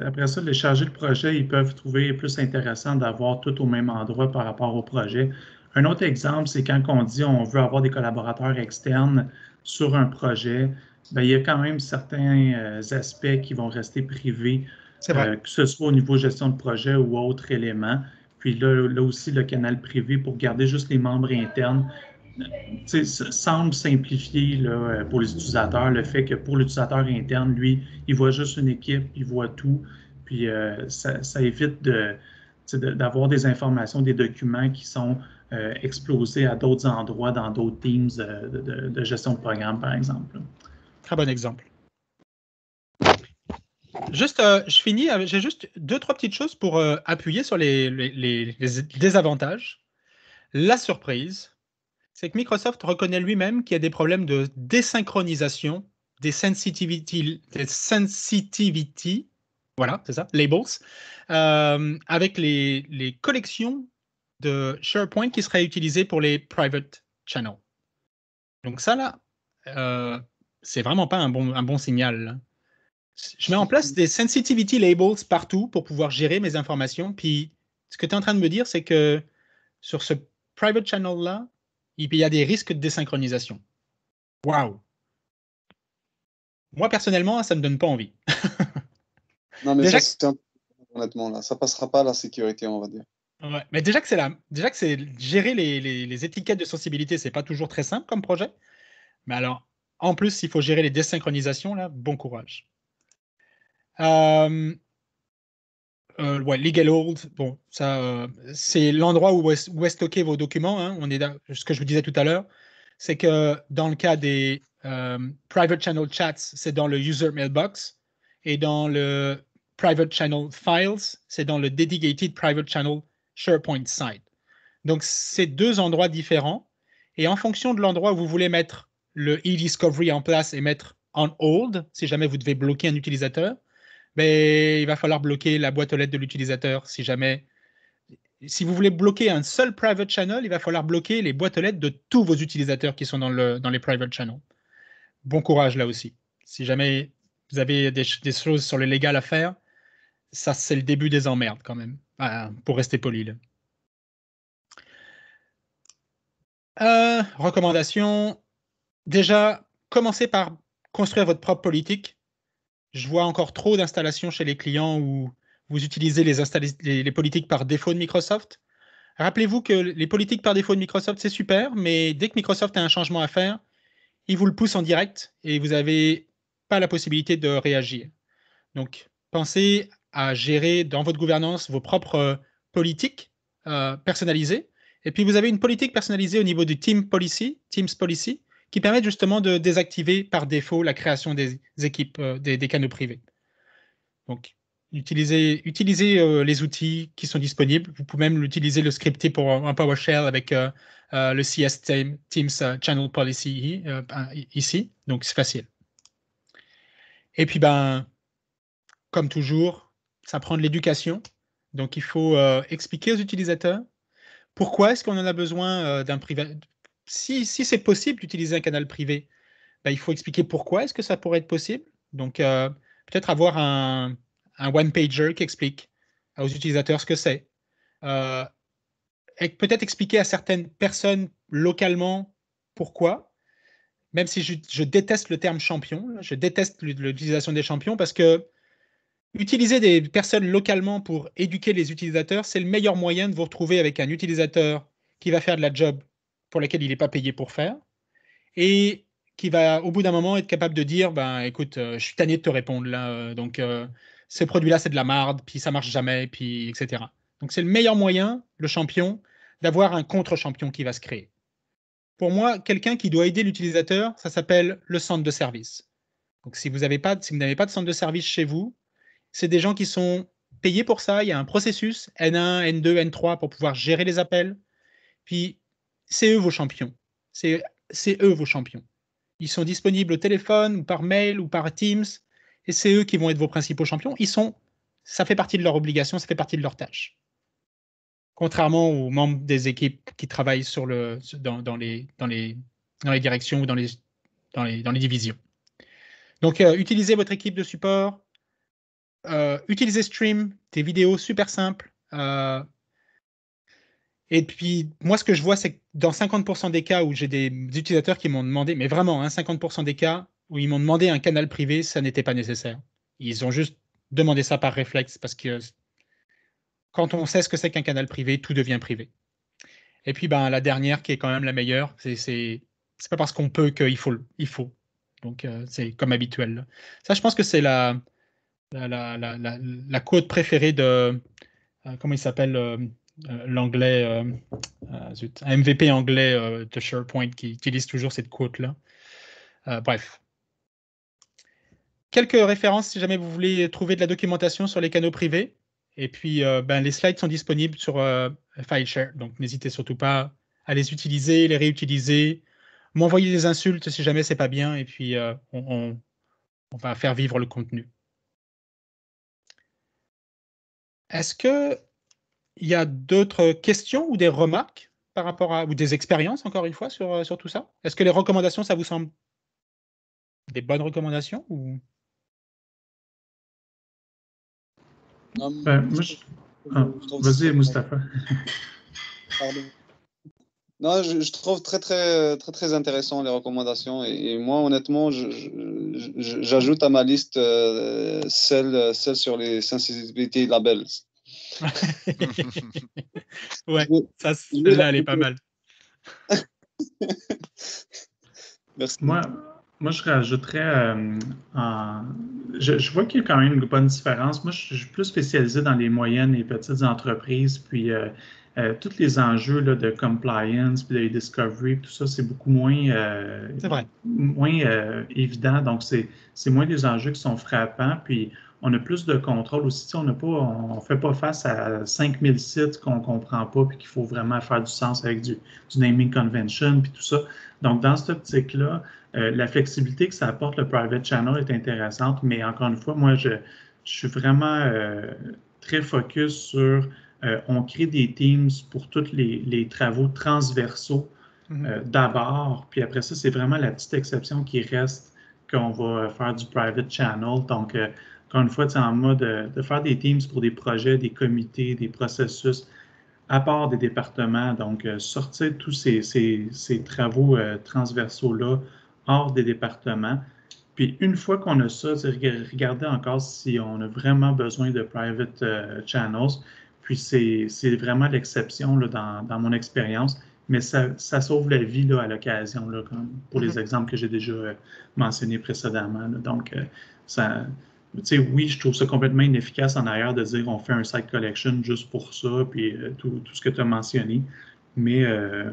S1: après ça, les chargés de
S6: projet, ils peuvent trouver plus intéressant d'avoir tout au même endroit par rapport au projet. Un autre exemple, c'est quand on dit on veut avoir des collaborateurs externes sur un projet, ben, il y a quand même certains euh, aspects qui vont rester privés euh, que ce soit au niveau gestion de projet ou autre élément. Puis là, là aussi, le canal privé pour garder juste les membres internes. Euh, semble simplifier euh, pour les utilisateurs le fait que pour l'utilisateur interne, lui, il voit juste une équipe, il voit tout, puis ça, évite d'avoir des informations, des documents qui sont explosés à d'autres endroits, dans d'autres teams de, gestion de programme, par exemple.
S1: Très bon exemple. Juste, euh, je finis. J'ai juste deux, trois petites choses pour euh, appuyer sur les, les, désavantages. La surprise, c'est que Microsoft reconnaît lui-même qu'il y a des problèmes de désynchronisation des sensitivity, sensitivity voilà, c'est ça, labels, euh, avec les, collections de SharePoint qui seraient utilisées pour les private channels. Donc ça, là, c'est vraiment pas un bon, un bon signal. Hein. Je mets en place mm-hmm. des sensitivity labels partout pour pouvoir gérer mes informations. Puis, ce que tu es en train de me dire, c'est que sur ce private channel-là, il y a des risques de désynchronisation. Waouh! Moi, personnellement, ça ne me donne pas envie.
S3: non, mais déjà, ça, un... honnêtement, là, ça passera pas à la sécurité, on va dire.
S1: Ouais, mais déjà que c'est là, déjà que c'est gérer les, les, étiquettes de sensibilité, c'est pas toujours très simple comme projet. Mais alors, en plus, il faut gérer les désynchronisations, là, bon courage. Euh, euh, ouais, Legal Hold, bon, ça, euh, c'est l'endroit où, où est stocké vos documents. Hein. on est ce que je vous disais tout à l'heure, c'est que dans le cas des euh, private channel chats, c'est dans le user mailbox, et dans le private channel files, c'est dans le dedicated private channel SharePoint site. Donc, c'est deux endroits différents. Et en fonction de l'endroit où vous voulez mettre le e-discovery en place et mettre en hold, si jamais vous devez bloquer un utilisateur, il va falloir bloquer la boîte aux lettres de l'utilisateur si jamais. Si vous voulez bloquer un seul private channel, il va falloir bloquer les boîtes aux lettres de tous vos utilisateurs qui sont dans, le, dans les private channels. Bon courage là aussi. Si jamais vous avez des, choses sur le légal à faire, ça c'est le début des emmerdes quand même, ah, pour rester poli. Là. Euh, Déjà, commencez par construire votre propre politique je vois encore trop d'installations chez les clients où vous utilisez les, politiques par défaut de Microsoft. Rappelez-vous que les politiques par défaut de Microsoft, c'est super, mais dès que Microsoft a un changement à faire, il vous le pousse en direct et vous n'avez pas la possibilité de réagir. Donc, pensez à gérer dans votre gouvernance vos propres euh, politiques euh, personnalisées. Et puis, vous avez une politique personnalisée au niveau du Team Policy, Teams Policy, qui permettent justement de désactiver par défaut la création des équipes, euh, des, canaux privés. Donc, utilisez, euh, les outils qui sont disponibles. Vous pouvez même l'utiliser, le scripter pour un PowerShell avec euh, le CS Teams Channel Policy ici. Donc, c'est facile. Et puis, ben, comme toujours, ça prend de l'éducation. Donc, il faut expliquer aux utilisateurs pourquoi est-ce qu'on en a besoin d'un privé si, c'est possible d'utiliser un canal privé, ben, il faut expliquer pourquoi est-ce que ça pourrait être possible. Donc, euh, peut-être avoir un, one-pager qui explique aux utilisateurs ce que c'est. Euh, peut-être expliquer à certaines personnes localement pourquoi, même si je, je déteste le terme champion, je déteste l'utilisation des champions parce que utiliser des personnes localement pour éduquer les utilisateurs, c'est le meilleur moyen de vous retrouver avec un utilisateur qui va faire de la job pour laquelle il n'est pas payé pour faire, et qui va au bout d'un moment être capable de dire, ben écoute, euh, je suis tanné de te répondre là, euh, donc euh, ce produit là c'est de la marde, puis ça marche jamais, puis etc. Donc c'est le meilleur moyen, le champion, d'avoir un contre-champion qui va se créer. Pour moi, quelqu'un qui doit aider l'utilisateur, ça s'appelle le centre de service. Donc si vous n'avez pas, si vous n'avez pas de centre de service chez vous, c'est des gens qui sont payés pour ça. Il y a un processus N1, N2, N3 pour pouvoir gérer les appels. Puis c'est eux vos champions. C'est eux vos champions. Ils sont disponibles au téléphone, ou par mail, ou par Teams, et c'est eux qui vont être vos principaux champions. Ils sont, ça fait partie de leur obligation, ça fait partie de leur tâche. Contrairement aux membres des équipes qui travaillent dans, les, dans, les, dans les directions ou dans les, dans les, divisions. Donc, euh, utilisez votre équipe de support. Euh, utilisez Stream, des vidéos super simples. Euh, et puis, moi, ce que je vois, c'est que dans 50% des cas où j'ai des utilisateurs qui m'ont demandé, mais vraiment, 50% hein, des cas où ils m'ont demandé un canal privé, ça n'était pas nécessaire. Ils ont juste demandé ça par réflexe parce que quand on sait ce que c'est qu'un canal privé, tout devient privé. Et puis, ben, la dernière qui est quand même la meilleure, c'est pas parce qu'on peut qu'il faut, il faut. Donc, euh, c'est comme habituel. Ça, je pense que c'est la la, la, quote préférée de. Euh, comment il s'appelle euh, euh, l'anglais, euh, euh, un MVP anglais de SharePoint qui utilise toujours cette quote-là. bref. Quelques références si jamais vous voulez trouver de la documentation sur les canaux privés. Et puis, ben, les slides sont disponibles sur FileShare, donc n'hésitez surtout pas à les utiliser, les réutiliser, m'envoyer des insultes si jamais c'est pas bien, et puis on, on, va faire vivre le contenu. Est-ce que il y a d'autres questions ou des remarques par rapport à, ou des expériences, encore une fois, sur, euh, sur tout ça Est-ce que les recommandations, ça vous semble des bonnes recommandations ou...
S5: Euh, je...
S1: Ah, vas-y,
S5: Non,
S3: je, trouve très, très, très, très intéressant les recommandations. Et, moi, honnêtement, j'ajoute à ma liste euh, celle, celle sur les sensibilités labels
S1: ouais, ça, là elle est pas mal.
S6: Merci. Moi, moi, je rajouterais, euh, je, vois qu'il y a quand même une bonne différence. Moi, je, suis plus spécialisé dans les moyennes et petites entreprises, puis euh, euh, tous les enjeux de compliance, puis de discovery, tout ça, c'est beaucoup moins, moins évident. Donc, c'est moins des enjeux qui sont frappants. Puis, on a plus de contrôle aussi. On ne pas, on fait pas face à 5000 sites qu'on ne comprend pas, puis qu'il faut vraiment faire du sens avec du, naming convention, puis tout ça. Donc, dans cette optique-là, euh, la flexibilité que ça apporte le private channel est intéressante, mais encore une fois, moi, je, suis vraiment euh, très focus sur euh, on crée des teams pour tous les, travaux transversaux mm-hmm. d'abord, puis après ça, c'est vraiment la petite exception qui reste qu'on va faire du private channel. Donc, encore une fois, c'est en mode euh, de, faire des teams pour des projets, des comités, des processus à part des départements. Donc, euh, sortir tous ces, travaux euh, transversaux-là hors des départements. Puis, une fois qu'on a ça, regarder encore si on a vraiment besoin de private channels. Puis, c'est vraiment l'exception dans, dans, mon expérience, mais ça, sauve la vie à l'occasion, pour les mm-hmm. exemples que j'ai déjà mentionnés précédemment. Donc, ça oui, je trouve ça complètement inefficace en arrière de dire on fait un site collection juste pour ça, puis euh, tout, ce que tu as mentionné. Mais euh,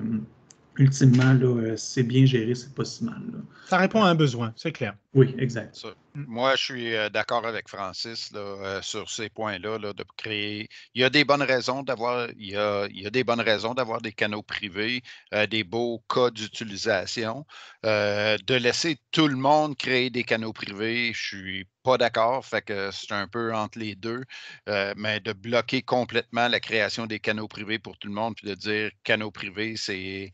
S6: ultimement, là, euh, c'est bien géré, c'est pas si mal. Ça répond à un besoin, c'est clair. Oui, exact.
S2: Mm. Moi, je suis euh, d'accord avec Francis euh, sur ces points-là, de créer. Il y a des bonnes raisons d'avoir, il, y a, des bonnes raisons d'avoir des canaux privés, euh, des beaux codes d'utilisation. de laisser tout le monde créer des canaux privés, je suis pas d'accord, fait que c'est un peu entre les deux, mais de bloquer complètement la création des canaux privés pour tout le monde, puis de dire canaux privés, c'est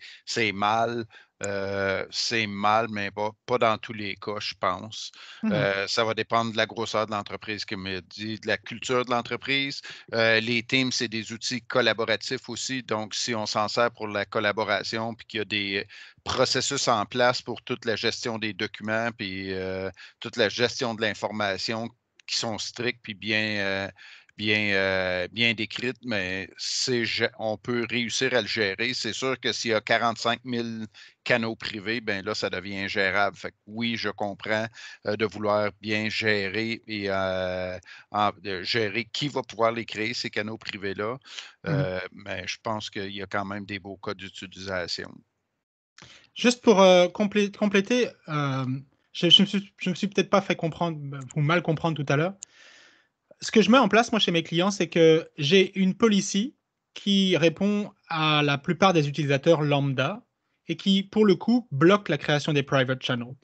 S2: mal, euh, c'est mal, mais pas, pas, dans tous les cas, je pense. Mmh euh, ça va dépendre de la grosseur de l'entreprise, comme me dit, de la culture de l'entreprise. Euh, les teams, c'est des outils collaboratifs aussi. Donc, si on s'en sert pour la collaboration, puis qu'il y a des processus en place pour toute la gestion des documents, puis toute la gestion de l'information qui sont stricts, puis bien bien, euh, décrite, mais on peut réussir à le gérer. C'est sûr que s'il y a 45 000 canaux privés, ben là, ça devient gérable. oui, je comprends euh, de vouloir bien gérer et euh, gérer qui va pouvoir les créer, ces canaux privés-là, mmh. mais je pense qu'il y a quand même des beaux cas d'utilisation.
S1: Juste pour compléter, je ne me suis, suis peut-être pas fait comprendre ben, ou mal comprendre tout à l'heure ce que je mets en place, moi, chez mes clients, c'est que j'ai une policy qui répond à la plupart des utilisateurs lambda et qui, pour le coup, bloque la création des private channels.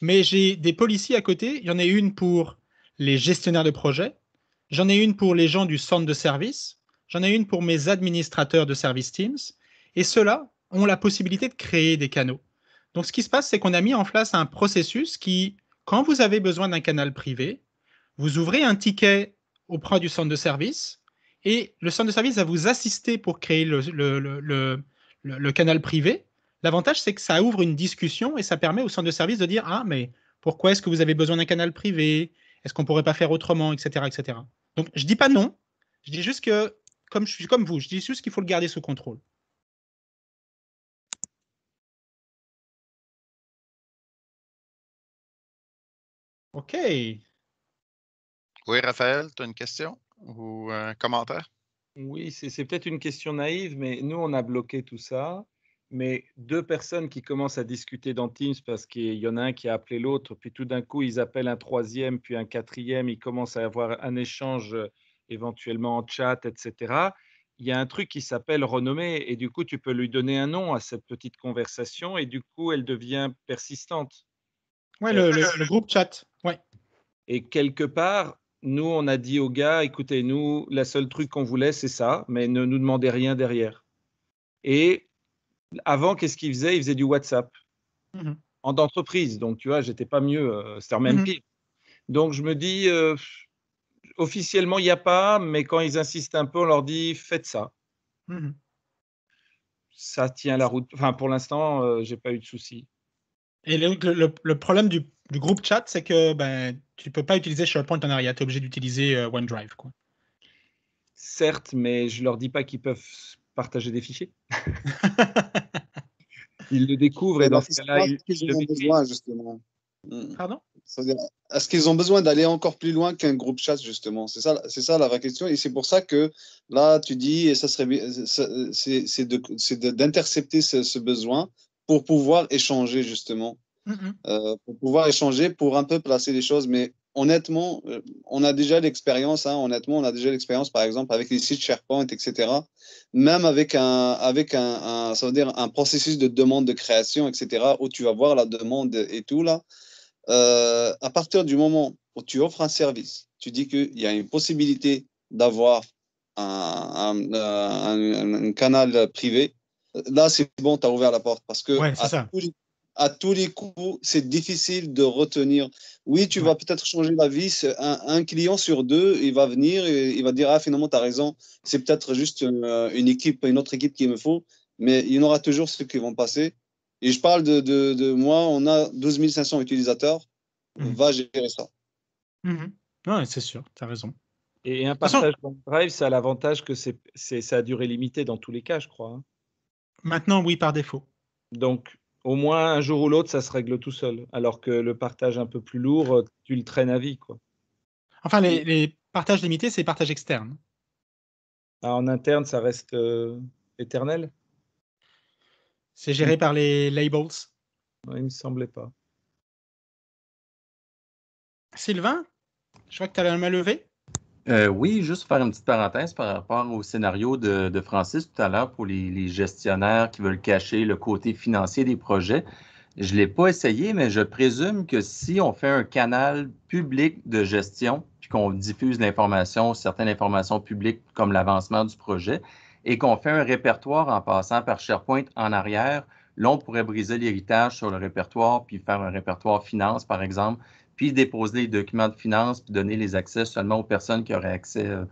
S1: Mais j'ai des policies à côté. Il y en a une pour les gestionnaires de projet. J'en ai une pour les gens du centre de service. J'en ai une pour mes administrateurs de service Teams. Et ceux-là ont la possibilité de créer des canaux. Donc, ce qui se passe, c'est qu'on a mis en place un processus qui, quand vous avez besoin d'un canal privé, vous ouvrez un ticket auprès du centre de service et le centre de service va vous assister pour créer le, canal privé. L'avantage, c'est que ça ouvre une discussion et ça permet au centre de service de dire Ah, mais pourquoi est-ce que vous avez besoin d'un canal privé Est-ce qu'on ne pourrait pas faire autrement etc., etc. Donc, je ne dis pas non. Je dis juste que, comme je suis comme vous, je dis juste qu'il faut le garder sous contrôle.
S2: OK. Oui, Raphaël, tu as une question ou un commentaire?
S4: Oui, c'est peut-être une question naïve, mais nous, on a bloqué tout ça. Mais deux personnes qui commencent à discuter dans Teams parce qu'il y en a un qui a appelé l'autre, puis tout d'un coup, ils appellent un troisième, puis un quatrième, ils commencent à avoir un échange euh, éventuellement en chat, etc. Il y a un truc qui s'appelle renommée, et du coup, tu peux lui donner un nom à cette petite conversation, et du coup, elle devient persistante.
S1: Oui, le,
S4: groupe chat. Ouais. Et quelque part, nous, on a dit aux gars, écoutez, nous, la seule truc qu'on voulait, c'est ça, mais ne nous demandez rien derrière. Et avant, qu'est-ce qu'ils faisaient Ils faisaient du WhatsApp mhm. en d'entreprise. Donc, tu vois, j'étais pas mieux, euh, c'était même mhm. pire. Donc, je me dis, euh, officiellement, il n'y a pas, mais quand ils insistent un peu, on leur dit, faites ça. Mhm. Ça tient la route.
S1: Enfin, pour l'instant, je euh, j'ai pas eu de souci. Et le, problème du du groupe chat, c'est que ben, tu ne peux pas utiliser SharePoint en arrière. Tu es obligé d'utiliser euh, OneDrive. Quoi.
S4: Certes, mais je ne leur dis pas qu'ils peuvent partager des fichiers. ils le découvrent et dans ce cas-là, ils, ont
S3: besoin, justement. Hmm. Pardon Est-ce qu'ils ont besoin d'aller encore plus loin qu'un groupe chat, justement C'est ça, c'est ça la vraie question. Et c'est pour ça que là, tu dis, et ça serait euh, euh, c'est d'intercepter ce, ce besoin pour pouvoir échanger, justement. Mm-hmm. Euh, pour pouvoir échanger, pour un peu placer les choses. Mais honnêtement, euh, on a déjà l'expérience, hein. honnêtement, on a déjà l'expérience, par exemple, avec les sites SharePoint, etc. Même avec un, avec un, ça veut dire un processus de demande de création, etc., où tu vas voir la demande et tout là. Euh, à partir du moment où tu offres un service, tu dis qu'il y a une possibilité d'avoir un, canal privé, là, c'est bon, tu as ouvert la porte parce que à tous les coups, c'est difficile de retenir. Oui, tu vas peut-être changer d'avis. Un, client sur deux, il va venir et il va dire Ah, finalement, tu as raison. C'est peut-être juste euh, une, équipe, une autre équipe qu'il me faut. Mais il y en aura toujours ceux qui vont passer. Et je parle de, moi, on a 12 500 utilisateurs.
S4: On mmh.
S1: Va gérer ça. Mmh oui, c'est sûr, tu as raison.
S4: Et un partage drive, ça a l'avantage que c'est, c'est, ça a durée limitée dans tous les cas, je crois. Hein.
S1: Maintenant, oui, par défaut.
S4: Donc, au moins un jour ou l'autre, ça se règle tout seul. Alors que le partage un peu plus lourd, euh, tu le traînes à vie. Quoi.
S1: Enfin, les, partages limités, c'est les partages externes.
S4: Ah, en interne, ça reste euh, éternel
S1: C'est géré hum. par les labels Il me semblait pas. Sylvain, je crois que tu as la main levée.
S8: Euh, oui, juste faire une petite parenthèse par rapport au scénario de, Francis tout à l'heure pour les, les, gestionnaires qui veulent cacher le côté financier des projets. Je ne l'ai pas essayé, mais je présume que si on fait un canal public de gestion, puis qu'on diffuse l'information, certaines informations publiques comme l'avancement du projet, et qu'on fait un répertoire en passant par SharePoint en arrière, là, on pourrait briser l'héritage sur le répertoire, puis faire un répertoire finance, par exemple, puis déposer les documents de finances, puis donner les accès seulement aux personnes qui auraient accès euh,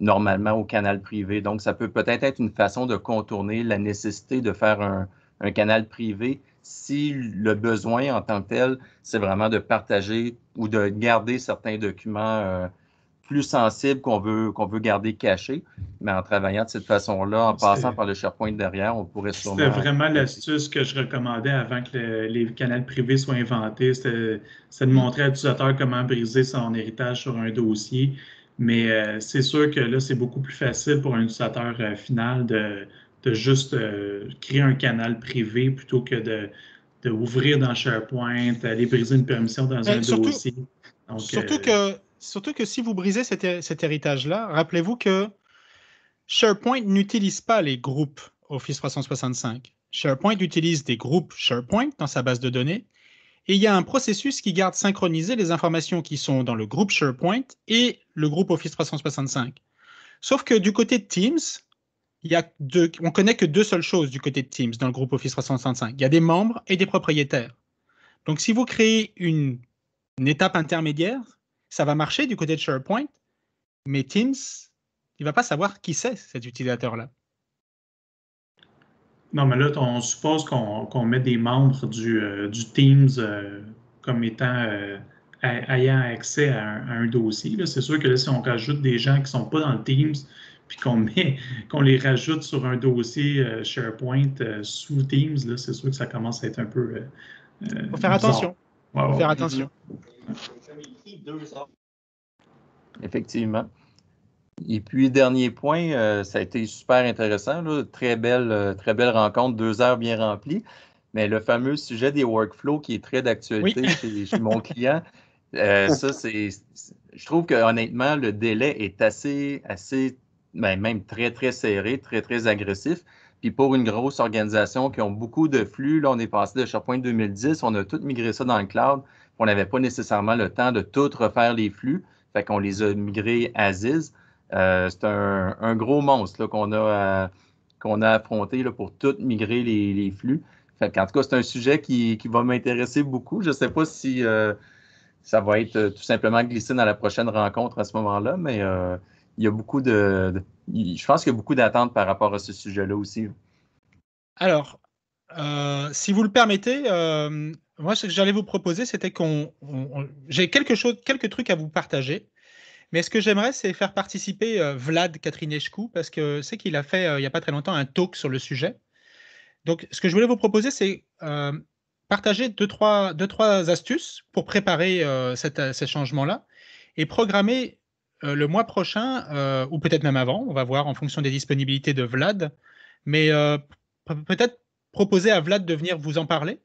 S8: normalement au canal privé. Donc, ça peut peut-être être une façon de contourner la nécessité de faire un, canal privé si le besoin en tant que tel, c'est vraiment de partager ou de garder certains documents euh, plus sensible, qu'on veut, qu'on veut garder caché, Mais en travaillant de cette façon-là, en passant par le SharePoint derrière, on pourrait sûrement. C'était vraiment
S6: l'astuce que je recommandais avant que les canaux privés soient inventés. C'était de montrer à l'utilisateur comment briser son héritage sur un dossier. Mais euh, c'est sûr que là, c'est beaucoup plus facile pour un utilisateur euh, final de, de juste euh, créer un canal privé plutôt que de, dans SharePoint, aller briser une permission dans ben, un dossier. surtout
S1: que Surtout que si vous brisez cet, héritage-là, rappelez-vous que SharePoint n'utilise pas les groupes Office 365. SharePoint utilise des groupes SharePoint dans sa base de données. Et il y a un processus qui garde synchronisé les informations qui sont dans le groupe SharePoint et le groupe Office 365. Sauf que du côté de Teams, il y deux, on ne connaît que deux seules choses du côté de Teams dans le groupe Office 365. Il y a des membres et des propriétaires. Donc si vous créez une étape intermédiaire, ça va marcher du côté de SharePoint, mais Teams, il ne va pas savoir qui c'est cet utilisateur-là.
S6: Non, mais là, on suppose qu'on met des membres du, euh, Teams euh, comme étant euh, ayant accès à un, dossier. C'est sûr que là, si on rajoute des gens qui ne sont pas dans le Teams, puis qu'on les rajoute sur un dossier SharePoint sous Teams, c'est sûr que ça commence à être un peu. Il faut faire attention.
S1: Faut faire attention.
S8: Effectivement. Et puis, dernier point, euh, ça a été super intéressant. Là. Très, belle, euh, très belle rencontre, deux heures bien remplies. Mais le fameux sujet des workflows qui est très d'actualité chez, mon client, euh, c'est. Je trouve que honnêtement, le délai est assez, assez, ben, même très, très serré, très, très agressif. Puis pour une grosse organisation qui ont beaucoup de flux, là, on est passé de SharePoint 2010, on a tout migré ça dans le cloud. On n'avait pas nécessairement le temps de tout refaire les flux. Fait qu'on les a migrés à Ziz. Euh, c'est un, gros monstre qu'on a, euh, qu'on a, affronté là, pour tout migrer les, les flux. Fait en tout cas, c'est un sujet qui, qui va m'intéresser beaucoup. Je ne sais pas si euh, ça va être tout simplement glissé dans la prochaine rencontre à ce moment-là, mais il y a beaucoup de, je pense qu'il y a beaucoup d'attentes par rapport à ce sujet-là aussi.
S1: Alors, euh, si vous le permettez, euh, moi, ce que j'allais vous proposer, c'était qu'on. J'ai quelque chose, quelques trucs à vous partager. Mais ce que j'aimerais, c'est faire participer euh, vlad Vlad Katrinechkou, parce que c'est qu'il a fait, il n'y a pas très longtemps, un talk sur le sujet. Donc, ce que je voulais vous proposer, c'est partager deux trois, deux, trois astuces pour préparer ces changements-là et programmer le mois prochain, ou peut-être même avant, on va voir en fonction des disponibilités de Vlad, mais peut-être proposer à Vlad de venir vous en parler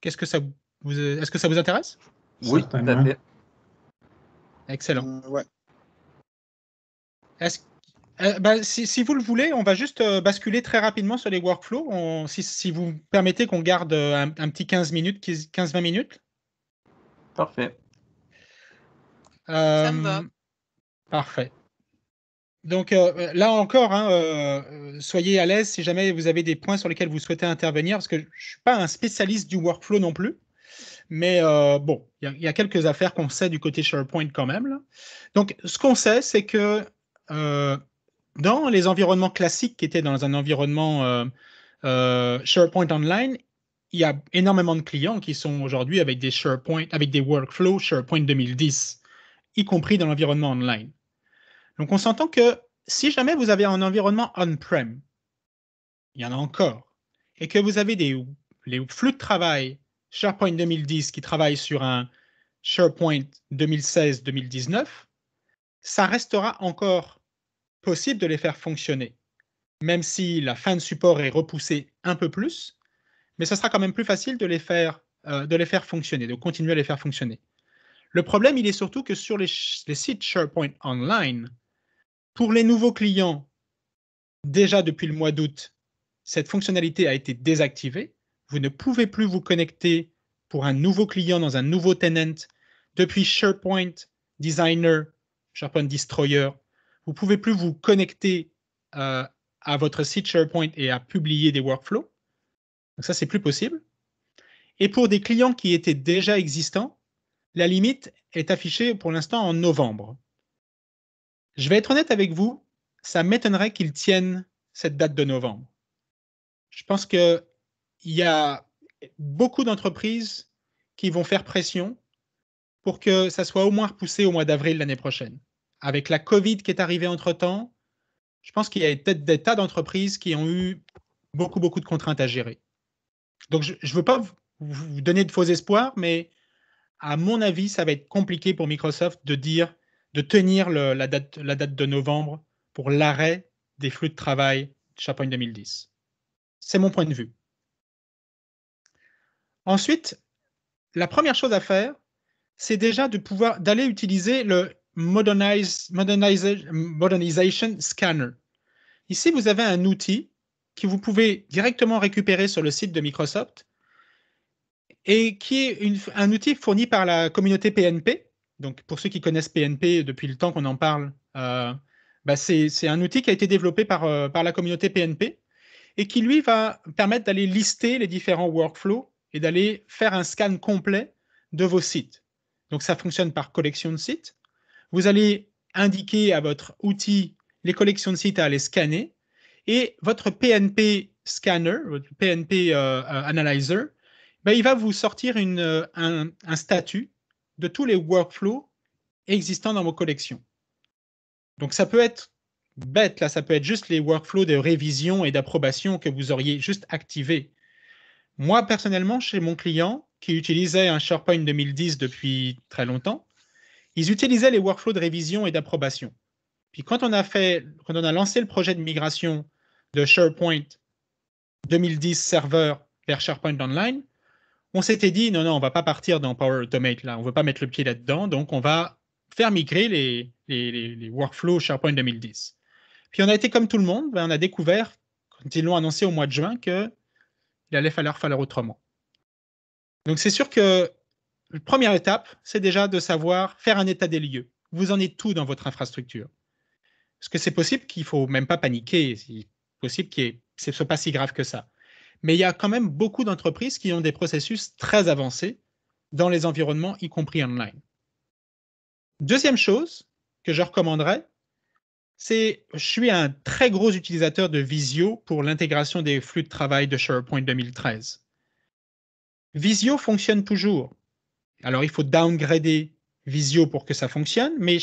S1: Qu'est-ce que ça est-ce que ça vous intéresse Oui, Excellent. Euh, euh, ben, si, vous le voulez, on va juste euh, basculer très rapidement sur les workflows. si, vous permettez qu'on garde un, petit 15 minutes, 15-20 minutes. Parfait. Ça me va. Parfait. Donc euh, euh, là encore, hein, euh, soyez à l'aise si jamais vous avez des points sur lesquels vous souhaitez intervenir, parce que je ne suis pas un spécialiste du workflow non plus. Mais bon, il y, a quelques affaires qu'on sait du côté SharePoint quand même. Donc ce qu'on sait, c'est que dans les environnements classiques qui étaient dans un environnement SharePoint Online, il y a énormément de clients qui sont aujourd'hui avec des SharePoint, avec des workflows SharePoint 2010, y compris dans l'environnement online. Donc on s'entend que si jamais vous avez un environnement on-prem, il y en a encore, et que vous avez des les flux de travail SharePoint 2010 qui travaillent sur un SharePoint 2016-2019, ça restera encore possible de les faire fonctionner, même si la fin de support est repoussée un peu plus, mais ça sera quand même plus facile de les faire, euh, de les faire fonctionner, de continuer à les faire fonctionner. Le problème, il est surtout que sur les sites SharePoint Online, pour les nouveaux clients, déjà depuis le mois d'août, cette fonctionnalité a été désactivée. Vous ne pouvez plus vous connecter pour un nouveau client dans un nouveau tenant depuis SharePoint Designer, SharePoint Destroyer. Vous ne pouvez plus vous connecter euh, à votre site SharePoint et à publier des workflows. Donc ça, c'est plus possible. Et pour des clients qui étaient déjà existants, la limite est affichée pour l'instant en novembre. Je vais être honnête avec vous, ça m'étonnerait qu'ils tiennent cette date de novembre. Je pense qu'il y a beaucoup d'entreprises qui vont faire pression pour que ça soit au moins repoussé au mois d'avril l'année prochaine. Avec la COVID qui est arrivée entre-temps, je pense qu'il y a peut-être des tas d'entreprises qui ont eu beaucoup, beaucoup de contraintes à gérer. Donc, je ne veux pas vous donner de faux espoirs, mais à mon avis, ça va être compliqué pour Microsoft de dire de tenir la, date, de novembre pour l'arrêt des flux de travail de 2010. C'est mon point de vue. Ensuite, la première chose à faire, c'est déjà de pouvoir d'aller utiliser le Modernization Scanner. Ici, vous avez un outil que vous pouvez directement récupérer sur le site de Microsoft et qui est un outil fourni par la communauté PNP donc pour ceux qui connaissent PNP depuis le temps qu'on en parle, euh, bah, c'est un outil qui a été développé par, euh, la communauté PNP et qui lui va permettre d'aller lister les différents workflows et d'aller faire un scan complet de vos sites. Donc ça fonctionne par collection de sites. Vous allez indiquer à votre outil les collections de sites à aller scanner et votre PNP scanner, votre PNP euh, analyzer, bah, il va vous sortir un statut de tous les workflows existants dans vos collections. Donc ça peut être bête, là, ça peut être juste les workflows de révision et d'approbation que vous auriez juste activés. Moi, personnellement, chez mon client, qui utilisait un SharePoint 2010 depuis très longtemps, ils utilisaient les workflows de révision et d'approbation. Puis quand on a fait, quand on a lancé le projet de migration de SharePoint 2010 serveur vers SharePoint Online, on s'était dit non, non, on va pas partir dans Power Automate là, on veut pas mettre le pied là-dedans, donc on va faire migrer les, les, workflows SharePoint 2010. Puis on a été comme tout le monde, ben, on a découvert, quand ils l'ont annoncé au mois de juin, qu'il allait falloir falloir autrement. Donc c'est sûr que la première étape, c'est déjà de savoir faire un état des lieux. Vous en êtes tout dans votre infrastructure. Parce que c'est possible qu'il ne faut même pas paniquer, c'est possible que ce soit pas si grave que ça. Mais il y a quand même beaucoup d'entreprises qui ont des processus très avancés dans les environnements, y compris online. Deuxième chose que je recommanderais, c'est je suis un très gros utilisateur de Visio pour l'intégration des flux de travail de SharePoint 2013. Visio fonctionne toujours. Alors il faut downgrader Visio pour que ça fonctionne, mais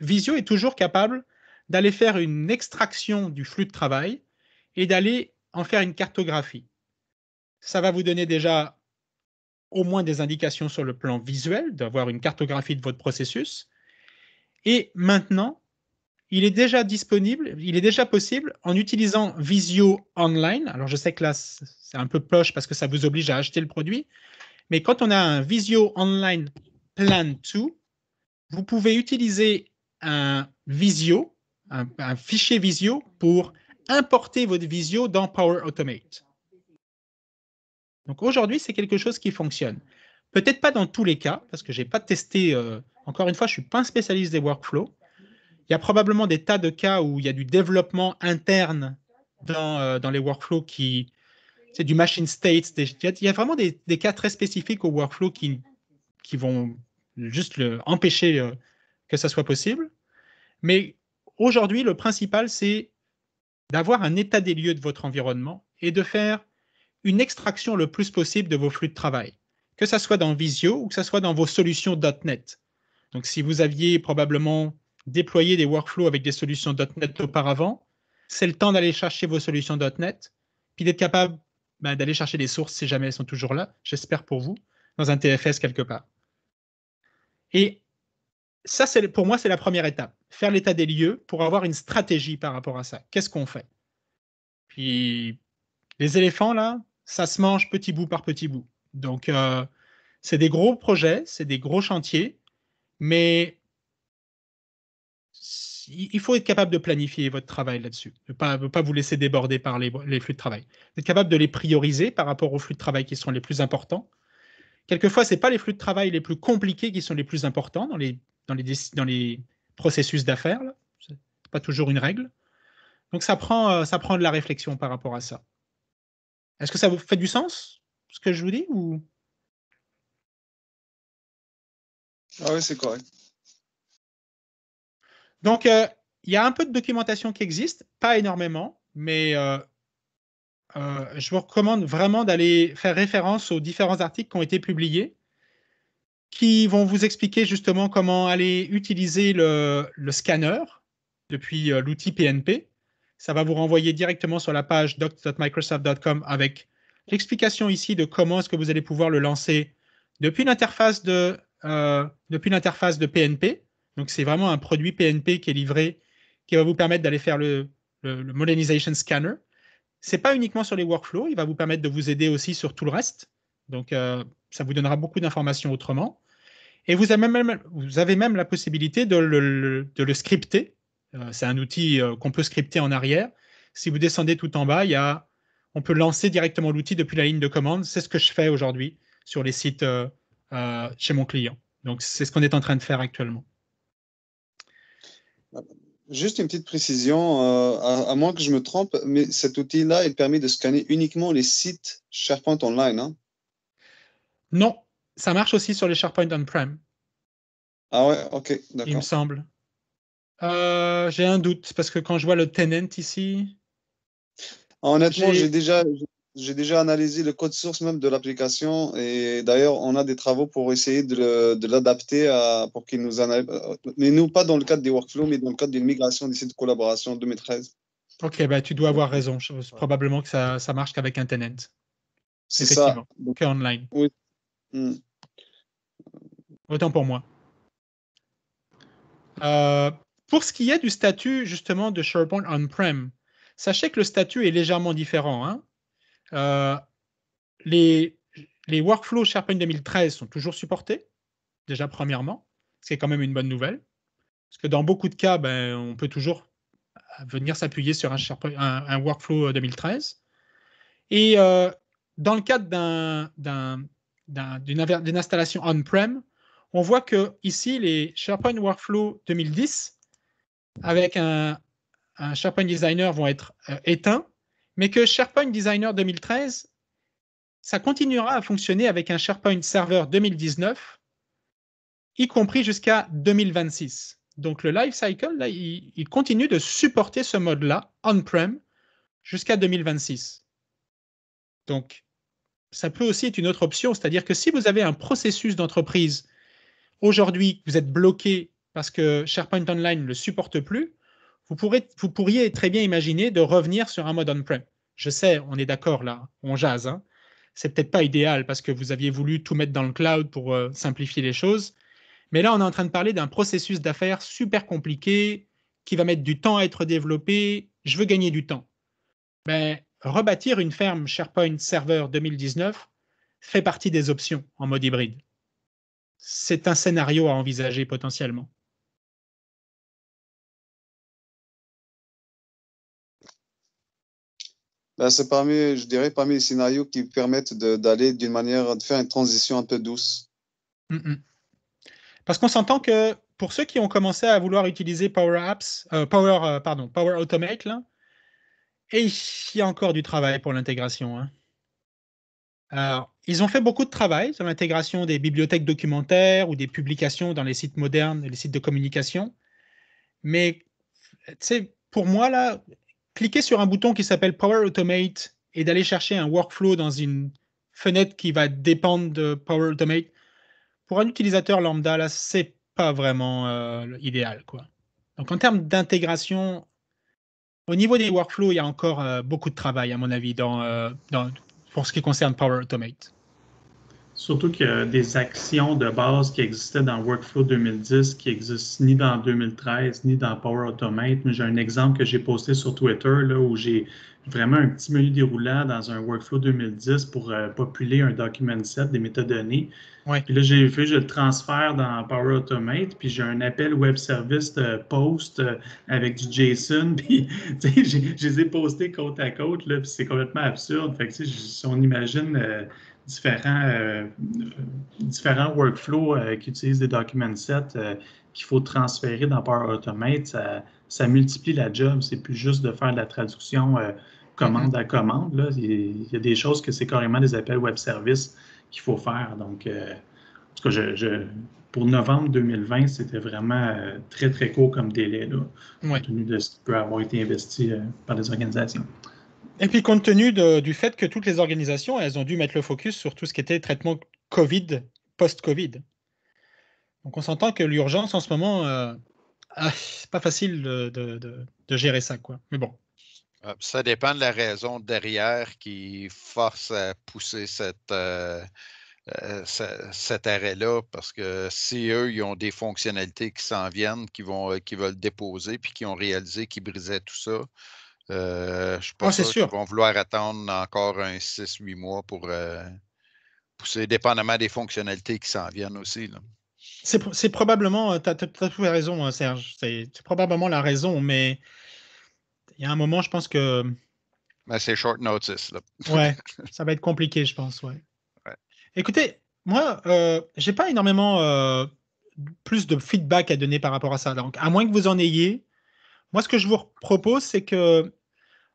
S1: Visio est toujours capable d'aller faire une extraction du flux de travail et d'aller en faire une cartographie. Ça va vous donner déjà au moins des indications sur le plan visuel, d'avoir une cartographie de votre processus. Et maintenant, il est déjà disponible, il est déjà possible en utilisant Visio Online. Alors je sais que là, c'est un peu poche parce que ça vous oblige à acheter le produit. Mais quand on a un Visio Online Plan 2, vous pouvez utiliser un Visio, un fichier Visio pour importer votre Visio dans Power Automate. Donc aujourd'hui, c'est quelque chose qui fonctionne. Peut-être pas dans tous les cas, parce que je n'ai pas testé, euh, encore une fois, je ne suis pas un spécialiste des workflows. Il y a probablement des tas de cas où il y a du développement interne dans, euh, les workflows qui. C'est du machine state. il y a vraiment des, cas très spécifiques aux workflows qui, qui vont juste empêcher euh, que ça soit possible. Mais aujourd'hui, le principal, c'est d'avoir un état des lieux de votre environnement et de faire une extraction le plus possible de vos flux de travail, que ce soit dans Visio ou que ce soit dans vos solutions .NET. Donc, si vous aviez probablement déployé des workflows avec des solutions .NET auparavant, c'est le temps d'aller chercher vos solutions .NET, puis d'être capable ben, d'aller chercher des sources si jamais elles sont toujours là, j'espère pour vous, dans un TFS quelque part. Et ça, pour moi, c'est la première étape, faire l'état des lieux pour avoir une stratégie par rapport à ça. Qu'est-ce qu'on fait Puis les éléphants, là, ça se mange petit bout par petit bout. Donc, euh, c'est des gros projets, c'est des gros chantiers, mais il faut être capable de planifier votre travail là-dessus, ne pas, vous laisser déborder par les, flux de travail. Être capable de les prioriser par rapport aux flux de travail qui sont les plus importants. Quelquefois, ce n'est pas les flux de travail les plus compliqués qui sont les plus importants dans les, dans les, dans les processus d'affaires. Ce n'est pas toujours une règle. Donc, ça prend, euh, ça prend de la réflexion par rapport à ça. Est-ce que ça vous fait du sens, ce que je vous dis ou...
S5: Ah oui, c'est correct.
S1: Donc, euh, il y a un peu de documentation qui existe, pas énormément, mais euh, euh, je vous recommande vraiment d'aller faire référence aux différents articles qui ont été publiés, qui vont vous expliquer justement comment aller utiliser le scanner depuis l'outil PNP ça va vous renvoyer directement sur la page doc.microsoft.com avec l'explication ici de comment est-ce que vous allez pouvoir le lancer depuis l'interface de, euh, depuis l'interface de PNP. Donc, c'est vraiment un produit PNP qui est livré, qui va vous permettre d'aller faire le, Modernization Scanner. Ce n'est pas uniquement sur les workflows, il va vous permettre de vous aider aussi sur tout le reste. Donc, euh, ça vous donnera beaucoup d'informations autrement. Et vous avez même, vous la possibilité de le scripter euh, c'est un outil euh, qu'on peut scripter en arrière. Si vous descendez tout en bas, il a, on peut lancer directement l'outil depuis la ligne de commande. C'est ce que je fais aujourd'hui sur les sites euh, chez mon client. Donc, c'est ce qu'on est en train de faire actuellement.
S3: Juste une petite précision, à, moins que je me trompe, mais cet outil-là, il permet de scanner uniquement les sites SharePoint Online. Hein?
S1: Non, ça marche aussi sur les SharePoint On-Prem.
S3: Ah ouais, ok, d'accord. Il
S1: me semble. Euh, j'ai un doute, parce que quand je vois le tenant ici.
S3: Honnêtement, j'ai déjà, j'ai déjà analysé le code source même de l'application et d'ailleurs, on a des travaux pour essayer de, l'adapter pour qu'il nous analyse. Euh, mais nous, pas dans le cadre des workflows, mais dans le cadre d'une migration d'ici de collaboration 2013.
S1: Ok, bah, tu dois avoir raison. probablement que ça, ça marche qu'avec un tenant. C'est ça. Donc, online. Oui. Hmm. Autant pour moi. Euh, pour ce qui est du statut justement de SharePoint on-prem, sachez que le statut est légèrement différent. Hein. Euh, les, workflows SharePoint 2013 sont toujours supportés, déjà premièrement, ce qui est quand même une bonne nouvelle. Parce que dans beaucoup de cas, ben, on peut toujours venir s'appuyer sur un, workflow 2013. Euh, Et euh, dans le cadre d'une installation on-prem, on voit que ici, les SharePoint Workflow 2010 avec un, SharePoint Designer vont être euh, éteints, mais que SharePoint Designer 2013, ça continuera à fonctionner avec un SharePoint Server 2019, y compris jusqu'à 2026. Donc le life cycle, là, il continue de supporter ce mode-là on-prem jusqu'à 2026. Donc ça peut aussi être une autre option, c'est-à-dire que si vous avez un processus d'entreprise aujourd'hui, vous êtes bloqué parce que SharePoint Online ne le supporte plus, vous, pourriez très bien imaginer de revenir sur un mode on-prem. Je sais, on est d'accord là, on jase. Hein. C'est peut-être pas idéal parce que vous aviez voulu tout mettre dans le cloud pour euh, simplifier les choses. Mais là, on est en train de parler d'un processus d'affaires super compliqué qui va mettre du temps à être développé. Je veux gagner du temps. Mais rebâtir une ferme SharePoint Server 2019 fait partie des options en mode hybride. C'est un scénario à envisager potentiellement.
S3: Ben, c'est parmi, je dirais, parmi les scénarios qui permettent d'aller d'une manière, de faire une transition un peu douce.
S1: Mm, mm. Parce qu'on s'entend que pour ceux qui ont commencé à vouloir utiliser Power Apps, euh, Power, euh, pardon, Power Automate, il y a encore du travail pour l'intégration. Hein. Alors, ils ont fait beaucoup de travail sur l'intégration des bibliothèques documentaires ou des publications dans les sites modernes, les sites de communication. Mais pour moi, là, cliquer sur un bouton qui s'appelle Power Automate et d'aller chercher un workflow dans une fenêtre qui va dépendre de Power Automate, pour un utilisateur lambda, là, c'est pas vraiment euh, idéal. Quoi. Donc en termes d'intégration, au niveau des workflows, il y a encore euh, beaucoup de travail, à mon avis, dans, euh, pour ce qui concerne Power Automate. Surtout qu'il
S6: y a des actions de base qui existaient dans Workflow 2010 qui n'existent ni dans 2013 ni dans Power Automate. J'ai un exemple que j'ai posté sur Twitter là, où j'ai vraiment un petit menu déroulant dans un Workflow 2010 pour euh, populer un document set des métadonnées. Oui. Puis là, j'ai fait, je le transfère dans Power Automate, puis j'ai un appel web service de euh, post euh, avec du JSON, puis je les ai postés côte à côte, là, puis c'est complètement absurde. Fait que, si on imagine différents, euh, différents workflows euh, qui utilisent des document sets euh, qu'il faut transférer dans Power Automate. Ça, multiplie la job. C'est plus juste de faire de la traduction commande à mm-hmm. commande. Il, y a des choses que c'est carrément des appels web service qu'il faut faire. Donc, en tout cas, pour novembre 2020, c'était vraiment très, très court comme délai, compte tenu de ce qui peut avoir été investi par les organisations.
S1: Et puis, compte tenu du fait que toutes les organisations, elles ont dû mettre le focus sur tout ce qui était traitement Covid, post-Covid. Donc, on s'entend que l'urgence en ce moment, euh, ah, pas facile de, gérer ça, quoi. Mais bon.
S2: Euh, ça dépend de la raison derrière qui force à pousser euh, cet arrêt-là, parce que si eux, ils ont des fonctionnalités qui s'en viennent, qui, qui veulent déposer, puis qui ont réalisé qu'ils brisaient tout ça, euh, je pense pas ah, sûr, vont vouloir attendre encore un 6-8 mois pour euh, pousser, dépendamment des fonctionnalités qui s'en viennent aussi.
S1: C'est probablement, tu as, as, raison, hein, Serge. C'est probablement la raison, mais il y a un moment, je pense que.
S2: c'est short notice. Là. ouais,
S1: ça va être compliqué, je pense. Ouais. Écoutez, moi, euh, je n'ai pas énormément plus de feedback à donner par rapport à ça. Donc, à moins que vous en ayez, moi, ce que je vous propose, c'est que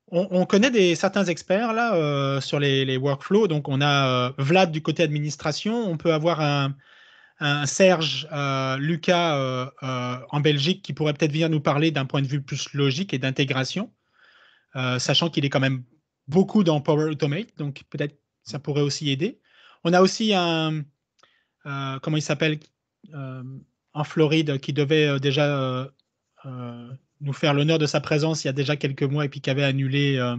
S1: on, connaît des, certains experts là euh, sur les, workflows. Donc, on a euh, Vlad du côté administration. On peut avoir un, Serge euh, Lucas en Belgique qui pourrait peut-être venir nous parler d'un point de vue plus logique et d'intégration, sachant qu'il est quand même beaucoup dans Power Automate. Donc, peut-être ça pourrait aussi aider. On a aussi un comment il s'appelle en Floride qui devait déjà nous faire l'honneur de sa présence il y a déjà quelques mois et puis qui avait annulé euh,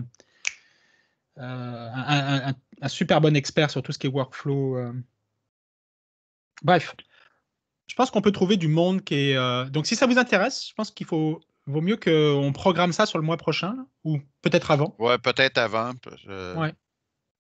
S1: euh, un, super bon expert sur tout ce qui est workflow. Euh. Bref, je pense qu'on peut trouver du monde qui est. Donc si ça vous intéresse, je pense qu'il faut vaut mieux qu'on programme ça sur le mois prochain ou peut-être avant.
S2: Ouais, peut-être avant.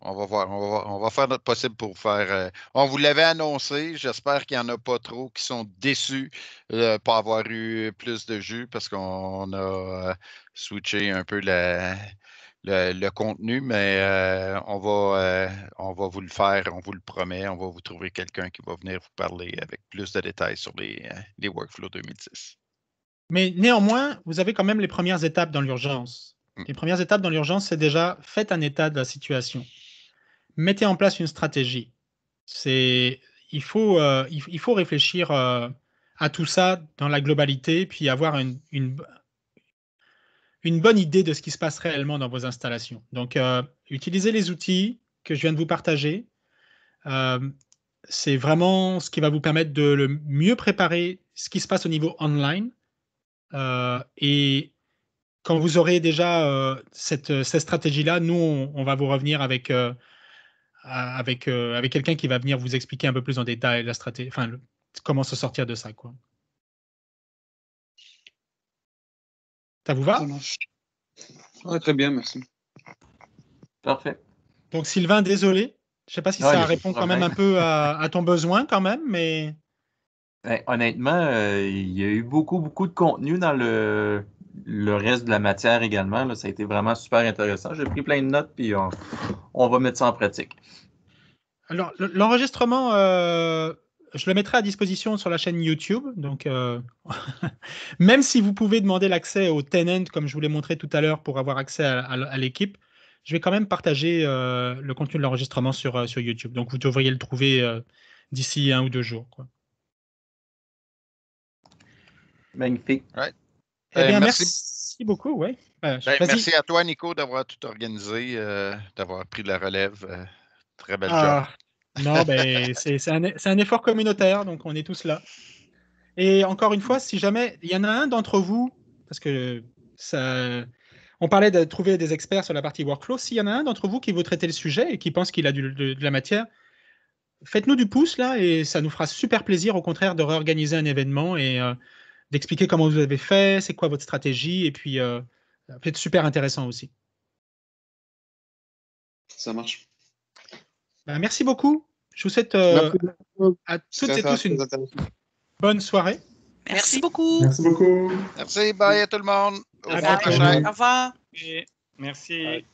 S2: On va voir, on va, on va faire notre possible pour faire. Euh, on vous l'avait annoncé. J'espère qu'il n'y en a pas trop qui sont déçus de euh, ne pas avoir eu plus de jus parce qu'on a euh, switché un peu le, contenu, mais on, va, vous le faire, on vous le promet. On va vous trouver quelqu'un qui va venir vous parler avec plus de détails sur les, workflows 2006.
S1: Mais néanmoins, vous avez quand même les premières étapes dans l'urgence. Mm. Les premières étapes dans l'urgence, c'est déjà faites un état de la situation mettez en place une stratégie. C'est, il, faut, euh, il, faut réfléchir euh, à tout ça dans la globalité, puis avoir une, une, bonne idée de ce qui se passe réellement dans vos installations. Donc, euh, utilisez les outils que je viens de vous partager. c'est vraiment ce qui va vous permettre de le mieux préparer ce qui se passe au niveau online. et quand vous aurez déjà cette, stratégie-là, nous, on, va vous revenir avec avec, euh, avec quelqu'un qui va venir vous expliquer un peu plus en détail la stratégie, enfin, comment se sortir de ça. Quoi. Ça vous va
S5: Très bien, merci. Parfait.
S1: Donc Sylvain, désolé. Je ne sais pas si ça répond quand même un peu à, ton besoin quand même, mais...
S8: Ben, honnêtement, euh, il y a eu beaucoup, beaucoup de contenu dans le, le reste de la matière également. ça a été vraiment super intéressant. J'ai pris plein de notes, puis on, va mettre ça en pratique.
S1: Alors, l'enregistrement, euh, je le mettrai à disposition sur la chaîne YouTube. Donc, euh, même si vous pouvez demander l'accès au tenant, comme je vous l'ai montré tout à l'heure, pour avoir accès à, l'équipe, je vais quand même partager euh, le contenu de l'enregistrement sur, YouTube. Donc, vous devriez le trouver d'ici un ou deux jours.
S2: Magnifique. Eh euh, merci.
S1: beaucoup. Ouais. Euh, ben, merci
S2: à toi, Nico, d'avoir tout organisé, euh, d'avoir pris la relève. très belle ah.
S1: job. Non, ben, c'est un, un, effort communautaire, donc on est tous là. Et encore une fois, si jamais il y en a un d'entre vous, parce que ça, on parlait de trouver des experts sur la partie workflow, s'il y en a un d'entre vous qui veut traiter le sujet et qui pense qu'il a de, la matière, faites-nous du pouce là et ça nous fera super plaisir au contraire de réorganiser un événement et d'expliquer comment vous avez fait, c'est quoi votre stratégie, et puis euh, peut être super intéressant aussi. Ça marche. Bah, merci beaucoup. Je vous souhaite euh, à toutes et tous une bonne soirée. Merci beaucoup. Merci beaucoup. Merci, bye à tout le monde. Au revoir. Au revoir.
S4: merci.